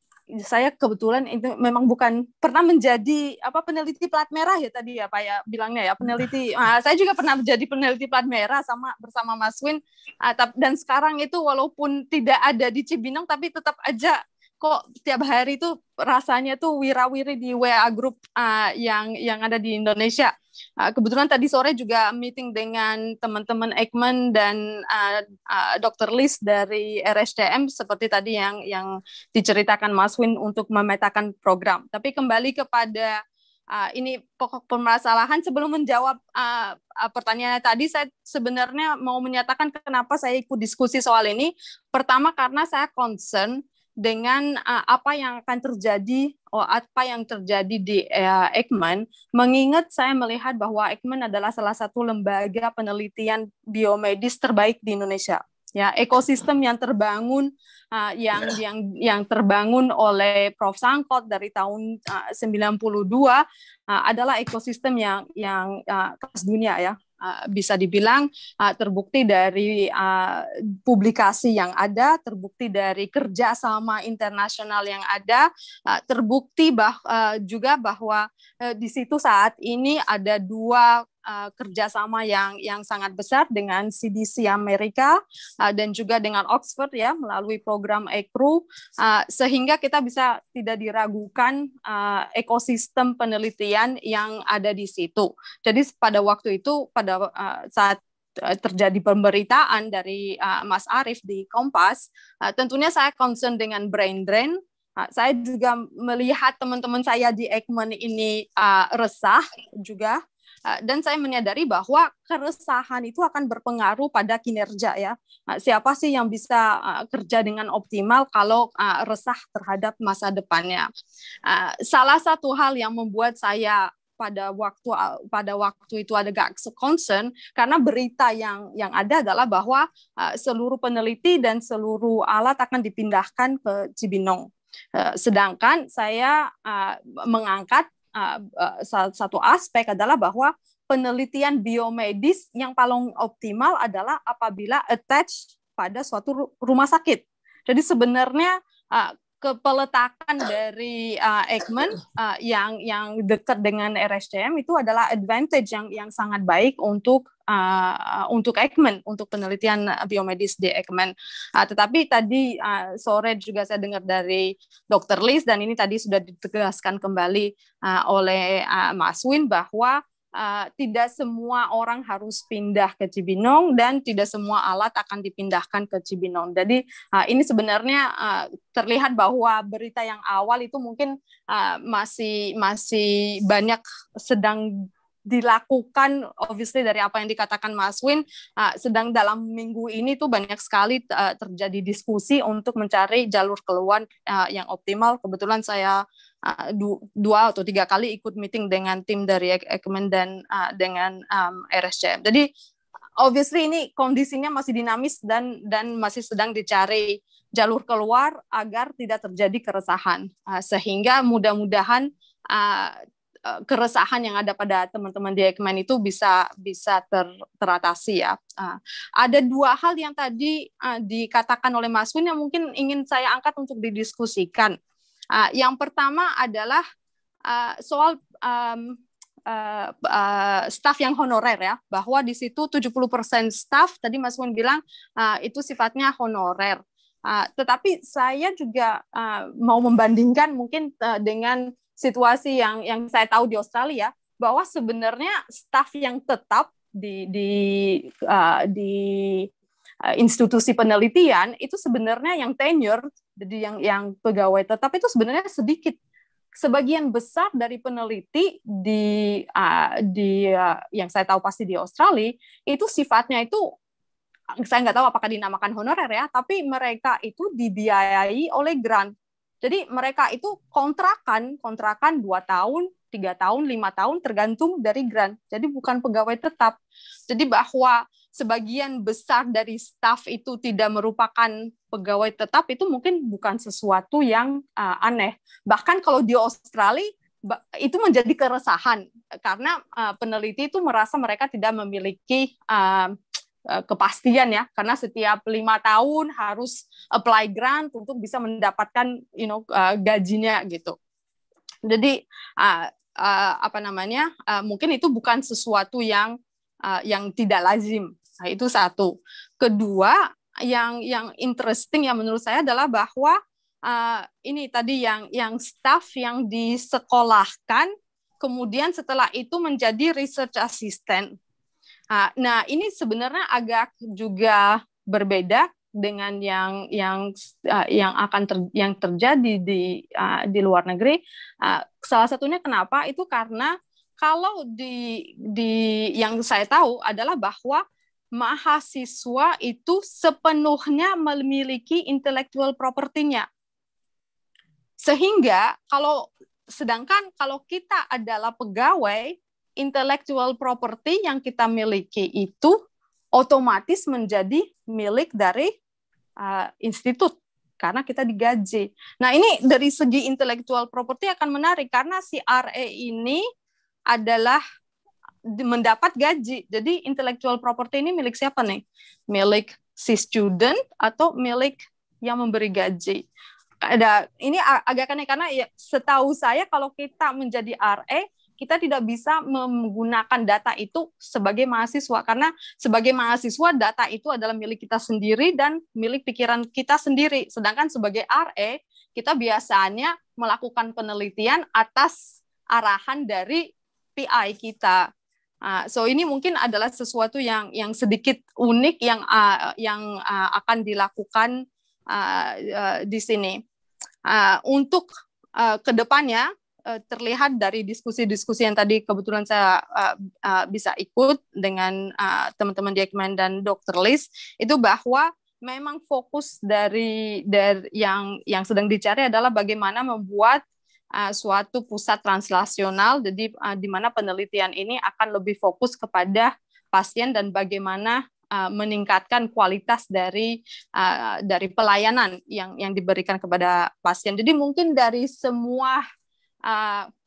saya kebetulan itu memang bukan pernah menjadi apa peneliti plat merah ya tadi ya Pak ya bilangnya ya peneliti. Nah, saya juga pernah menjadi peneliti plat merah sama bersama Mas Win ah, dan sekarang itu walaupun tidak ada di Cibinong tapi tetap aja kok tiap hari itu rasanya tuh wirawiri di WA grup uh, ah, yang yang ada di Indonesia Ah, kebetulan tadi sore juga meeting dengan teman-teman Ekman dan uh, ah, uh, ah, Dr. Lis dari RSCM seperti tadi yang yang diceritakan Mas Win untuk memetakan program. Tapi kembali kepada uh, ini pokok permasalahan sebelum menjawab uh, uh, pertanyaan tadi saya sebenarnya mau menyatakan kenapa saya ikut diskusi soal ini pertama karena saya concern dengan uh, apa yang akan terjadi oh, apa yang terjadi di uh, Ekman mengingat saya melihat bahwa Ekman adalah salah satu lembaga penelitian biomedis terbaik di Indonesia ya ekosistem yang terbangun uh, yang yeah. yang yang terbangun oleh Prof Sangkot dari tahun uh, 92 uh, adalah ekosistem yang yang uh, kelas dunia ya Ah, bisa dibilang uh, terbukti dari uh, publikasi yang ada, terbukti dari kerjasama internasional yang ada, uh, terbukti bah, uh, juga bahwa uh, di situ saat ini ada dua uh, kerjasama yang yang sangat besar dengan CDC Amerika uh, dan juga dengan Oxford ya melalui program ECRU uh, eh, sehingga kita bisa tidak diragukan uh, ekosistem penelitian yang ada di situ. Jadi pada waktu itu pada uh, saat terjadi pemberitaan dari uh, Mas Arief di Kompas, uh, tentunya saya concern dengan brain drain saya juga melihat teman-teman saya di Ekman ini uh, resah juga Eh, dan saya menyadari bahwa keresahan itu akan berpengaruh pada kinerja ya. Eh, siapa sih yang bisa eh, kerja dengan optimal kalau resah terhadap masa depannya? Salah satu hal yang membuat saya pada waktu pada waktu itu ada gak concern karena berita yang yang ada adalah bahwa seluruh peneliti dan seluruh alat akan dipindahkan ke Cibinong. sedangkan saya mengangkat Ah, eh, satu aspek adalah bahwa penelitian biomedis yang paling optimal adalah apabila attached pada suatu rumah sakit. Jadi sebenarnya ah, kepeletakan dari uh, Ekman uh, yang yang dekat dengan RSCM itu adalah advantage yang yang sangat baik untuk uh, untuk Ekman untuk penelitian biomedis di Ekman. Uh, tetapi tadi uh, sore juga saya dengar dari Dr. Lis dan ini tadi sudah ditegaskan kembali uh, oleh uh, Mas Win bahwa Eh, tidak semua orang harus pindah ke Cibinong dan tidak semua alat akan dipindahkan ke Cibinong. Jadi uh, ini sebenarnya uh, terlihat bahwa berita yang awal itu mungkin uh, masih masih banyak sedang dilakukan obviously dari apa yang dikatakan Mas Win uh, sedang dalam minggu ini tuh banyak sekali uh, terjadi diskusi untuk mencari jalur keluar uh, yang optimal kebetulan saya uh, du dua atau tiga kali ikut meeting dengan tim dari Ekmen dan uh, dengan um, RSCM jadi obviously ini kondisinya masih dinamis dan dan masih sedang dicari jalur keluar agar tidak terjadi keresahan uh, sehingga mudah-mudahan uh, Eh, keresahan yang ada pada teman-teman di Ekman itu bisa bisa ter, teratasi ya. Ah, ada dua hal yang tadi ah, dikatakan oleh Mas Win yang mungkin ingin saya angkat untuk didiskusikan. Ah, yang pertama adalah soal um, staff yang honorer ya, bahwa di situ 70% staff tadi Mas Win bilang itu sifatnya honorer. Uh, tetapi saya juga uh, mau membandingkan mungkin uh, dengan situasi yang yang saya tahu di Australia bahwa sebenarnya staf yang tetap di di uh, di uh, institusi penelitian itu sebenarnya yang tenure jadi yang yang pegawai tetap itu sebenarnya sedikit sebagian besar dari peneliti di uh, di uh, yang saya tahu pasti di Australia itu sifatnya itu saya nggak tahu apakah dinamakan honorer ya tapi mereka itu dibiayai oleh grant jadi mereka itu kontrakan, kontrakan 2 tahun, tiga tahun, lima tahun tergantung dari grant. Jadi bukan pegawai tetap. Jadi bahwa sebagian besar dari staff itu tidak merupakan pegawai tetap itu mungkin bukan sesuatu yang uh, aneh. Bahkan kalau di Australia itu menjadi keresahan karena uh, peneliti itu merasa mereka tidak memiliki uh, Eh, kepastian ya karena setiap lima tahun harus apply grant untuk bisa mendapatkan you know uh, gajinya gitu jadi uh, uh, apa namanya uh, mungkin itu bukan sesuatu yang uh, yang tidak lazim nah, itu satu kedua yang yang interesting yang menurut saya adalah bahwa uh, ini tadi yang yang staff yang disekolahkan kemudian setelah itu menjadi research assistant Ah, nah, ini sebenarnya agak juga berbeda dengan yang yang ah, yang akan ter, yang terjadi di ah, di luar negeri. salah satunya kenapa? Itu karena kalau di di yang saya tahu adalah bahwa mahasiswa itu sepenuhnya memiliki intellectual propertinya. Sehingga kalau sedangkan kalau kita adalah pegawai intellectual property yang kita miliki itu otomatis menjadi milik dari uh, institut karena kita digaji. Nah, ini dari segi intellectual property akan menarik karena si RE ini adalah mendapat gaji. Jadi intellectual property ini milik siapa nih? Milik si student atau milik yang memberi gaji? Ada ini agak aneh karena ya, setahu saya kalau kita menjadi RE kita tidak bisa menggunakan data itu sebagai mahasiswa karena sebagai mahasiswa data itu adalah milik kita sendiri dan milik pikiran kita sendiri. Sedangkan sebagai RE kita biasanya melakukan penelitian atas arahan dari PI kita. Uh, so ini mungkin adalah sesuatu yang yang sedikit unik yang uh, yang uh, akan dilakukan uh, uh, di sini. Uh, untuk uh, kedepannya Eh, terlihat dari diskusi-diskusi yang tadi kebetulan saya uh, uh, bisa ikut dengan teman-teman uh, Diakman dan Dokter Liz itu bahwa memang fokus dari dari yang yang sedang dicari adalah bagaimana membuat uh, suatu pusat translasional jadi uh, di mana penelitian ini akan lebih fokus kepada pasien dan bagaimana uh, meningkatkan kualitas dari uh, dari pelayanan yang yang diberikan kepada pasien. Jadi mungkin dari semua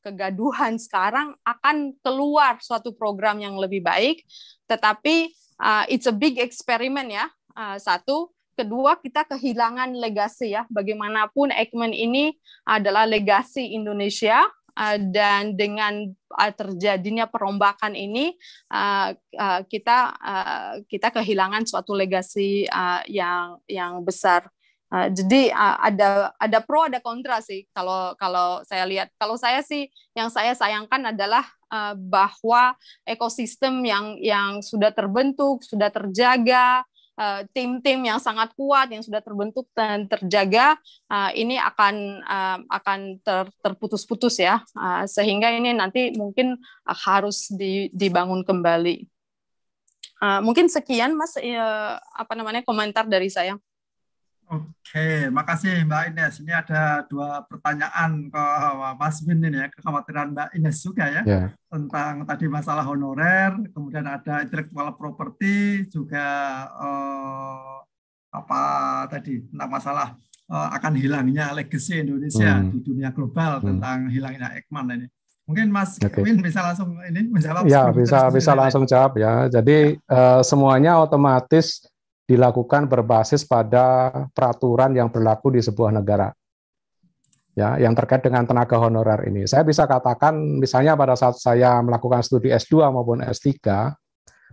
kegaduhan sekarang akan keluar suatu program yang lebih baik. Tetapi uh, it's a big experiment ya. Uh, satu, kedua kita kehilangan legasi ya. Bagaimanapun Ekman ini adalah legasi Indonesia uh, dan dengan uh, terjadinya perombakan ini uh, uh, kita uh, kita kehilangan suatu legasi uh, yang yang besar. Uh, jadi uh, ada ada pro ada kontra sih kalau kalau saya lihat kalau saya sih yang saya sayangkan adalah uh, bahwa ekosistem yang yang sudah terbentuk sudah terjaga tim eh, tim-tim yang sangat kuat yang sudah terbentuk dan terjaga uh, ini akan uh, akan ter, terputus-putus ya uh, sehingga ini nanti mungkin uh, harus di, dibangun kembali uh, mungkin sekian mas uh, apa namanya komentar dari saya. Oke, makasih Mbak Ines. Ini ada dua pertanyaan ke Mas Win ini ya, kekhawatiran Mbak Ines juga ya, ya. tentang tadi masalah honorer, kemudian ada intellectual property, juga eh, apa tadi tentang masalah eh, akan hilangnya legacy Indonesia hmm. di dunia global hmm. tentang hilangnya Ekman ini. Mungkin Mas okay. Win bisa langsung ini menjawab. Ya, bisa bisa langsung jawab ya. Jadi ya. Uh, semuanya otomatis dilakukan berbasis pada peraturan yang berlaku di sebuah negara. Ya, yang terkait dengan tenaga honorer ini. Saya bisa katakan misalnya pada saat saya melakukan studi S2 maupun S3,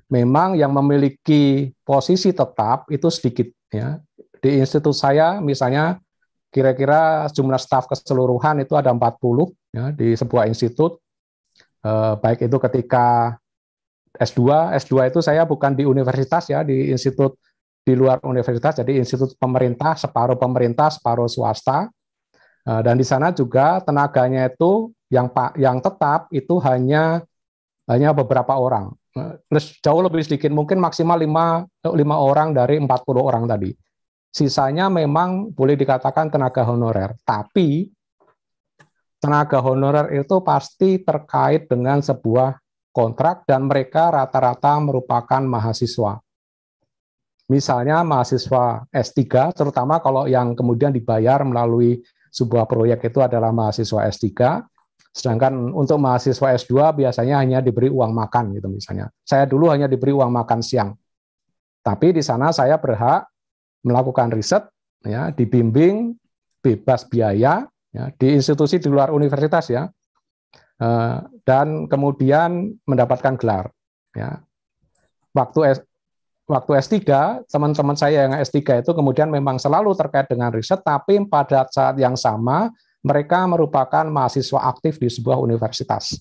memang yang memiliki posisi tetap itu sedikit ya. Di institut saya misalnya kira-kira jumlah staf keseluruhan itu ada 40 ya, di sebuah institut eh, baik itu ketika S2 S2 itu saya bukan di universitas ya di institut di luar universitas, jadi institut pemerintah, separuh pemerintah, separuh swasta. Eh, dan di sana juga tenaganya itu yang yang tetap itu hanya hanya beberapa orang. Eh, jauh lebih sedikit, mungkin maksimal 5, 5 orang dari 40 orang tadi. Sisanya memang boleh dikatakan tenaga honorer, tapi tenaga honorer itu pasti terkait dengan sebuah kontrak dan mereka rata-rata merupakan mahasiswa Misalnya mahasiswa S3, terutama kalau yang kemudian dibayar melalui sebuah proyek itu adalah mahasiswa S3, Sedangkan untuk mahasiswa S2 biasanya hanya diberi uang makan gitu misalnya. Saya dulu hanya diberi uang makan siang. Tapi di sana saya berhak melakukan riset ya, dibimbing bebas biaya ya, di institusi di luar universitas ya. Eh, dan kemudian mendapatkan gelar ya. Waktu waktu S3, teman-teman saya yang S3 itu kemudian memang selalu terkait dengan riset, tapi pada saat yang sama mereka merupakan mahasiswa aktif di sebuah universitas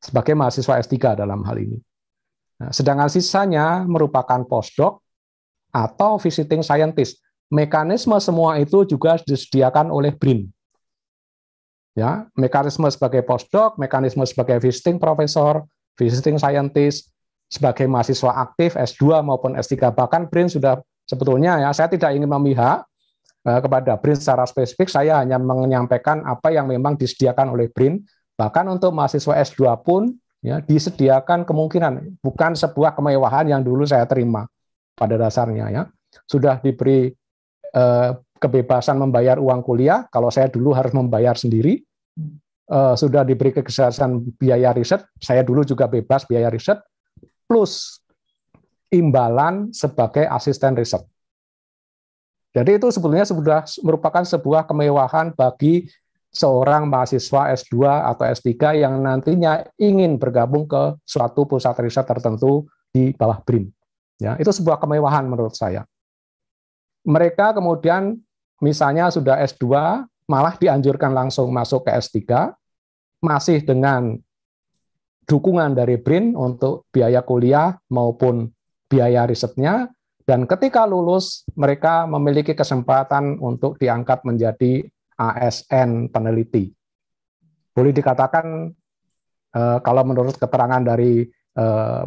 sebagai mahasiswa S3 dalam hal ini. Nah, sedangkan sisanya merupakan postdoc atau visiting scientist. Mekanisme semua itu juga disediakan oleh BRIN. Ya, mekanisme sebagai postdoc, mekanisme sebagai visiting professor, visiting scientist, sebagai mahasiswa aktif S2 maupun S3 bahkan BRIN sudah sebetulnya ya saya tidak ingin memihak eh, kepada BRIN secara spesifik saya hanya menyampaikan apa yang memang disediakan oleh BRIN bahkan untuk mahasiswa S2 pun ya disediakan kemungkinan bukan sebuah kemewahan yang dulu saya terima pada dasarnya ya sudah diberi eh, kebebasan membayar uang kuliah kalau saya dulu harus membayar sendiri hmm. eh, sudah diberi kebebasan biaya riset saya dulu juga bebas biaya riset plus imbalan sebagai asisten riset. Jadi itu sebetulnya sudah merupakan sebuah kemewahan bagi seorang mahasiswa S2 atau S3 yang nantinya ingin bergabung ke suatu pusat riset tertentu di bawah BRIN. Ya, itu sebuah kemewahan menurut saya. Mereka kemudian misalnya sudah S2 malah dianjurkan langsung masuk ke S3 masih dengan dukungan dari BRIN untuk biaya kuliah maupun biaya risetnya dan ketika lulus mereka memiliki kesempatan untuk diangkat menjadi ASN peneliti. Boleh dikatakan eh, kalau menurut keterangan dari eh,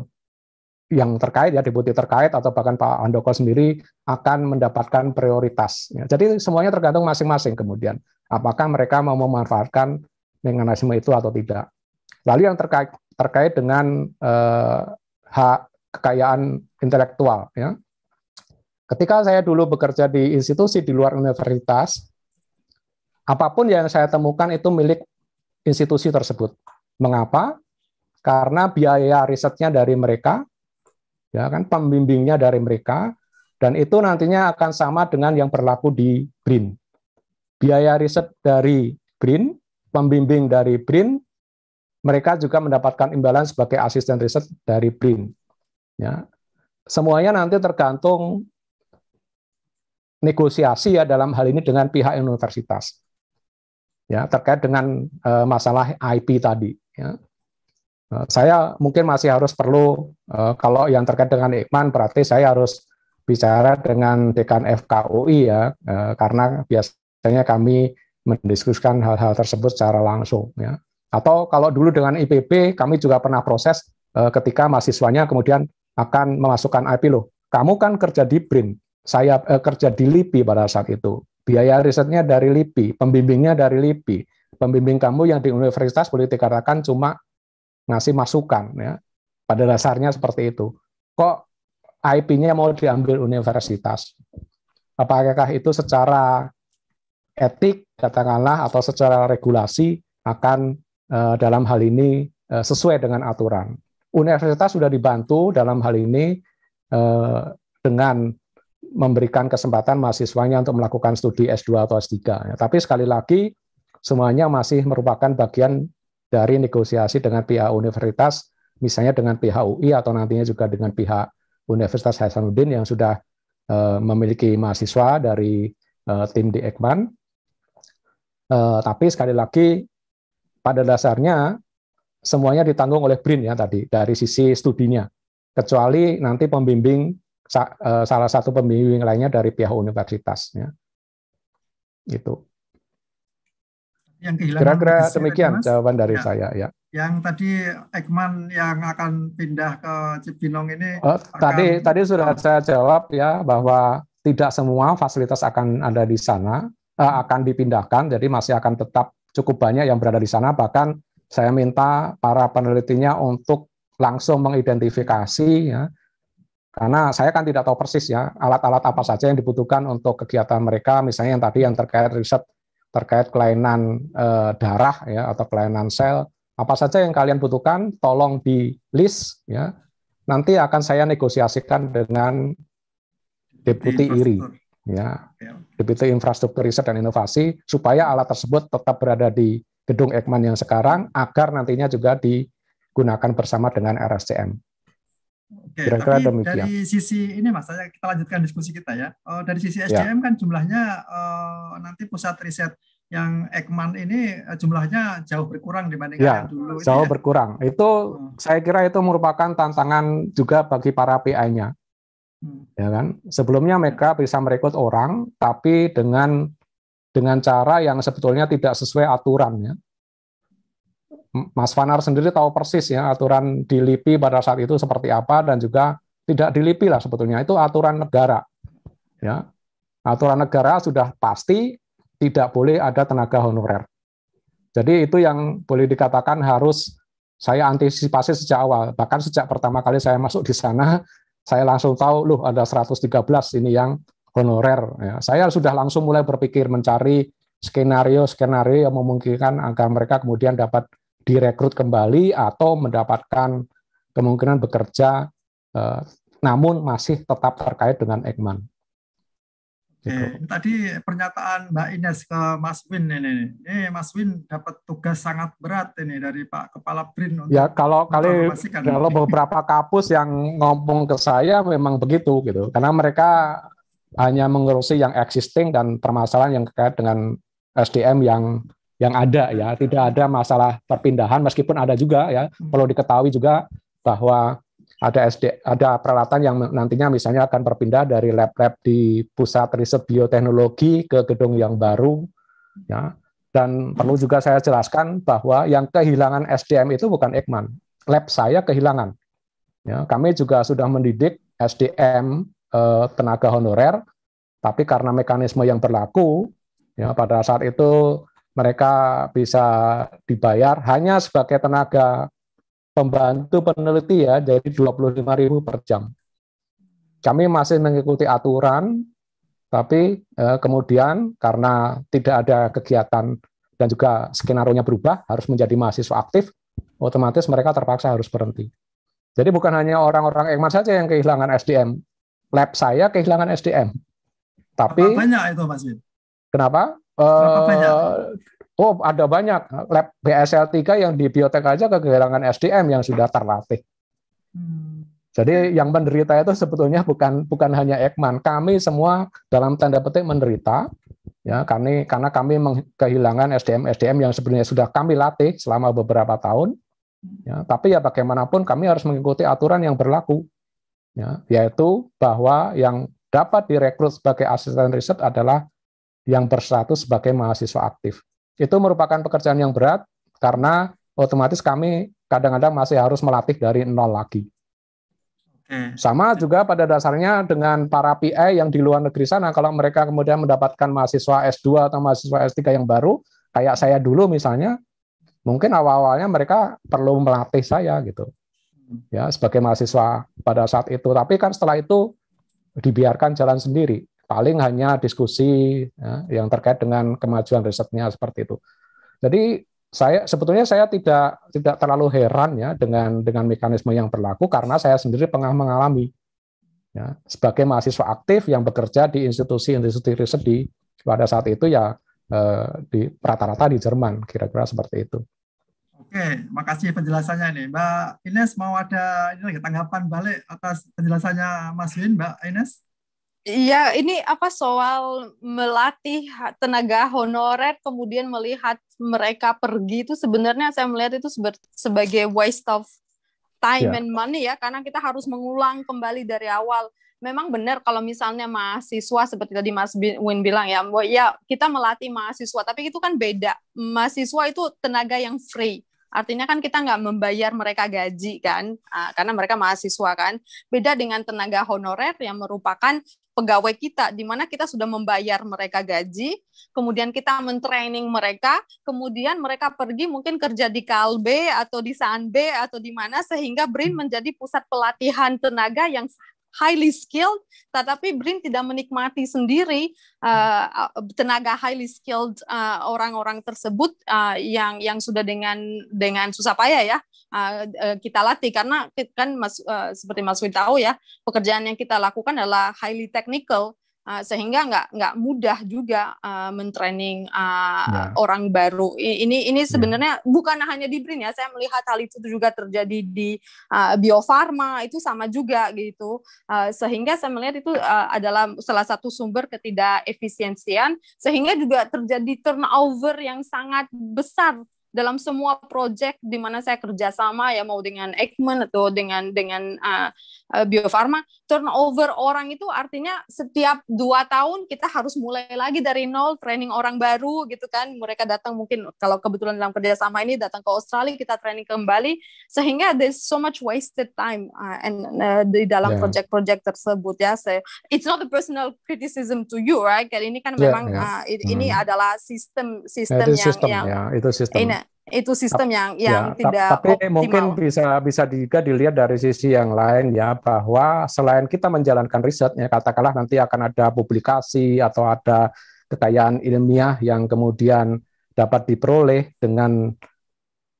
yang terkait ya deputi terkait atau bahkan Pak Andoko sendiri akan mendapatkan prioritas. Ya, jadi semuanya tergantung masing-masing kemudian apakah mereka mau memanfaatkan mekanisme itu atau tidak. Lalu yang terkait terkait dengan eh, hak kekayaan intelektual. Ya. Ketika saya dulu bekerja di institusi di luar universitas, apapun yang saya temukan itu milik institusi tersebut. Mengapa? Karena biaya risetnya dari mereka, ya kan pembimbingnya dari mereka, dan itu nantinya akan sama dengan yang berlaku di BRIN. Biaya riset dari BRIN, pembimbing dari BRIN, mereka juga mendapatkan imbalan sebagai asisten riset dari BRIN. Ya. Semuanya nanti tergantung negosiasi ya dalam hal ini dengan pihak universitas. Ya, terkait dengan uh, masalah IP tadi, ya. Uh, saya mungkin masih harus perlu uh, kalau yang terkait dengan Iqman berarti saya harus bicara dengan dekan FKUI ya karena biasanya kami mendiskusikan hal-hal tersebut secara langsung ya. Atau kalau dulu dengan IPB, kami juga pernah proses eh, ketika mahasiswanya kemudian akan memasukkan IP loh. Kamu kan kerja di BRIN, saya eh, kerja di LIPI pada saat itu. Biaya risetnya dari LIPI, pembimbingnya dari LIPI. Pembimbing kamu yang di universitas boleh dikatakan cuma ngasih masukan ya. Pada dasarnya seperti itu. Kok IP-nya mau diambil universitas? Apakah itu secara etik katakanlah atau secara regulasi akan Eh, dalam hal ini eh, sesuai dengan aturan. Universitas sudah dibantu dalam hal ini eh, dengan memberikan kesempatan mahasiswanya untuk melakukan studi S2 atau S3. Ya, tapi sekali lagi semuanya masih merupakan bagian dari negosiasi dengan pihak universitas, misalnya dengan pihak UI atau nantinya juga dengan pihak Universitas Hasanuddin yang sudah memiliki mahasiswa dari tim di Ekman. Tapi sekali lagi pada dasarnya semuanya ditanggung oleh BRIN ya tadi dari sisi studinya. Kecuali nanti pembimbing e, salah satu pembimbing lainnya dari pihak universitas ya. Gitu. Yang kehilangan kira-kira demikian mas? jawaban dari ya. saya ya. Yang tadi Ekman yang akan pindah ke Cibinong ini uh, akan... tadi tadi sudah saya jawab ya bahwa tidak semua fasilitas akan ada di sana e, akan dipindahkan jadi masih akan tetap cukup banyak yang berada di sana. Bahkan saya minta para penelitinya untuk langsung mengidentifikasi ya, karena saya kan tidak tahu persis ya alat-alat apa saja yang dibutuhkan untuk kegiatan mereka, misalnya yang tadi yang terkait riset terkait kelainan e, darah ya atau kelainan sel, apa saja yang kalian butuhkan, tolong di list ya. Nanti akan saya negosiasikan dengan deputi IRI ya, ya. DPT infrastruktur riset dan inovasi supaya alat tersebut tetap berada di gedung Ekman yang sekarang agar nantinya juga digunakan bersama dengan RSCM. Oke, Kira-kira tapi demikian. dari sisi ini mas, saya kita lanjutkan diskusi kita ya. Eh, dari sisi SDM ya. kan jumlahnya eh, nanti pusat riset yang Ekman ini eh, jumlahnya jauh berkurang dibandingkan ya, yang dulu. Jauh ya. berkurang. Itu oh. saya kira itu merupakan tantangan juga bagi para PI-nya. Hmm. ya kan? Sebelumnya hmm. mereka bisa merekrut orang, tapi dengan dengan cara yang sebetulnya tidak sesuai aturan ya. Mas Fanar sendiri tahu persis ya aturan di LIPI pada saat itu seperti apa dan juga tidak di LIPI lah sebetulnya itu aturan negara ya. Aturan negara sudah pasti tidak boleh ada tenaga honorer. Jadi itu yang boleh dikatakan harus saya antisipasi sejak awal. Bahkan sejak pertama kali saya masuk di sana, saya langsung tahu loh ada 113 ini yang honorer. Ya, saya sudah langsung mulai berpikir mencari skenario-skenario yang memungkinkan agar mereka kemudian dapat direkrut kembali atau mendapatkan kemungkinan bekerja eh, namun masih tetap terkait dengan Ekman. Oke, gitu. eh, tadi pernyataan Mbak Ines ke Mas Win ini. Ini eh, Mas Win dapat tugas sangat berat ini dari Pak Kepala BRIN Ya, kalau kali kalau beberapa kapus yang ngomong ke saya memang begitu gitu. Karena mereka hanya mengurusi yang existing dan permasalahan yang terkait dengan SDM yang yang ada ya. Tidak ada masalah perpindahan meskipun ada juga ya. Hmm. Perlu diketahui juga bahwa ada SD, ada peralatan yang nantinya misalnya akan berpindah dari lab-lab di pusat riset bioteknologi ke gedung yang baru. Ya. Dan perlu juga saya jelaskan bahwa yang kehilangan SDM itu bukan Ekman, lab saya kehilangan. Ya, kami juga sudah mendidik SDM eh, tenaga honorer, tapi karena mekanisme yang berlaku, ya pada saat itu mereka bisa dibayar hanya sebagai tenaga pembantu peneliti ya dari 25.000 per jam. Kami masih mengikuti aturan, tapi eh, kemudian karena tidak ada kegiatan dan juga skenario-nya berubah, harus menjadi mahasiswa aktif, otomatis mereka terpaksa harus berhenti. Jadi bukan hanya orang-orang Ekman saja yang kehilangan SDM. Lab saya kehilangan SDM. Tapi banyak itu Mas Kenapa? Berapa eh, Oh, ada banyak lab BSL3 yang di biotek aja kegerangan SDM yang sudah terlatih. Hmm. Jadi yang menderita itu sebetulnya bukan bukan hanya Ekman, kami semua dalam tanda petik menderita ya kami karena kami kehilangan SDM SDM yang sebenarnya sudah kami latih selama beberapa tahun. Ya, tapi ya bagaimanapun kami harus mengikuti aturan yang berlaku. Ya, yaitu bahwa yang dapat direkrut sebagai asisten riset adalah yang berstatus sebagai mahasiswa aktif. Itu merupakan pekerjaan yang berat karena otomatis kami kadang-kadang masih harus melatih dari nol lagi. Sama juga pada dasarnya dengan para PI yang di luar negeri sana, kalau mereka kemudian mendapatkan mahasiswa S2 atau mahasiswa S3 yang baru, kayak saya dulu misalnya, mungkin awal-awalnya mereka perlu melatih saya gitu. Ya, sebagai mahasiswa pada saat itu. Tapi kan setelah itu dibiarkan jalan sendiri paling hanya diskusi ya, yang terkait dengan kemajuan risetnya seperti itu. Jadi saya sebetulnya saya tidak tidak terlalu heran ya dengan dengan mekanisme yang berlaku karena saya sendiri pernah mengalami ya sebagai mahasiswa aktif yang bekerja di institusi-institusi riset di pada saat itu ya eh, di rata-rata di Jerman kira-kira seperti itu. Oke, makasih penjelasannya nih Mbak Ines mau ada ini lagi tanggapan balik atas penjelasannya Mas Win Mbak Ines? Iya, ini apa soal melatih tenaga honorer kemudian melihat mereka pergi itu sebenarnya saya melihat itu sebagai waste of time yeah. and money ya karena kita harus mengulang kembali dari awal. Memang benar kalau misalnya mahasiswa seperti tadi Mas Win bilang ya, ya kita melatih mahasiswa tapi itu kan beda. Mahasiswa itu tenaga yang free artinya kan kita nggak membayar mereka gaji kan ah, karena mereka mahasiswa kan beda dengan tenaga honorer yang merupakan pegawai kita, di mana kita sudah membayar mereka gaji, kemudian kita mentraining mereka, kemudian mereka pergi mungkin kerja di Kalbe atau di Sanbe atau di mana, sehingga BRIN hmm. menjadi pusat pelatihan tenaga yang highly skilled, tetapi Brin tidak menikmati sendiri uh, tenaga highly skilled orang eh, orang-orang tersebut uh, yang yang sudah dengan dengan susah payah ya uh, uh, kita latih karena kan mas, uh, seperti Mas Wid tahu ya pekerjaan yang kita lakukan adalah highly technical Uh, sehingga nggak nggak mudah juga uh, mentraining uh, nah. orang baru ini ini ya. sebenarnya yeah. bukan hanya di Brin ya saya melihat hal itu juga terjadi di uh, ah, Bio itu sama juga gitu uh, sehingga saya melihat itu uh, adalah salah satu sumber ketidakefisiensian sehingga juga terjadi turnover yang sangat besar dalam semua proyek di mana saya kerjasama ya mau dengan Ekman atau dengan dengan uh, ah, ah, Bio Farma turnover orang itu artinya setiap dua tahun kita harus mulai lagi dari nol training orang baru gitu kan mereka datang mungkin kalau kebetulan dalam kerjasama ini datang ke Australia kita training kembali sehingga there's so much wasted time uh, and uh, di dalam yeah. project-project tersebut ya saya it's not a personal criticism to you right ini kan memang yeah. Uh, ini hmm. adalah sistem sistem yang sistem, yang ya. itu sistem itu sistem yang yang ya, tidak tapi optimal. mungkin bisa bisa juga dilihat dari sisi yang lain ya bahwa selain kita menjalankan risetnya katakanlah nanti akan ada publikasi atau ada kekayaan ilmiah yang kemudian dapat diperoleh dengan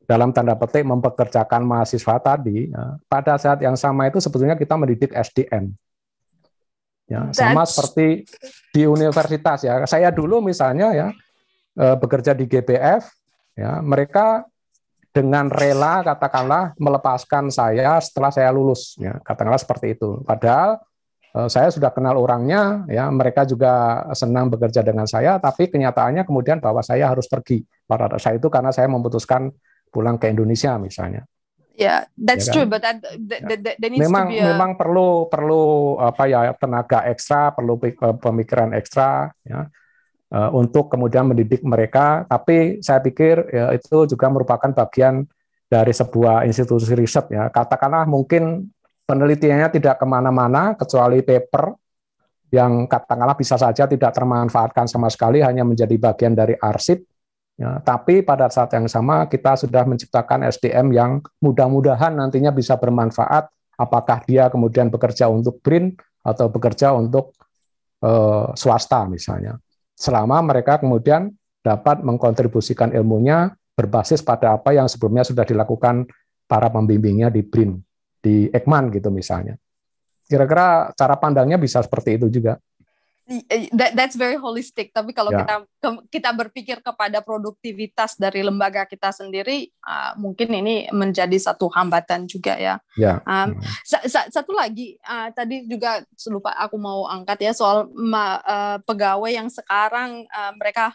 dalam tanda petik mempekerjakan mahasiswa tadi ya, pada saat yang sama itu sebetulnya kita mendidik SDM ya sama seperti di universitas ya saya dulu misalnya ya eh, bekerja di GPF Ya, mereka dengan rela katakanlah melepaskan saya setelah saya lulus ya katakanlah seperti itu padahal eh, saya sudah kenal orangnya ya mereka juga senang bekerja dengan saya tapi kenyataannya kemudian bahwa saya harus pergi pada saat itu karena saya memutuskan pulang ke Indonesia misalnya Ya, yeah, that's ya kan? true, but that, that, ya. that, that needs memang, to be a... memang perlu perlu apa ya tenaga ekstra, perlu eh, pemikiran ekstra, ya Eh, untuk kemudian mendidik mereka. Tapi saya pikir ya, itu juga merupakan bagian dari sebuah institusi riset ya. Katakanlah mungkin penelitiannya tidak kemana-mana kecuali paper yang katakanlah bisa saja tidak termanfaatkan sama sekali hanya menjadi bagian dari arsip. Ya, tapi pada saat yang sama kita sudah menciptakan SDM yang mudah-mudahan nantinya bisa bermanfaat apakah dia kemudian bekerja untuk BRIN atau bekerja untuk eh, swasta misalnya selama mereka kemudian dapat mengkontribusikan ilmunya berbasis pada apa yang sebelumnya sudah dilakukan para pembimbingnya di BRIN, di Ekman gitu misalnya. Kira-kira cara pandangnya bisa seperti itu juga. Eh, that, that's very holistic. Tapi kalau yeah. kita kita berpikir kepada produktivitas dari lembaga kita sendiri, uh, mungkin ini menjadi satu hambatan juga ya. Yeah. Um, hmm. sa sa satu lagi uh, tadi juga lupa aku mau angkat ya soal uh, pegawai yang sekarang uh, mereka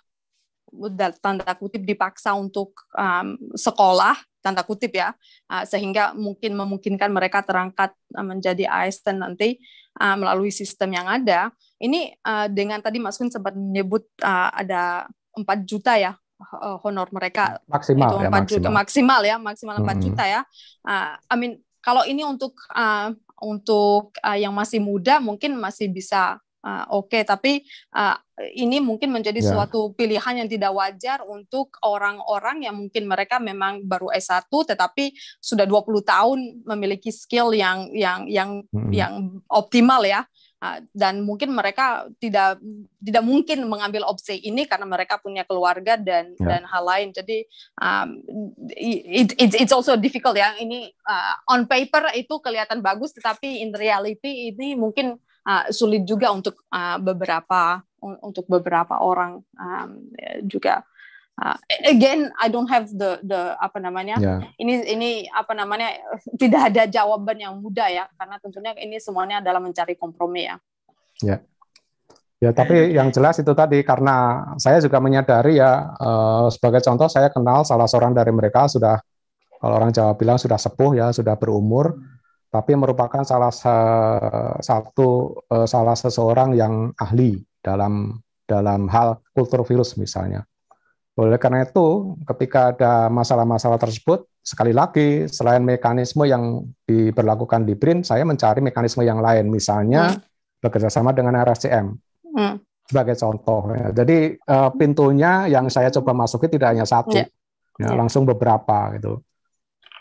tanda kutip dipaksa untuk um, sekolah tanda kutip ya uh, sehingga mungkin memungkinkan mereka terangkat menjadi ASN nanti uh, melalui sistem yang ada. Ini uh, dengan tadi Mas Win sempat menyebut uh, ada 4 juta ya eh, honor mereka maksimal itu 4 ya, maksimal. juta maksimal ya maksimal 4 hmm. juta ya. Uh, I mean kalau ini untuk uh, untuk uh, yang masih muda mungkin masih bisa Uh, Oke, okay. tapi uh, ini mungkin menjadi yeah. suatu pilihan yang tidak wajar untuk orang-orang yang mungkin mereka memang baru S1 tetapi sudah 20 tahun memiliki skill yang yang yang hmm. yang optimal ya. Uh, dan mungkin mereka tidak tidak mungkin mengambil opsi ini karena mereka punya keluarga dan yeah. dan hal lain. Jadi um, it, it, it's also difficult ya. Ini uh, on paper itu kelihatan bagus tetapi in reality ini mungkin Ah, sulit juga untuk uh, beberapa untuk beberapa orang um, juga uh, again I don't have the the apa namanya yeah. ini ini apa namanya tidak ada jawaban yang mudah ya karena tentunya ini semuanya adalah mencari kompromi ya. Ya. Yeah. Ya, tapi eh. yang jelas itu tadi karena saya juga menyadari ya uh, sebagai contoh saya kenal salah seorang dari mereka sudah kalau orang Jawa bilang sudah sepuh ya, sudah berumur tapi merupakan salah satu eh, salah seseorang yang ahli dalam dalam hal kultur virus misalnya. Oleh karena itu, ketika ada masalah-masalah tersebut, sekali lagi selain mekanisme yang diberlakukan di print, saya mencari mekanisme yang lain, misalnya hmm. bekerjasama dengan RSCM. Hmm. Sebagai contoh, ya. jadi eh, pintunya yang saya coba masuki tidak hanya satu, yeah. Ya, yeah. Ya. langsung beberapa gitu.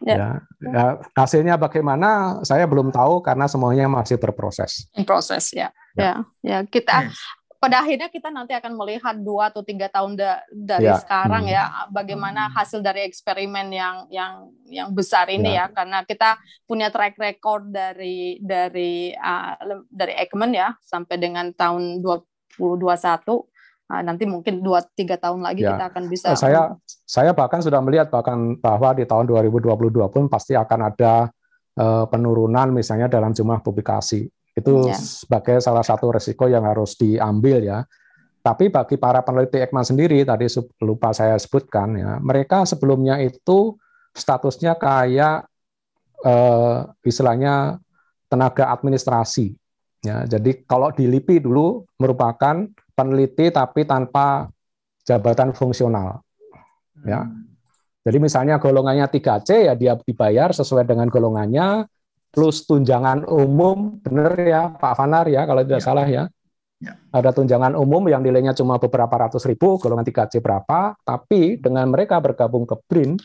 Ya. ya. ya. hasilnya bagaimana saya belum tahu karena semuanya masih berproses. Proses ya. Ya, ya, ya. kita hmm. pada akhirnya kita nanti akan melihat dua atau tiga tahun da dari ya. sekarang hmm. ya bagaimana hasil dari eksperimen yang yang yang besar ini ya, ya karena kita punya track record dari dari uh, dari Ekman ya sampai dengan tahun 2021 Nah, nanti mungkin 2-3 tahun lagi ya. kita akan bisa. Eh, saya saya bahkan sudah melihat bahkan bahwa di tahun 2022 pun pasti akan ada eh, penurunan misalnya dalam jumlah publikasi. Itu ya. sebagai salah satu resiko yang harus diambil ya. Tapi bagi para peneliti Ekman sendiri tadi lupa saya sebutkan ya, mereka sebelumnya itu statusnya kayak eh, istilahnya tenaga administrasi. Ya, jadi kalau di LIPI dulu merupakan peneliti tapi tanpa jabatan fungsional. Ya. Hmm. Jadi misalnya golongannya 3C ya dia dibayar sesuai dengan golongannya plus tunjangan umum benar ya Pak Fanar ya kalau tidak ya. salah ya. ya. Ada tunjangan umum yang nilainya cuma beberapa ratus ribu, golongan 3C berapa, tapi dengan mereka bergabung ke BRIN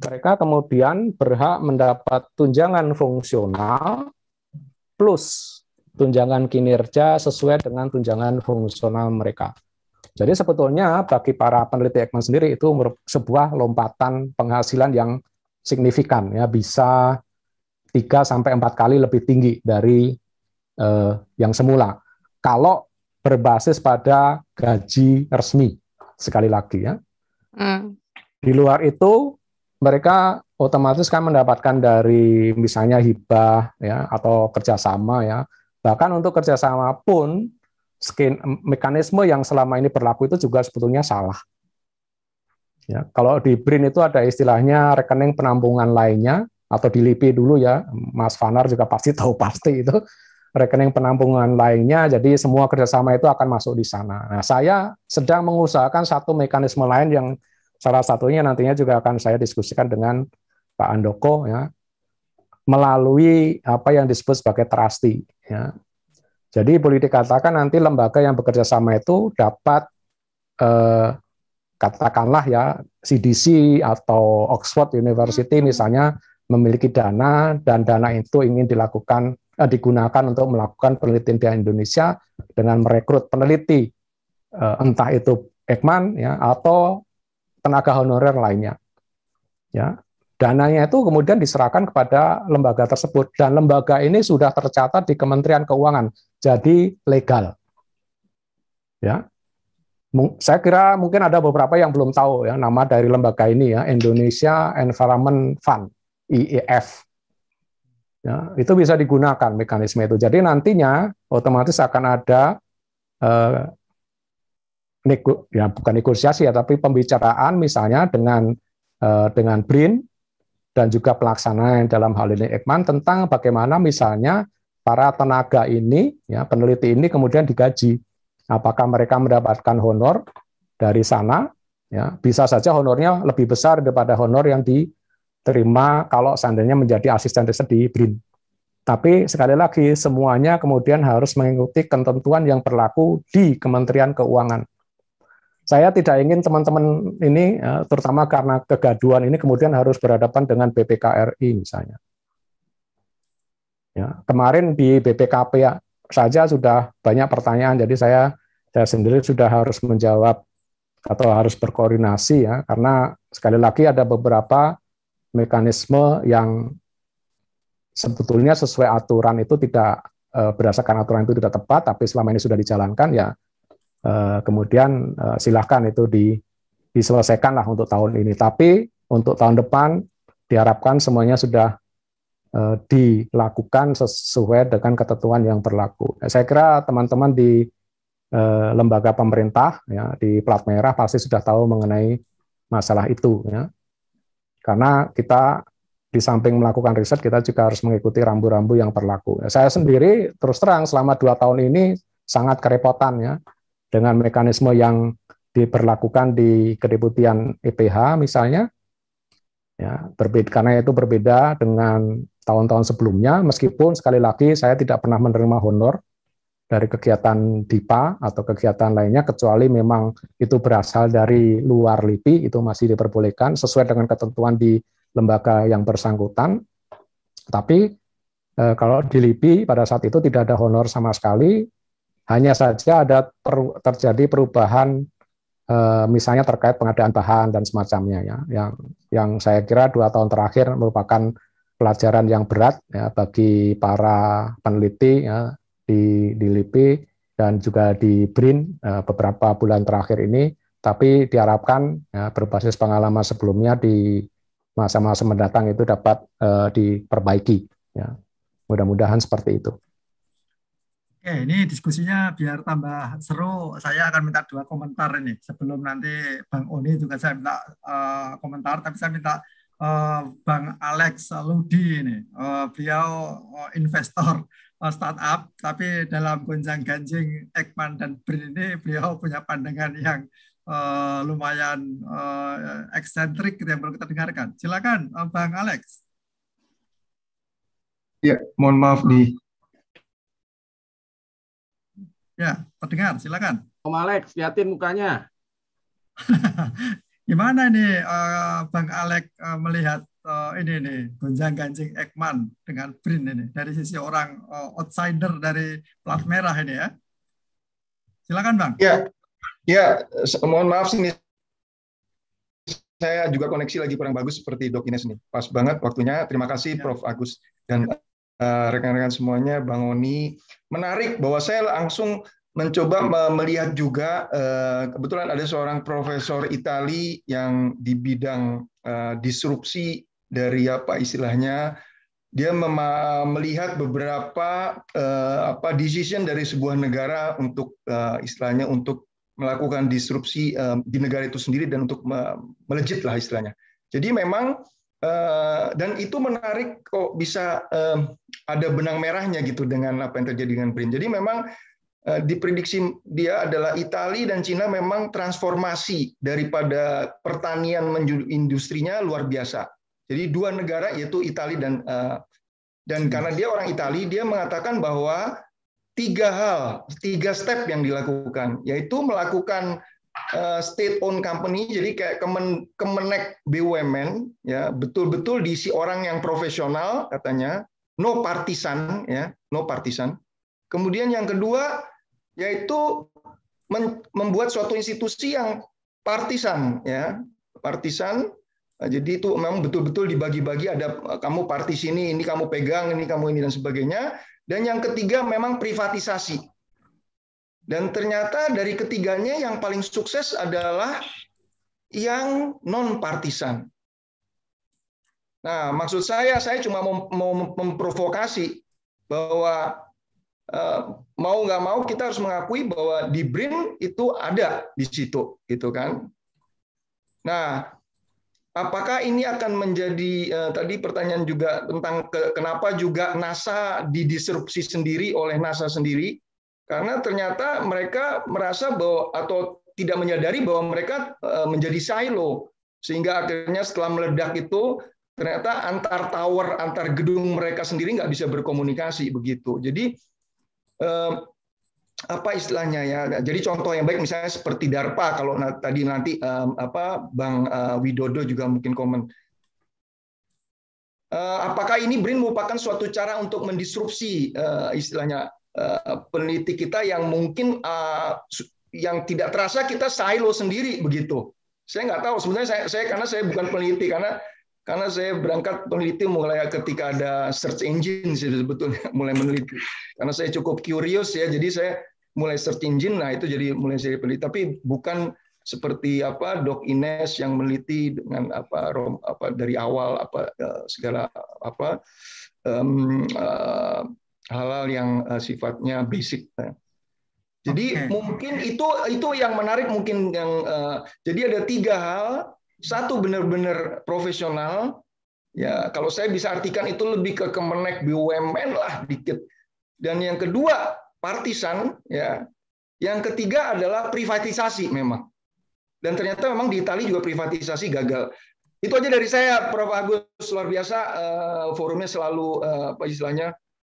mereka kemudian berhak mendapat tunjangan fungsional plus tunjangan kinerja sesuai dengan tunjangan fungsional mereka. Jadi sebetulnya bagi para peneliti Ekman sendiri itu sebuah lompatan penghasilan yang signifikan ya bisa 3 sampai 4 kali lebih tinggi dari eh, yang semula. Kalau berbasis pada gaji resmi sekali lagi ya. Mm. Di luar itu mereka otomatis kan mendapatkan dari misalnya hibah ya atau kerjasama ya Bahkan untuk kerjasama pun skin, mekanisme yang selama ini berlaku itu juga sebetulnya salah. Ya, kalau di BRIN itu ada istilahnya rekening penampungan lainnya atau di LIPI dulu ya, Mas Fanar juga pasti tahu pasti itu rekening penampungan lainnya. Jadi semua kerjasama itu akan masuk di sana. Nah, saya sedang mengusahakan satu mekanisme lain yang salah satunya nantinya juga akan saya diskusikan dengan Pak Andoko ya melalui apa yang disebut sebagai trusty. Ya. Jadi boleh dikatakan nanti lembaga yang bekerja sama itu dapat eh, katakanlah ya CDC atau Oxford University misalnya memiliki dana dan dana itu ingin dilakukan eh, digunakan untuk melakukan penelitian di Indonesia dengan merekrut peneliti eh, entah itu Ekman ya atau tenaga honorer lainnya. Ya dananya itu kemudian diserahkan kepada lembaga tersebut dan lembaga ini sudah tercatat di Kementerian Keuangan jadi legal ya saya kira mungkin ada beberapa yang belum tahu ya nama dari lembaga ini ya Indonesia Environment Fund IEF ya itu bisa digunakan mekanisme itu jadi nantinya otomatis akan ada eh, nego, ya bukan negosiasi ya tapi pembicaraan misalnya dengan eh, dengan BRIN dan juga pelaksanaan dalam hal ini Ekman tentang bagaimana misalnya para tenaga ini, ya, peneliti ini kemudian digaji. Apakah mereka mendapatkan honor dari sana? Ya, bisa saja honornya lebih besar daripada honor yang diterima kalau seandainya menjadi asisten riset di BRIN. Tapi sekali lagi semuanya kemudian harus mengikuti ketentuan yang berlaku di Kementerian Keuangan saya tidak ingin teman-teman ini, eh, terutama karena kegaduan ini kemudian harus berhadapan dengan BPKRI misalnya. Ya, kemarin di BPKP ya saja sudah banyak pertanyaan, jadi saya saya sendiri sudah harus menjawab atau harus berkoordinasi ya, karena sekali lagi ada beberapa mekanisme yang sebetulnya sesuai aturan itu tidak eh, berdasarkan aturan itu tidak tepat, tapi selama ini sudah dijalankan ya Eh, kemudian silahkan eh, silakan itu di, diselesaikan untuk tahun ini. Tapi untuk tahun depan diharapkan semuanya sudah eh, dilakukan sesuai dengan ketentuan yang berlaku. Saya kira teman-teman di lembaga pemerintah ya, di plat merah pasti sudah tahu mengenai masalah itu ya. Karena kita di samping melakukan riset, kita juga harus mengikuti rambu-rambu yang berlaku. Saya sendiri terus terang selama dua tahun ini sangat kerepotan ya dengan mekanisme yang diperlakukan di kedeputian EPH misalnya ya berbeda karena itu berbeda dengan tahun-tahun sebelumnya meskipun sekali lagi saya tidak pernah menerima honor dari kegiatan DIPA atau kegiatan lainnya kecuali memang itu berasal dari luar LIPI itu masih diperbolehkan sesuai dengan ketentuan di lembaga yang bersangkutan tapi eh, kalau di LIPI pada saat itu tidak ada honor sama sekali hanya saja ada per, terjadi perubahan e, misalnya terkait pengadaan bahan dan semacamnya ya yang yang saya kira dua tahun terakhir merupakan pelajaran yang berat ya, bagi para peneliti ya, di di LIPI dan juga di BRIN eh, beberapa bulan terakhir ini tapi diharapkan ya, berbasis pengalaman sebelumnya di masa-masa mendatang itu dapat uh, diperbaiki. Ya. Mudah-mudahan seperti itu. Oke, ini diskusinya biar tambah seru. Saya akan minta dua komentar ini sebelum nanti Bang Oni juga saya minta uh, komentar, tapi saya minta uh, Bang Alex Ludi ini. Uh, beliau uh, investor uh, startup, tapi dalam gonjang ganjing Ekman dan Brin ini beliau punya pandangan yang uh, lumayan uh, eksentrik gitu yang perlu kita dengarkan. Silakan, uh, Bang Alex. Ya, mohon maaf nih Ya, terdengar. Silakan. Om Alex, liatin mukanya. Gimana nih eh, uh, Bang Alex uh, melihat uh, ini nih gonjang ganjing Ekman dengan Brin ini dari sisi orang uh, outsider dari plat merah ini ya. Silakan Bang. Ya, ya mohon maaf sini saya juga koneksi lagi kurang bagus seperti dok Ines nih. Pas banget waktunya. Terima kasih ya. Prof Agus dan Eh, rekan-rekan semuanya, Bang Oni, menarik bahwa saya langsung mencoba melihat juga eh, kebetulan ada seorang profesor Itali yang di bidang eh, disrupsi dari apa istilahnya dia melihat beberapa apa decision dari sebuah negara untuk istilahnya untuk melakukan disrupsi di negara itu sendiri dan untuk melejit lah istilahnya. Jadi memang Eh, dan itu menarik kok bisa ada benang merahnya gitu dengan apa yang terjadi dengan BRIN. Jadi memang uh, diprediksi dia adalah Italia dan Cina memang transformasi daripada pertanian menuju industrinya luar biasa. Jadi dua negara yaitu Italia dan eh, dan hmm. karena dia orang Italia dia mengatakan bahwa tiga hal, tiga step yang dilakukan yaitu melakukan Eh, state owned company jadi kayak kemen kemenek BUMN ya betul-betul diisi orang yang profesional katanya no partisan ya no partisan kemudian yang kedua yaitu membuat suatu institusi yang partisan ya partisan eh, jadi itu memang betul-betul dibagi-bagi ada eh, kamu parti ini ini kamu pegang ini kamu ini dan sebagainya dan yang ketiga memang privatisasi dan ternyata dari ketiganya yang paling sukses adalah yang non-partisan. Nah, maksud saya, saya cuma mau memprovokasi bahwa eh, mau nggak mau kita harus mengakui bahwa di BRIN itu ada di situ, gitu kan? Nah, apakah ini akan menjadi eh, tadi pertanyaan juga tentang kenapa juga NASA didisrupsi sendiri oleh NASA sendiri? Karena ternyata mereka merasa bahwa atau tidak menyadari bahwa mereka eh, menjadi silo sehingga akhirnya setelah meledak itu ternyata antar tower antar gedung mereka sendiri nggak bisa berkomunikasi begitu jadi eh, apa istilahnya ya jadi contoh yang baik misalnya seperti darpa kalau tadi nanti apa bang eh, widodo juga mungkin komen apakah ini brin merupakan suatu cara untuk mendisrupsi istilahnya Eh, peneliti kita yang mungkin eh, yang tidak terasa kita silo sendiri begitu. Saya nggak tahu sebenarnya saya, saya karena saya bukan peneliti karena karena saya berangkat peneliti mulai ketika ada search engine sih sebetulnya mulai meneliti karena saya cukup curious ya jadi saya mulai search engine nah itu jadi mulai saya peneliti tapi bukan seperti apa Dok Ines yang meneliti dengan apa rom, apa dari awal apa eh, segala apa um, uh, halal yang eh, sifatnya basic. Jadi okay. mungkin itu itu yang menarik mungkin yang uh, jadi ada tiga hal. Satu benar-benar profesional. Ya kalau saya bisa artikan itu lebih ke kemenek BUMN lah dikit. Dan yang kedua partisan ya. Yang ketiga adalah privatisasi memang. Dan ternyata memang di Italia juga privatisasi gagal. Itu aja dari saya, Prof. Agus luar biasa. Uh, forumnya selalu uh, apa istilahnya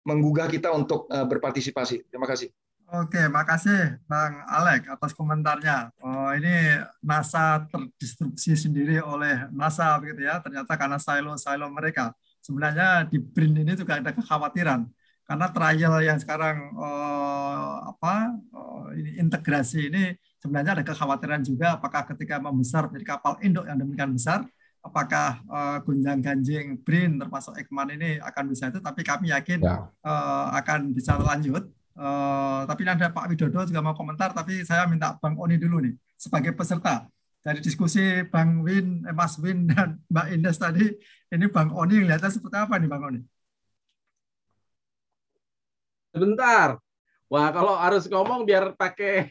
menggugah kita untuk eh, berpartisipasi. Terima kasih. Oke, makasih Bang Alek atas komentarnya. Oh, ini NASA terdistribusi sendiri oleh NASA begitu ya. Ternyata karena silo-silo mereka. Sebenarnya di BRIN ini juga ada kekhawatiran karena trial yang sekarang oh, apa oh, ini integrasi ini sebenarnya ada kekhawatiran juga apakah ketika membesar menjadi kapal induk yang demikian besar apakah uh, eh, gunjang ganjing BRIN termasuk Ekman ini akan bisa itu tapi kami yakin ya. uh, akan bisa lanjut uh, tapi nanti Pak Widodo juga mau komentar tapi saya minta Bang Oni dulu nih sebagai peserta dari diskusi Bang Win, eh, Mas Win dan Mbak Indes tadi ini Bang Oni lihatnya seperti apa nih Bang Oni? Sebentar. Wah, kalau harus ngomong biar pakai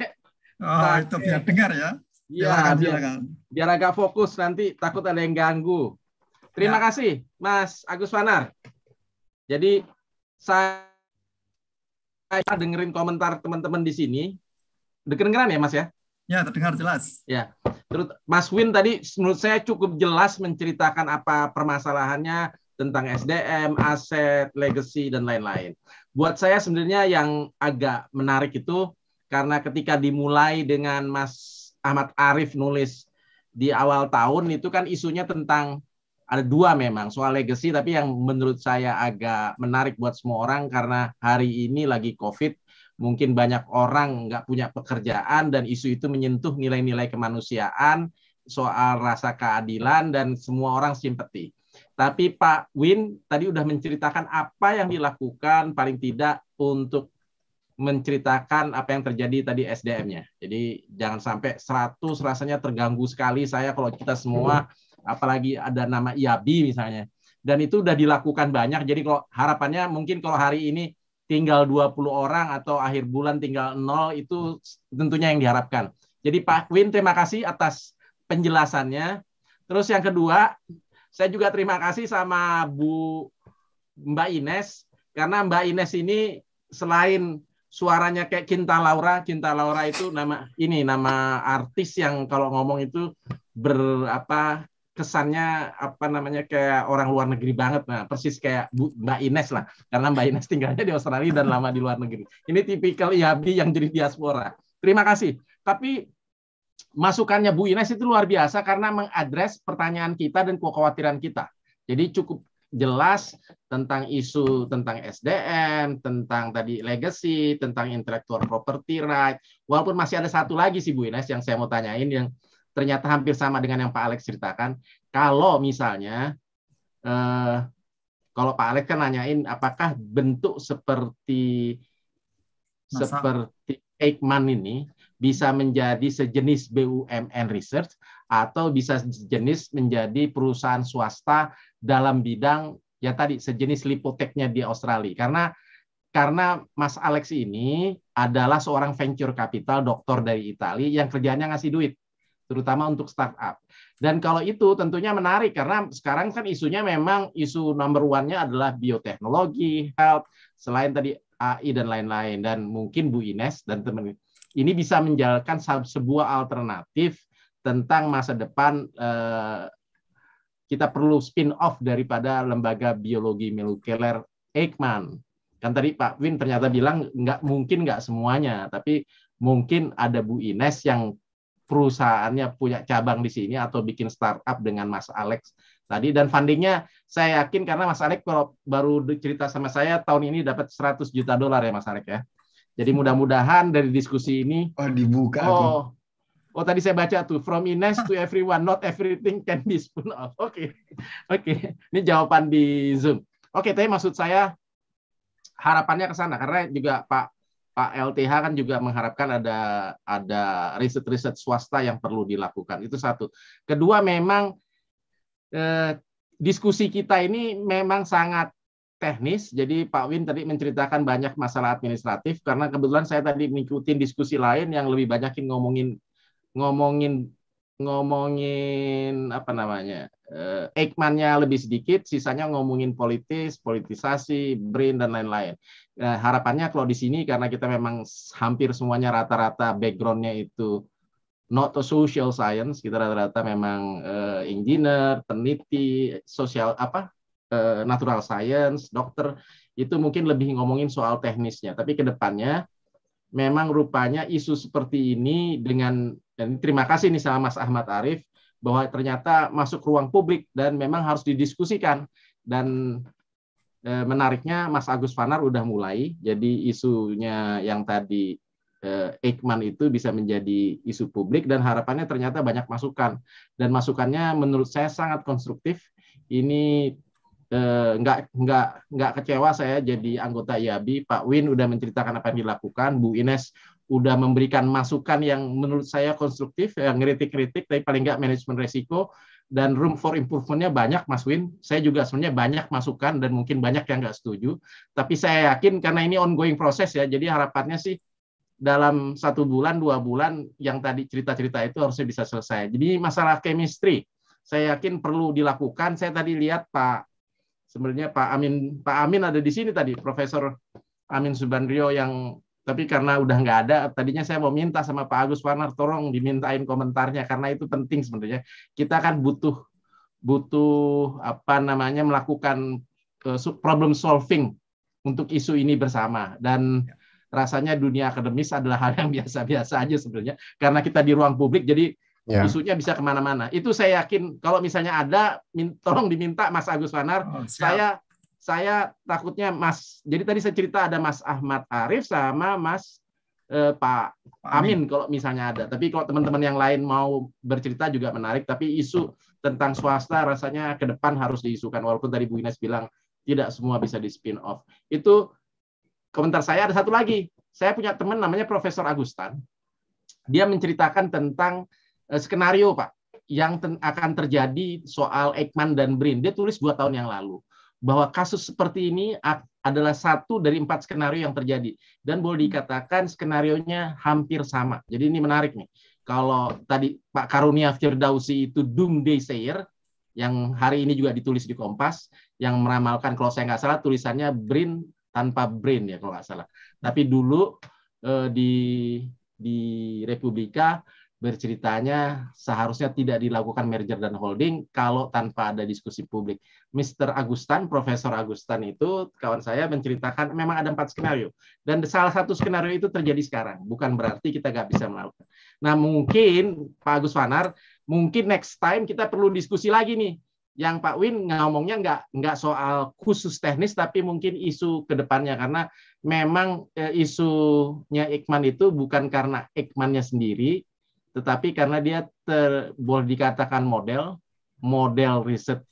Oh, pake... itu biar dengar ya. Iya, biar, biar agak fokus nanti takut ada yang ganggu. Terima ya. kasih, Mas Agus Fanar. Jadi saya dengerin komentar teman-teman di sini. Dengeran ya, Mas ya? Ya, terdengar jelas. Ya. Terus Mas Win tadi menurut saya cukup jelas menceritakan apa permasalahannya tentang SDM, aset, legacy dan lain-lain. Buat saya sebenarnya yang agak menarik itu karena ketika dimulai dengan Mas Ahmad Arif nulis di awal tahun itu kan isunya tentang ada dua memang soal legacy tapi yang menurut saya agak menarik buat semua orang karena hari ini lagi covid mungkin banyak orang nggak punya pekerjaan dan isu itu menyentuh nilai-nilai kemanusiaan soal rasa keadilan dan semua orang simpati tapi Pak Win tadi sudah menceritakan apa yang dilakukan paling tidak untuk menceritakan apa yang terjadi tadi SDM-nya. Jadi jangan sampai 100 rasanya terganggu sekali saya kalau kita semua apalagi ada nama IABI misalnya. Dan itu sudah dilakukan banyak. Jadi kalau harapannya mungkin kalau hari ini tinggal 20 orang atau akhir bulan tinggal nol itu tentunya yang diharapkan. Jadi Pak Win terima kasih atas penjelasannya. Terus yang kedua, saya juga terima kasih sama Bu Mbak Ines karena Mbak Ines ini selain suaranya kayak Cinta Laura. Cinta Laura itu nama ini nama artis yang kalau ngomong itu berapa kesannya apa namanya kayak orang luar negeri banget nah persis kayak Bu, Mbak Ines lah karena Mbak Ines tinggalnya di Australia dan lama di luar negeri ini tipikal Yabi yang jadi diaspora terima kasih tapi masukannya Bu Ines itu luar biasa karena mengadres pertanyaan kita dan kekhawatiran kita jadi cukup jelas tentang isu tentang SDM, tentang tadi legacy, tentang intellectual property right. Walaupun masih ada satu lagi sih Bu Ines yang saya mau tanyain yang ternyata hampir sama dengan yang Pak Alex ceritakan. Kalau misalnya eh, kalau Pak Alex kan nanyain apakah bentuk seperti Masa. seperti Eijkman ini bisa menjadi sejenis BUMN research atau bisa sejenis menjadi perusahaan swasta dalam bidang ya tadi sejenis lipoteknya di Australia karena karena Mas Alex ini adalah seorang venture capital doktor dari Italia yang kerjanya ngasih duit terutama untuk startup. Dan kalau itu tentunya menarik karena sekarang kan isunya memang isu number one-nya adalah bioteknologi, health, selain tadi AI dan lain-lain dan mungkin Bu Ines dan teman ini bisa menjalankan sebuah alternatif tentang masa depan eh, kita perlu spin-off daripada lembaga biologi molekuler Eichmann. Kan tadi Pak Win ternyata bilang nggak mungkin nggak semuanya, tapi mungkin ada Bu Ines yang perusahaannya punya cabang di sini atau bikin startup dengan Mas Alex tadi dan fundingnya saya yakin karena Mas Alex kalau baru cerita sama saya tahun ini dapat 100 juta dolar ya Mas Alex ya. Jadi hmm. mudah-mudahan dari diskusi ini oh dibuka oh, Oh tadi saya baca tuh from Ines to ah. everyone, not everything can be spun off. Oke, okay. oke. Okay. Ini jawaban di Zoom. Oke, okay, tapi maksud saya harapannya ke sana karena juga Pak Pak LTH kan juga mengharapkan ada ada riset-riset swasta yang perlu dilakukan. Itu satu. Kedua memang eh, diskusi kita ini memang sangat teknis. Jadi Pak Win tadi menceritakan banyak masalah administratif karena kebetulan saya tadi mengikuti diskusi lain yang lebih banyakin ngomongin ngomongin ngomongin apa namanya eh, Ekmannya lebih sedikit, sisanya ngomongin politis, politisasi, brain dan lain-lain. Nah, harapannya kalau di sini karena kita memang hampir semuanya rata-rata backgroundnya itu not a social science, kita rata-rata memang uh, engineer, peneliti, sosial apa uh, natural science, dokter itu mungkin lebih ngomongin soal teknisnya. Tapi kedepannya memang rupanya isu seperti ini dengan dan terima kasih nih sama Mas Ahmad Arif bahwa ternyata masuk ruang publik dan memang harus didiskusikan dan e, menariknya Mas Agus Fanar udah mulai jadi isunya yang tadi e, eh, Eikman itu bisa menjadi isu publik dan harapannya ternyata banyak masukan dan masukannya menurut saya sangat konstruktif ini eh, nggak nggak nggak kecewa saya jadi anggota Yabi Pak Win udah menceritakan apa yang dilakukan Bu Ines udah memberikan masukan yang menurut saya konstruktif, yang kritik-kritik, tapi paling nggak manajemen resiko dan room for improvement-nya banyak, Mas Win. Saya juga sebenarnya banyak masukan dan mungkin banyak yang nggak setuju, tapi saya yakin karena ini ongoing proses ya, jadi harapannya sih dalam satu bulan dua bulan yang tadi cerita-cerita itu harusnya bisa selesai. Jadi masalah chemistry saya yakin perlu dilakukan. Saya tadi lihat Pak sebenarnya Pak Amin Pak Amin ada di sini tadi Profesor Amin Subandrio yang tapi karena udah nggak ada, tadinya saya mau minta sama Pak Agus Warner, tolong dimintain komentarnya karena itu penting sebenarnya. Kita kan butuh butuh apa namanya melakukan eh, problem solving untuk isu ini bersama dan rasanya dunia akademis adalah hal yang biasa-biasa aja sebenarnya karena kita di ruang publik jadi yeah. isunya bisa kemana-mana. Itu saya yakin kalau misalnya ada, tolong diminta Mas Agus Wanar, oh, saya saya takutnya Mas. Jadi tadi saya cerita ada Mas Ahmad Arif sama Mas eh, Pak Amin, kalau misalnya ada. Tapi kalau teman-teman yang lain mau bercerita juga menarik. Tapi isu tentang swasta rasanya ke depan harus diisukan. Walaupun tadi Bu Ines bilang tidak semua bisa di spin off. Itu komentar saya. Ada satu lagi. Saya punya teman namanya Profesor Agustan. Dia menceritakan tentang eh, skenario Pak yang ten akan terjadi soal Ekman dan Brin. Dia tulis dua tahun yang lalu bahwa kasus seperti ini adalah satu dari empat skenario yang terjadi dan boleh dikatakan skenarionya hampir sama. Jadi ini menarik nih. Kalau tadi Pak Karunia Firdausi itu day sayer yang hari ini juga ditulis di Kompas yang meramalkan kalau saya nggak salah tulisannya brain tanpa brain ya kalau nggak salah. Tapi dulu eh, di di Republika berceritanya seharusnya tidak dilakukan merger dan holding kalau tanpa ada diskusi publik. Mr. Agustan, Profesor Agustan itu kawan saya menceritakan memang ada empat skenario dan salah satu skenario itu terjadi sekarang. Bukan berarti kita nggak bisa melakukan. Nah mungkin Pak Agus Fanar, mungkin next time kita perlu diskusi lagi nih. Yang Pak Win ngomongnya nggak nggak soal khusus teknis tapi mungkin isu kedepannya karena memang eh, isunya Ikman itu bukan karena Ikmannya sendiri tetapi karena dia ter, boleh dikatakan model, model riset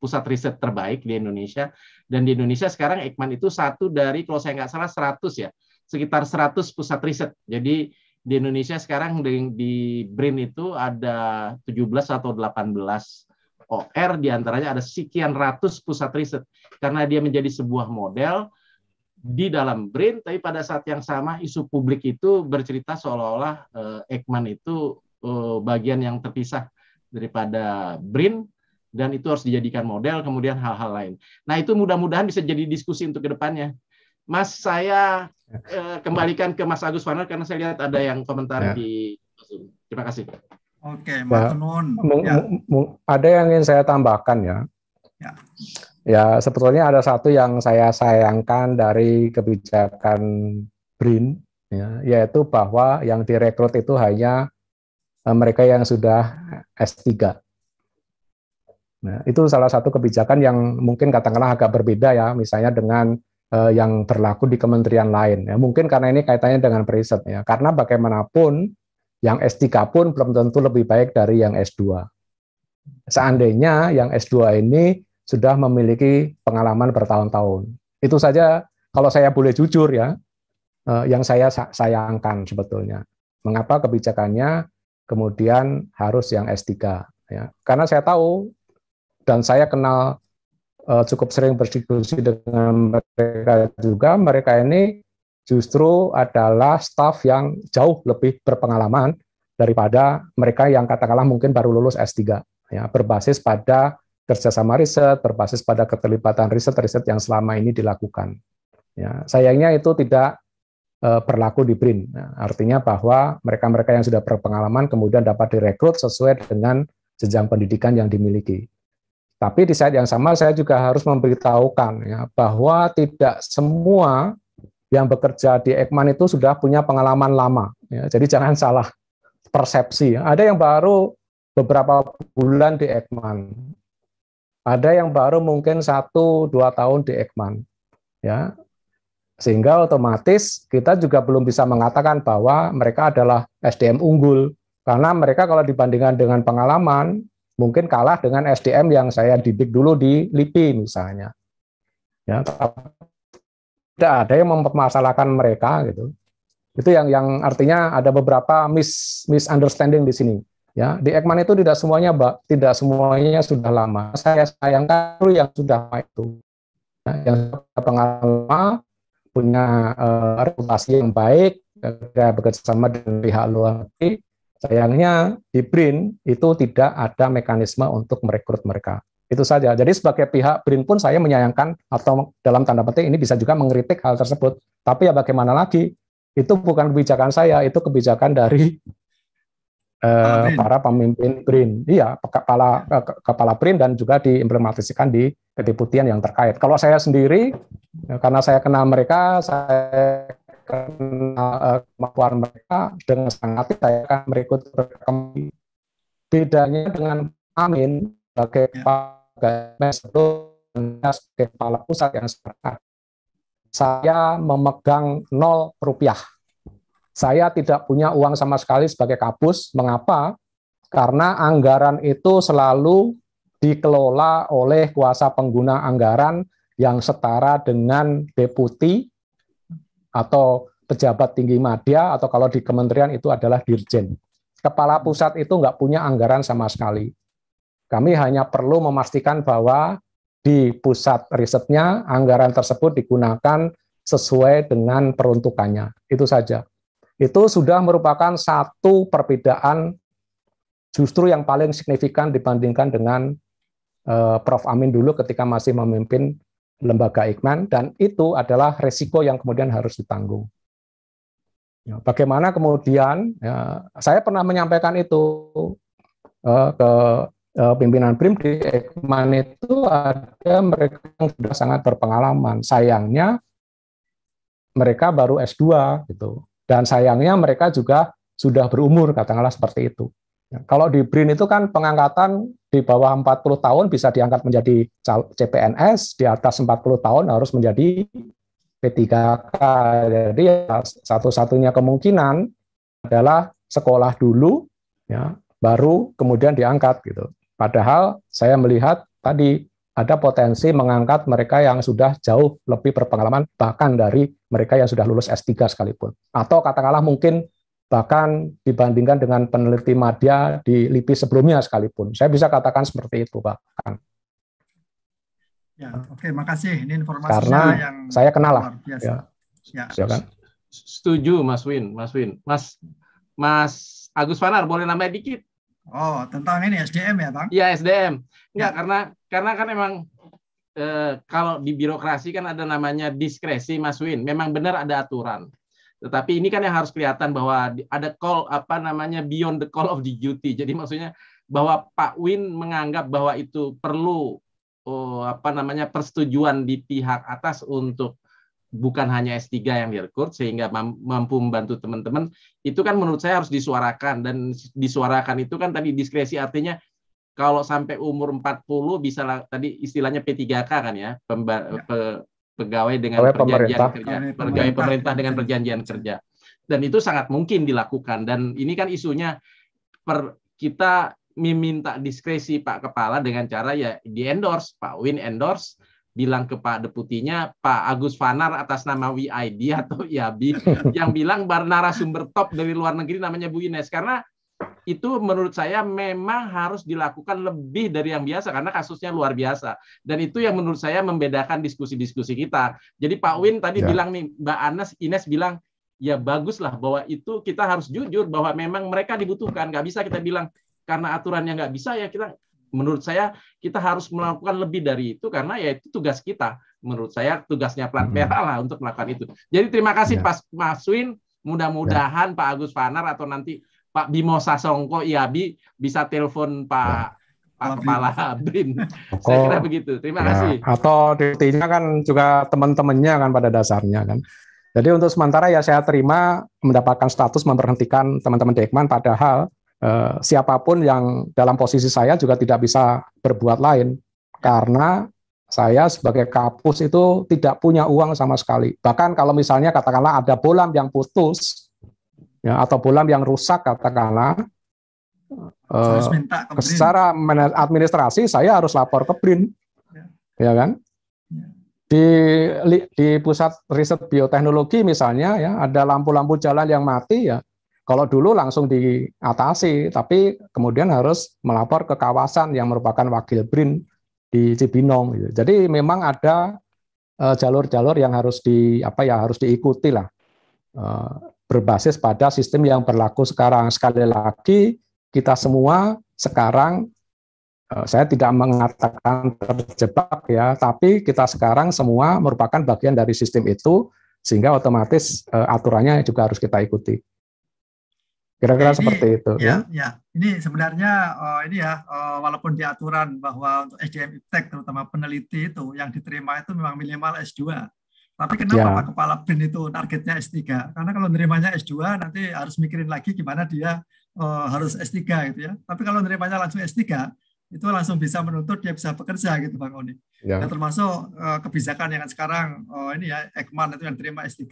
pusat riset terbaik di Indonesia dan di Indonesia sekarang Ekman itu satu dari kalau saya nggak salah 100 ya sekitar 100 pusat riset jadi di Indonesia sekarang di, di BRIN itu ada 17 atau 18 OR diantaranya ada sekian ratus pusat riset karena dia menjadi sebuah model di dalam BRIN, tapi pada saat yang sama isu publik itu bercerita seolah-olah eh, Ekman itu eh, bagian yang terpisah daripada BRIN dan itu harus dijadikan model kemudian hal-hal lain. Nah itu mudah-mudahan bisa jadi diskusi untuk kedepannya. Mas saya eh, kembalikan ke Mas Agus Fanar karena saya lihat ada yang komentar ya. di Terima kasih. Oke, Mas Nun. Ya. Ada yang ingin saya tambahkan ya. ya Ya, sebetulnya ada satu yang saya sayangkan dari kebijakan BRIN, ya, yaitu bahwa yang direkrut itu hanya eh, mereka yang sudah S3. Nah, itu salah satu kebijakan yang mungkin katakanlah agak berbeda ya, misalnya dengan eh, yang berlaku di kementerian lain. Ya, mungkin karena ini kaitannya dengan preset ya, karena bagaimanapun yang S3 pun belum tentu lebih baik dari yang S2. Seandainya yang S2 ini sudah memiliki pengalaman bertahun-tahun. Itu saja kalau saya boleh jujur ya, eh, yang saya sayangkan sebetulnya. Mengapa kebijakannya kemudian harus yang S3 ya? Karena saya tahu dan saya kenal eh, cukup sering berdiskusi dengan mereka juga, mereka ini justru adalah staf yang jauh lebih berpengalaman daripada mereka yang katakanlah mungkin baru lulus S3 ya, berbasis pada kerjasama riset berbasis pada keterlibatan riset-riset yang selama ini dilakukan. Ya, sayangnya itu tidak eh, berlaku di BRIN. Nah, artinya bahwa mereka-mereka yang sudah berpengalaman kemudian dapat direkrut sesuai dengan jenjang pendidikan yang dimiliki. Tapi di saat yang sama saya juga harus memberitahukan ya bahwa tidak semua yang bekerja di Ekman itu sudah punya pengalaman lama. Ya, jadi jangan salah persepsi. Ada yang baru beberapa bulan di Ekman, ada yang baru mungkin satu dua tahun di Ekman, ya. Sehingga otomatis kita juga belum bisa mengatakan bahwa mereka adalah SDM unggul karena mereka kalau dibandingkan dengan pengalaman mungkin kalah dengan SDM yang saya didik dulu di LIPI misalnya. Ya, tidak ada yang mempermasalahkan mereka gitu. Itu yang yang artinya ada beberapa mis misunderstanding di sini. Ya, di Ekman itu tidak semuanya tidak semuanya sudah lama. Saya sayangkan yang sudah lama itu. Ya, yang pengalaman punya uh, reputasi yang baik, ya, bekerja sama dengan pihak luar negeri. Sayangnya di BRIN itu tidak ada mekanisme untuk merekrut mereka. Itu saja. Jadi sebagai pihak BRIN pun saya menyayangkan atau dalam tanda petik ini bisa juga mengkritik hal tersebut. Tapi ya bagaimana lagi? Itu bukan kebijakan saya, itu kebijakan dari eh, para pemimpin BRIN. Iya, kepala eh, kepala BRIN dan juga diimplementasikan di kedeputian yang terkait. Kalau saya sendiri ya, karena saya kenal mereka, saya kenal eh, kemampuan mereka dengan sangat saya akan berikut Bedanya dengan Amin sebagai ya. kepala sebagai kepala pusat yang sekarang saya memegang nol rupiah saya tidak punya uang sama sekali sebagai kapus. Mengapa? Karena anggaran itu selalu dikelola oleh kuasa pengguna anggaran yang setara dengan deputi atau pejabat tinggi madya atau kalau di kementerian itu adalah dirjen. Kepala pusat itu nggak punya anggaran sama sekali. Kami hanya perlu memastikan bahwa di pusat risetnya anggaran tersebut digunakan sesuai dengan peruntukannya. Itu saja itu sudah merupakan satu perbedaan justru yang paling signifikan dibandingkan dengan eh, Prof. Amin dulu ketika masih memimpin lembaga Ikman dan itu adalah resiko yang kemudian harus ditanggung. Ya, bagaimana kemudian ya, saya pernah menyampaikan itu eh, ke eh, pimpinan BRIM di Ikman itu ada mereka yang sudah sangat berpengalaman. Sayangnya mereka baru S2 gitu. Dan sayangnya mereka juga sudah berumur, katakanlah seperti itu. Ya, kalau di BRIN itu kan pengangkatan di bawah 40 tahun bisa diangkat menjadi CPNS, di atas 40 tahun harus menjadi P3K. Jadi ya, satu-satunya kemungkinan adalah sekolah dulu, ya, baru kemudian diangkat gitu. Padahal saya melihat tadi ada potensi mengangkat mereka yang sudah jauh lebih berpengalaman bahkan dari mereka yang sudah lulus S3 sekalipun. Atau katakanlah mungkin bahkan dibandingkan dengan peneliti media di LIPI sebelumnya sekalipun. Saya bisa katakan seperti itu bahkan. Ya, oke, makasih. Ini informasinya Karena yang saya kenal lah. Ya. ya. Silakan. Setuju Mas Win, Mas Win. Mas Mas Agus Fanar boleh nambah dikit Oh, tentang ini SDM ya, Bang? Iya, SDM. Enggak, ya. karena karena kan emang e, kalau di birokrasi kan ada namanya diskresi, Mas Win. Memang benar ada aturan. Tetapi ini kan yang harus kelihatan bahwa ada call apa namanya beyond the call of the duty. Jadi maksudnya bahwa Pak Win menganggap bahwa itu perlu oh, apa namanya persetujuan di pihak atas untuk bukan hanya S3 yang direkrut sehingga mampu membantu teman-teman itu kan menurut saya harus disuarakan dan disuarakan itu kan tadi diskresi artinya kalau sampai umur 40 bisa tadi istilahnya P3K kan ya, pemba, ya. Pe, pegawai dengan Oleh perjanjian pemerintah. kerja, pemerintah. pegawai pemerintah dengan iya. perjanjian kerja. Dan itu sangat mungkin dilakukan dan ini kan isunya per, kita meminta diskresi Pak Kepala dengan cara ya di endorse, Pak Win endorse bilang ke Pak Deputinya, Pak Agus Fanar atas nama WID atau IAB yang bilang bar narasumber top dari luar negeri namanya Bu Ines karena itu menurut saya memang harus dilakukan lebih dari yang biasa karena kasusnya luar biasa dan itu yang menurut saya membedakan diskusi-diskusi kita. Jadi Pak Win tadi ya. bilang nih Mbak Anas Ines bilang ya baguslah bahwa itu kita harus jujur bahwa memang mereka dibutuhkan nggak bisa kita bilang karena aturannya nggak bisa ya kita menurut saya kita harus melakukan lebih dari itu karena ya itu tugas kita. Menurut saya tugasnya plat hmm. merah lah untuk melakukan itu. Jadi terima kasih ya. pak Mas Mudah-mudahan ya. Pak Agus Fanar atau nanti Pak Bimo Sasongko Iabi bisa telepon Pak ya. Pak Kepala BRIN. Saya kira begitu. Terima ya. kasih. Atau detailnya kan juga teman-temannya kan pada dasarnya kan. Jadi untuk sementara ya saya terima mendapatkan status memberhentikan teman-teman Dekman padahal Eh, siapapun yang dalam posisi saya juga tidak bisa berbuat lain karena saya sebagai kapus itu tidak punya uang sama sekali. Bahkan kalau misalnya katakanlah ada bolam yang putus ya, atau bolam yang rusak katakanlah eh, secara administrasi saya harus lapor ke BRIN. Ya, ya kan? Ya. Di di pusat riset bioteknologi misalnya ya ada lampu-lampu jalan yang mati ya kalau dulu langsung diatasi, tapi kemudian harus melapor ke kawasan yang merupakan wakil BRIN di Cibinong. Gitu. Jadi memang ada eh, jalur-jalur yang harus di apa ya harus diikuti lah eh, berbasis pada sistem yang berlaku sekarang. Sekali lagi kita semua sekarang eh, saya tidak mengatakan terjebak ya, tapi kita sekarang semua merupakan bagian dari sistem itu sehingga otomatis aturannya juga harus kita ikuti. Kira-kira seperti itu. Ya, ya. Ini sebenarnya uh, ini ya uh, walaupun di aturan bahwa untuk SDM IPTEK terutama peneliti itu yang diterima itu memang minimal S2. Tapi kenapa ya. Pak Kepala BIN itu targetnya S3? Karena kalau nerimanya S2 nanti harus mikirin lagi gimana dia uh, harus S3 gitu ya. Tapi kalau nerimanya langsung S3 itu langsung bisa menuntut dia bisa bekerja gitu Bang Oni. Ya. Nah, termasuk uh, kebijakan yang sekarang uh, ini ya Ekman itu yang terima S3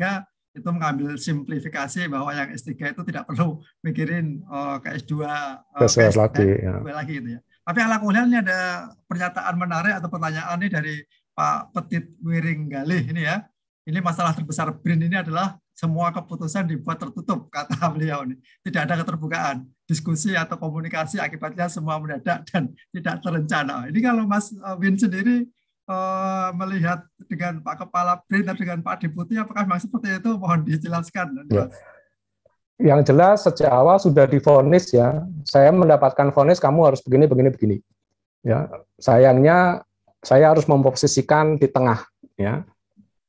itu mengambil simplifikasi bahwa yang S3 itu tidak perlu mikirin oh, ke S2 ke s 2 lagi, ya. lagi gitu ya. Tapi ala kuliah ini ada pernyataan menarik atau pertanyaan ini dari Pak Petit Wiring Galih ini ya. Ini masalah terbesar BRIN ini adalah semua keputusan dibuat tertutup kata beliau ini. Tidak ada keterbukaan, diskusi atau komunikasi akibatnya semua mendadak dan tidak terencana. Ini kalau Mas eh, Win sendiri Eh, melihat dengan Pak Kepala BRIN dan dengan Pak Deputi, apakah memang seperti itu? Mohon dijelaskan. Ya. Yang jelas sejak awal sudah difonis ya, saya mendapatkan fonis kamu harus begini, begini, begini. Ya, sayangnya saya harus memposisikan di tengah ya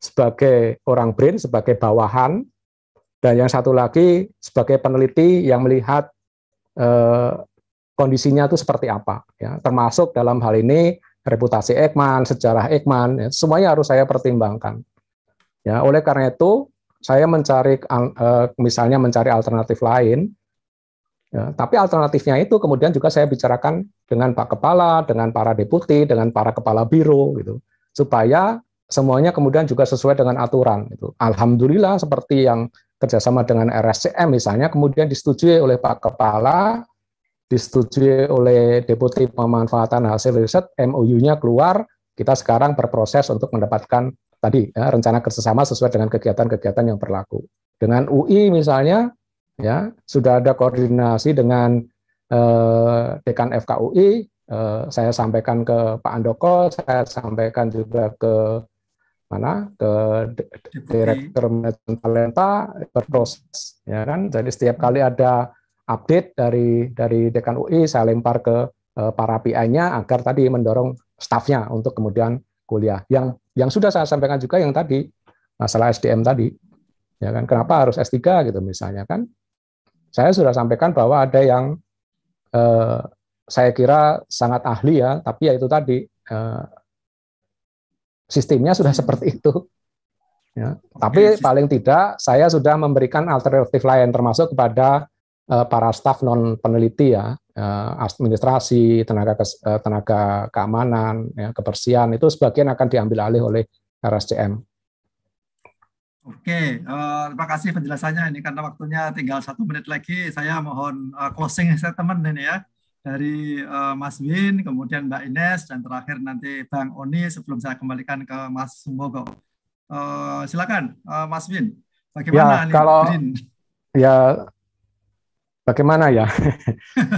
sebagai orang BRIN, sebagai bawahan, dan yang satu lagi sebagai peneliti yang melihat eh, kondisinya itu seperti apa. Ya. Termasuk dalam hal ini reputasi Ekman, sejarah Ekman, ya, semuanya harus saya pertimbangkan. Ya, oleh karena itu saya mencari eh, misalnya mencari alternatif lain. Ya, tapi alternatifnya itu kemudian juga saya bicarakan dengan Pak Kepala, dengan para deputi, dengan para kepala biro gitu, supaya semuanya kemudian juga sesuai dengan aturan. Gitu. Alhamdulillah seperti yang kerjasama dengan RSCM misalnya kemudian disetujui oleh Pak Kepala, disetujui oleh Deputi Pemanfaatan Hasil Riset, MOU-nya keluar, kita sekarang berproses untuk mendapatkan tadi ya, rencana kerjasama sesuai dengan kegiatan-kegiatan yang berlaku. Dengan UI misalnya, ya sudah ada koordinasi dengan eh, dekan FKUI, eh, saya sampaikan ke Pak Andoko, saya sampaikan juga ke mana ke direktur talenta berproses ya kan jadi setiap kali ada update dari dari dekan UI saya lempar ke eh, para PI-nya agar tadi mendorong stafnya untuk kemudian kuliah. Yang yang sudah saya sampaikan juga yang tadi masalah SDM tadi, ya kan kenapa harus S3 gitu misalnya kan? Saya sudah sampaikan bahwa ada yang eh, saya kira sangat ahli ya, tapi ya itu tadi eh, sistemnya sudah seperti itu. Ya, tapi paling tidak saya sudah memberikan alternatif lain termasuk kepada Eh, para staf non peneliti ya eh, administrasi tenaga eh, tenaga keamanan ya, kebersihan itu sebagian akan diambil alih oleh RSCM. Oke, terima kasih penjelasannya ini karena waktunya tinggal satu menit lagi. Saya mohon uh, closing statement ini ya dari Mas Win, kemudian Mbak Ines, dan terakhir nanti Bang Oni sebelum saya kembalikan ke Mas Sumbogo. silakan, Mas Win, bagaimana ya, kalau, Green? Ya, bagaimana ya?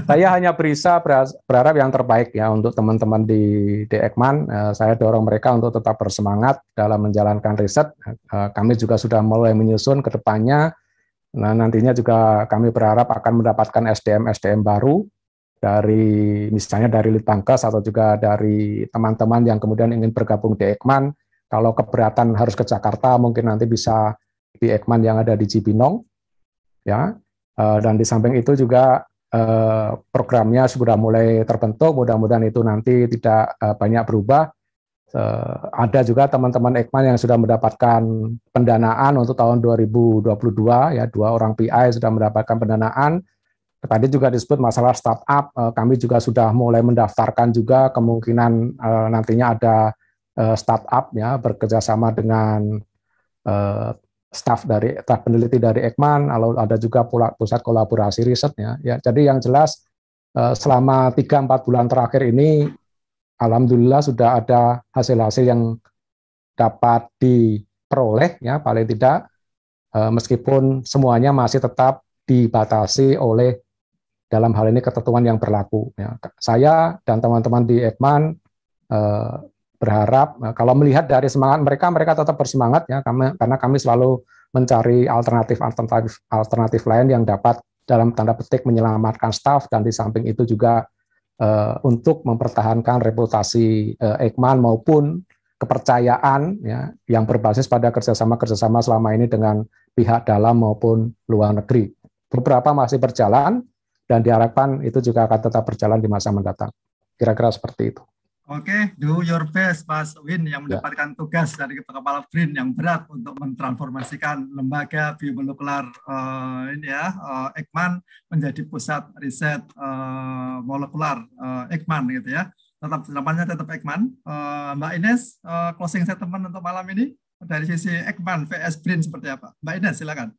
saya hanya berisa berharap yang terbaik ya untuk teman-teman di Dekman. Eh, saya dorong mereka untuk tetap bersemangat dalam menjalankan riset. Eh, kami juga sudah mulai menyusun ke depannya. Nah, nantinya juga kami berharap akan mendapatkan SDM-SDM baru dari misalnya dari Litbangkes atau juga dari teman-teman yang kemudian ingin bergabung di Ekman. Kalau keberatan harus ke Jakarta, mungkin nanti bisa di Ekman yang ada di Cibinong. Ya, Eh, dan di samping itu juga eh, programnya sudah mulai terbentuk, mudah-mudahan itu nanti tidak eh, banyak berubah. ada juga teman-teman Ekman yang sudah mendapatkan pendanaan untuk tahun 2022 ya dua orang PI sudah mendapatkan pendanaan tadi juga disebut masalah startup kami juga sudah mulai mendaftarkan juga kemungkinan nantinya ada startup ya bekerjasama dengan staf dari staf peneliti dari Ekman, lalu ada juga pusat kolaborasi risetnya. Ya, jadi yang jelas eh, selama 3-4 bulan terakhir ini, alhamdulillah sudah ada hasil-hasil yang dapat diperoleh, ya paling tidak eh, meskipun semuanya masih tetap dibatasi oleh dalam hal ini ketentuan yang berlaku. Ya, saya dan teman-teman di Ekman eh, berharap nah, kalau melihat dari semangat mereka mereka tetap bersemangat ya kami, karena kami selalu mencari alternatif alternatif alternatif lain yang dapat dalam tanda petik menyelamatkan staff dan di samping itu juga uh, untuk mempertahankan reputasi uh, eh, Ekman maupun kepercayaan ya yang berbasis pada kerjasama kerjasama selama ini dengan pihak dalam maupun luar negeri beberapa masih berjalan dan diharapkan itu juga akan tetap berjalan di masa mendatang kira-kira seperti itu Oke, okay, do your best Mas Win yang ya. mendapatkan tugas dari Kepala BRIN yang berat untuk mentransformasikan lembaga biomolekular uh, eh, ini ya uh, Ekman menjadi pusat riset uh, molekular uh, Ekman gitu ya. Tetap namanya tetap Ekman. Uh, Mbak Ines uh, closing statement untuk malam ini dari sisi Ekman VS BRIN seperti apa? Mbak Ines silakan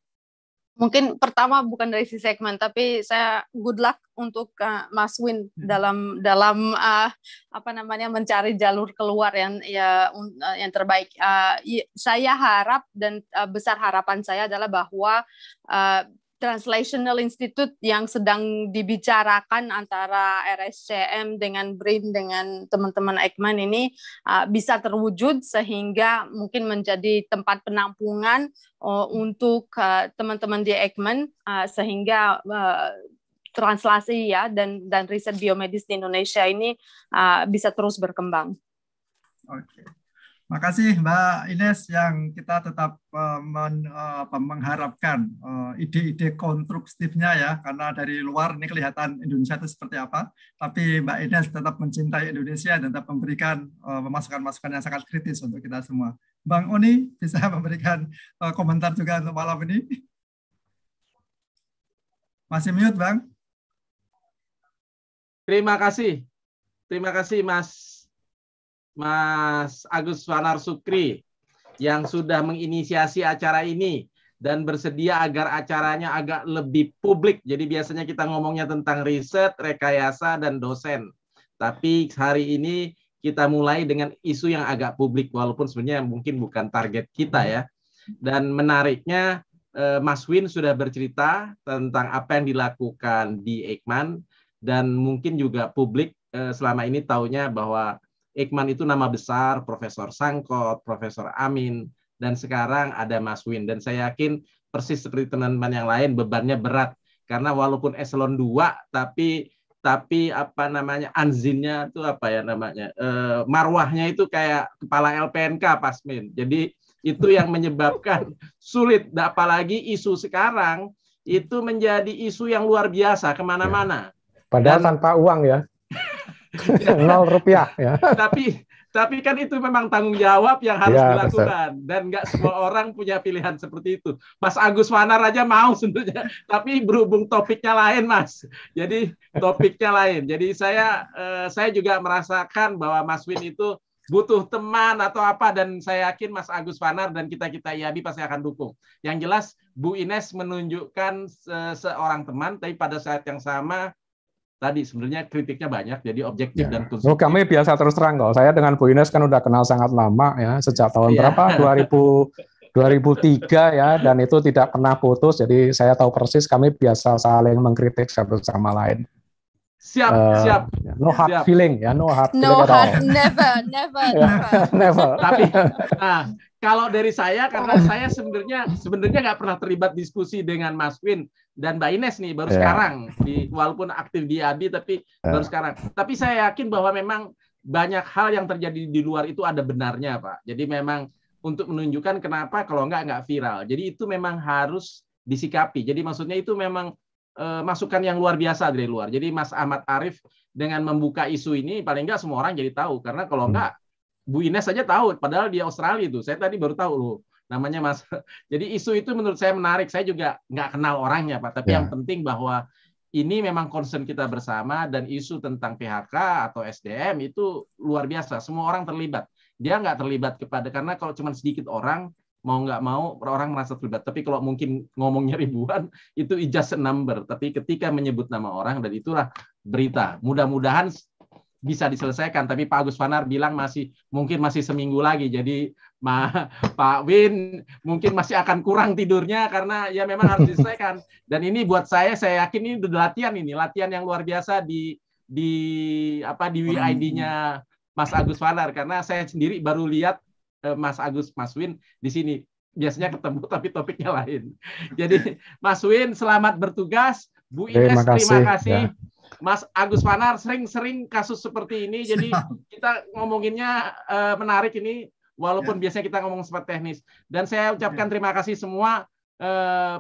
mungkin pertama bukan dari si segmen tapi saya good luck untuk uh, Mas Win hmm. dalam dalam uh, apa namanya mencari jalur keluar yang ya uh, yang terbaik. Uh, saya harap dan uh, besar harapan saya adalah bahwa uh, Translational Institute yang sedang dibicarakan antara RSCM dengan BRIN dengan teman-teman Ekman ini uh, bisa terwujud sehingga mungkin menjadi tempat penampungan uh, untuk teman uh, teman-teman di Ekman uh, sehingga uh, translasi ya dan dan riset biomedis di Indonesia ini uh, bisa terus berkembang. Okay. Makasih Mbak Ines yang kita tetap uh, men, uh, mengharapkan uh, ide-ide konstruktifnya ya karena dari luar ini kelihatan Indonesia itu seperti apa. Tapi Mbak Ines tetap mencintai Indonesia dan tetap memberikan uh, masukan-masukan yang sangat kritis untuk kita semua. Bang Oni bisa memberikan uh, komentar juga untuk malam ini. Masih mute Bang? Terima kasih. Terima kasih Mas Mas Agus Wanar Sukri yang sudah menginisiasi acara ini dan bersedia agar acaranya agak lebih publik. Jadi biasanya kita ngomongnya tentang riset, rekayasa, dan dosen. Tapi hari ini kita mulai dengan isu yang agak publik, walaupun sebenarnya mungkin bukan target kita ya. Dan menariknya eh, Mas Win sudah bercerita tentang apa yang dilakukan di Ekman, dan mungkin juga publik eh, selama ini taunya bahwa Ikman itu nama besar, Profesor Sangkot, Profesor Amin, dan sekarang ada Mas Win. Dan saya yakin persis seperti teman-teman yang lain bebannya berat karena walaupun eselon 2 tapi tapi apa namanya anzinnya itu apa ya namanya e, marwahnya itu kayak kepala LPNK Pasmin. Jadi itu yang menyebabkan sulit. Dan apalagi isu sekarang itu menjadi isu yang luar biasa kemana-mana. Padahal Dan, tanpa uang ya. nol rupiah ya. tapi tapi kan itu memang tanggung jawab yang harus ya, dilakukan betul. dan nggak semua orang punya pilihan seperti itu. Mas Agus Wanar aja mau sebenarnya, tapi berhubung topiknya lain, Mas. Jadi topiknya lain. Jadi saya eh, saya juga merasakan bahwa Mas Win itu butuh teman atau apa dan saya yakin Mas Agus Wanar dan kita kita IAB pasti akan dukung. Yang jelas Bu Ines menunjukkan se eh, seorang teman, tapi pada saat yang sama tadi sebenarnya kritiknya banyak jadi objektif ya. dan konstruktif. Oh, kami biasa terus terang kok. Saya dengan Bu Ines kan udah kenal sangat lama ya, sejak tahun ya. berapa? 2000 2003 ya dan itu tidak pernah putus jadi saya tahu persis kami biasa saling mengkritik satu sama lain. Siap, uh, siap. Ya. No hard siap. feeling ya, no hard no feeling. No hard, never, never, ya, never. never. Tapi, nah, kalau dari saya, karena saya sebenarnya sebenarnya nggak pernah terlibat diskusi dengan Mas Win dan Mbak Ines nih, baru yeah. sekarang. Di, walaupun aktif di Abi tapi yeah. baru sekarang. Tapi saya yakin bahwa memang banyak hal yang terjadi di luar itu ada benarnya, Pak. Jadi memang untuk menunjukkan kenapa kalau nggak nggak viral. Jadi itu memang harus disikapi. Jadi maksudnya itu memang Eh, masukan yang luar biasa dari luar. Jadi Mas Ahmad Arif dengan membuka isu ini paling nggak semua orang jadi tahu karena kalau hmm. nggak Bu Ines saja tahu padahal di Australia itu saya tadi baru tahu loh namanya Mas. Jadi isu itu menurut saya menarik. Saya juga nggak kenal orangnya Pak, tapi ya. yang penting bahwa ini memang concern kita bersama dan isu tentang PHK atau SDM itu luar biasa. Semua orang terlibat. Dia nggak terlibat kepada karena kalau cuma sedikit orang mau nggak mau orang merasa terlibat. Tapi kalau mungkin ngomongnya ribuan, itu just a number. Tapi ketika menyebut nama orang, dan itulah berita. Mudah-mudahan bisa diselesaikan. Tapi Pak Agus Fanar bilang masih mungkin masih seminggu lagi. Jadi Ma, Pak Win mungkin masih akan kurang tidurnya karena ya memang harus diselesaikan. Dan ini buat saya, saya yakin ini latihan ini, latihan yang luar biasa di di apa di WID-nya Mas Agus Fanar karena saya sendiri baru lihat Eh, Mas Agus Mas Win di sini biasanya ketemu tapi topiknya lain. Jadi Mas Win selamat bertugas, Bu Ines terima kasih, terima kasih. Ya. Mas Agus Panar sering-sering kasus seperti ini jadi kita ngomonginnya uh, menarik ini walaupun ya. biasanya kita ngomong seperti teknis. Dan saya ucapkan ya. terima kasih semua uh,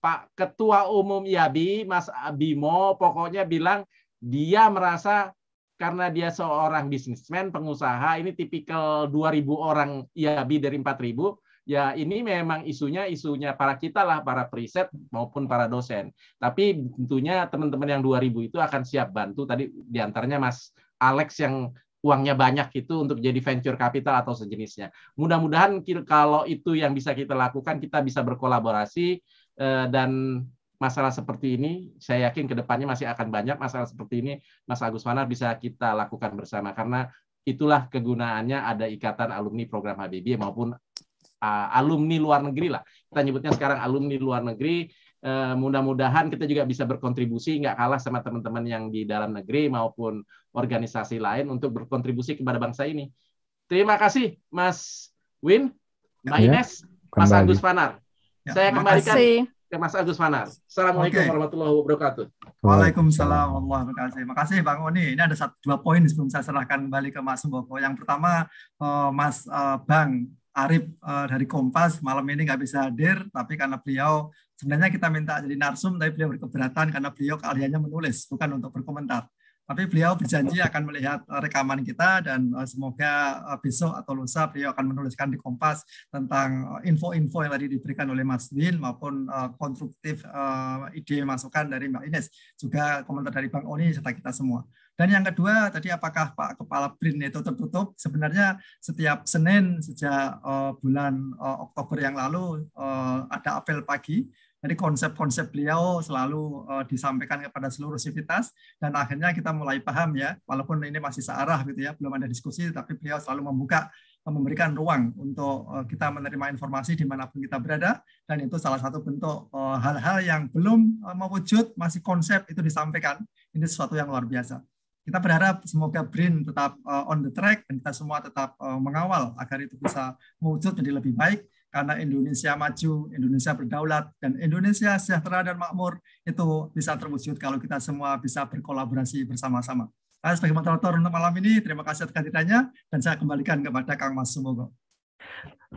Pak Ketua Umum Yabi Mas Bimo pokoknya bilang dia merasa karena dia seorang bisnismen, pengusaha, ini tipikal 2000 orang ya lebih dari 4000, ya ini memang isunya isunya para kita lah, para preset maupun para dosen. Tapi tentunya teman-teman yang 2000 itu akan siap bantu tadi diantaranya Mas Alex yang uangnya banyak itu untuk jadi venture capital atau sejenisnya. Mudah-mudahan kalau itu yang bisa kita lakukan, kita bisa berkolaborasi eh, dan masalah seperti ini saya yakin ke depannya masih akan banyak masalah seperti ini Mas Agus Manar bisa kita lakukan bersama karena itulah kegunaannya ada ikatan alumni program HBB maupun uh, alumni luar negeri lah kita nyebutnya sekarang alumni luar negeri eh, mudah-mudahan kita juga bisa berkontribusi nggak kalah sama teman-teman yang di dalam negeri maupun organisasi lain untuk berkontribusi kepada bangsa ini terima kasih Mas Win Mbak ya, Ines Mas Agus Panar ya, saya kembalikan Ya, Mas Agus Fanar. Assalamualaikum okay. warahmatullahi wabarakatuh. Waalaikumsalam warahmatullahi wabarakatuh. Terima kasih Bang Oni. Ini ada satu, dua poin sebelum saya serahkan kembali ke Mas Sumboko. Yang pertama, eh, Mas eh, Bang Arif eh, dari Kompas malam ini nggak bisa hadir, tapi karena beliau sebenarnya kita minta jadi narsum, tapi beliau berkeberatan karena beliau keahliannya menulis, bukan untuk berkomentar. Tapi beliau berjanji akan melihat eh, rekaman kita dan eh, semoga eh, besok atau lusa beliau akan menuliskan di Kompas tentang info-info yang tadi diberikan oleh Mas Win maupun konstruktif ide masukan dari Mbak Ines. Juga komentar dari Bang Oni serta kita semua. Dan yang kedua tadi apakah Pak Kepala BRIN itu tertutup? Sebenarnya setiap Senin sejak bulan Oktober yang lalu ada apel pagi jadi konsep-konsep beliau selalu uh, disampaikan kepada seluruh sivitas dan akhirnya kita mulai paham ya, walaupun ini masih searah gitu ya, belum ada diskusi, tapi beliau selalu membuka eh, memberikan ruang untuk uh, kita menerima informasi dimanapun kita berada dan itu salah satu bentuk hal-hal uh, yang belum uh, mewujud masih konsep itu disampaikan ini sesuatu yang luar biasa kita berharap semoga BRIN tetap uh, on the track dan kita semua tetap uh, mengawal agar itu bisa mewujud menjadi lebih baik karena Indonesia maju, Indonesia berdaulat, dan Indonesia sejahtera dan makmur itu bisa terwujud kalau kita semua bisa berkolaborasi bersama-sama. Saya sebagai moderator untuk malam ini, terima kasih atas kehadirannya, dan saya kembalikan kepada Kang Mas Sumogo.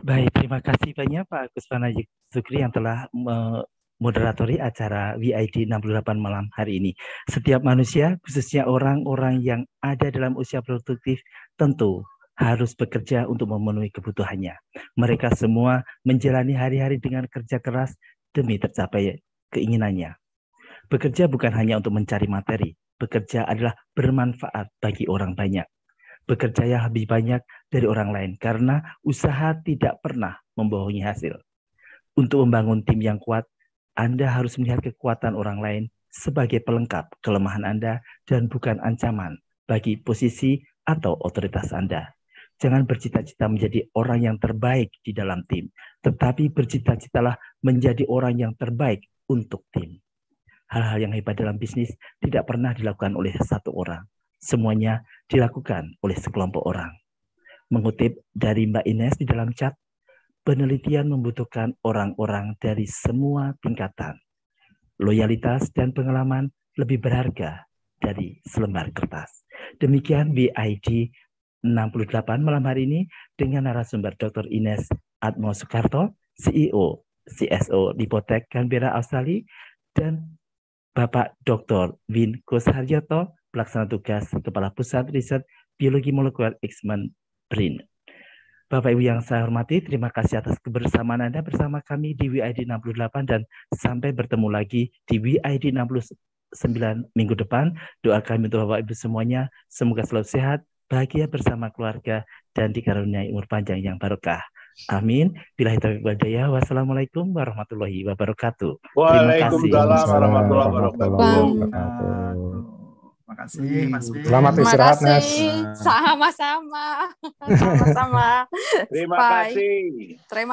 Baik, terima kasih banyak Pak Agus Panajik Sukri yang telah memoderatori acara WID 68 malam hari ini. Setiap manusia, khususnya orang-orang yang ada dalam usia produktif, tentu harus bekerja untuk memenuhi kebutuhannya. Mereka semua menjalani hari-hari dengan kerja keras demi tercapai keinginannya. Bekerja bukan hanya untuk mencari materi, bekerja adalah bermanfaat bagi orang banyak. Bekerja yang lebih banyak dari orang lain karena usaha tidak pernah membohongi hasil. Untuk membangun tim yang kuat, Anda harus melihat kekuatan orang lain sebagai pelengkap kelemahan Anda dan bukan ancaman bagi posisi atau otoritas Anda. Jangan bercita-cita menjadi orang yang terbaik di dalam tim, tetapi bercita-citalah menjadi orang yang terbaik untuk tim. Hal-hal yang hebat dalam bisnis tidak pernah dilakukan oleh satu orang. Semuanya dilakukan oleh sekelompok orang. Mengutip dari Mbak Ines di dalam chat, penelitian membutuhkan orang-orang dari semua tingkatan. Loyalitas dan pengalaman lebih berharga dari selembar kertas. Demikian BID 68 malam hari ini dengan narasumber Dr. Ines Atmo Soekarto, CEO, CSO Lipotek Canberra Australia, dan Bapak Dr. Win Kusharyoto, pelaksana tugas Kepala Pusat Riset Biologi Molekuler Xman BRIN. Bapak Ibu yang saya hormati, terima kasih atas kebersamaan Anda bersama kami di WID 68 dan sampai bertemu lagi di WID 69 minggu depan. Doa kami untuk Bapak Ibu semuanya, semoga selalu sehat, bahagia bersama keluarga, dan dikaruniai umur panjang yang barokah. Amin. Bila itu Wassalamualaikum warahmatullahi wabarakatuh. Waalaikumsalam warahmatullahi wabarakatuh. kasih Mas Selamat istirahat Mas. Sama-sama. Sama-sama. Terima kasih. Terima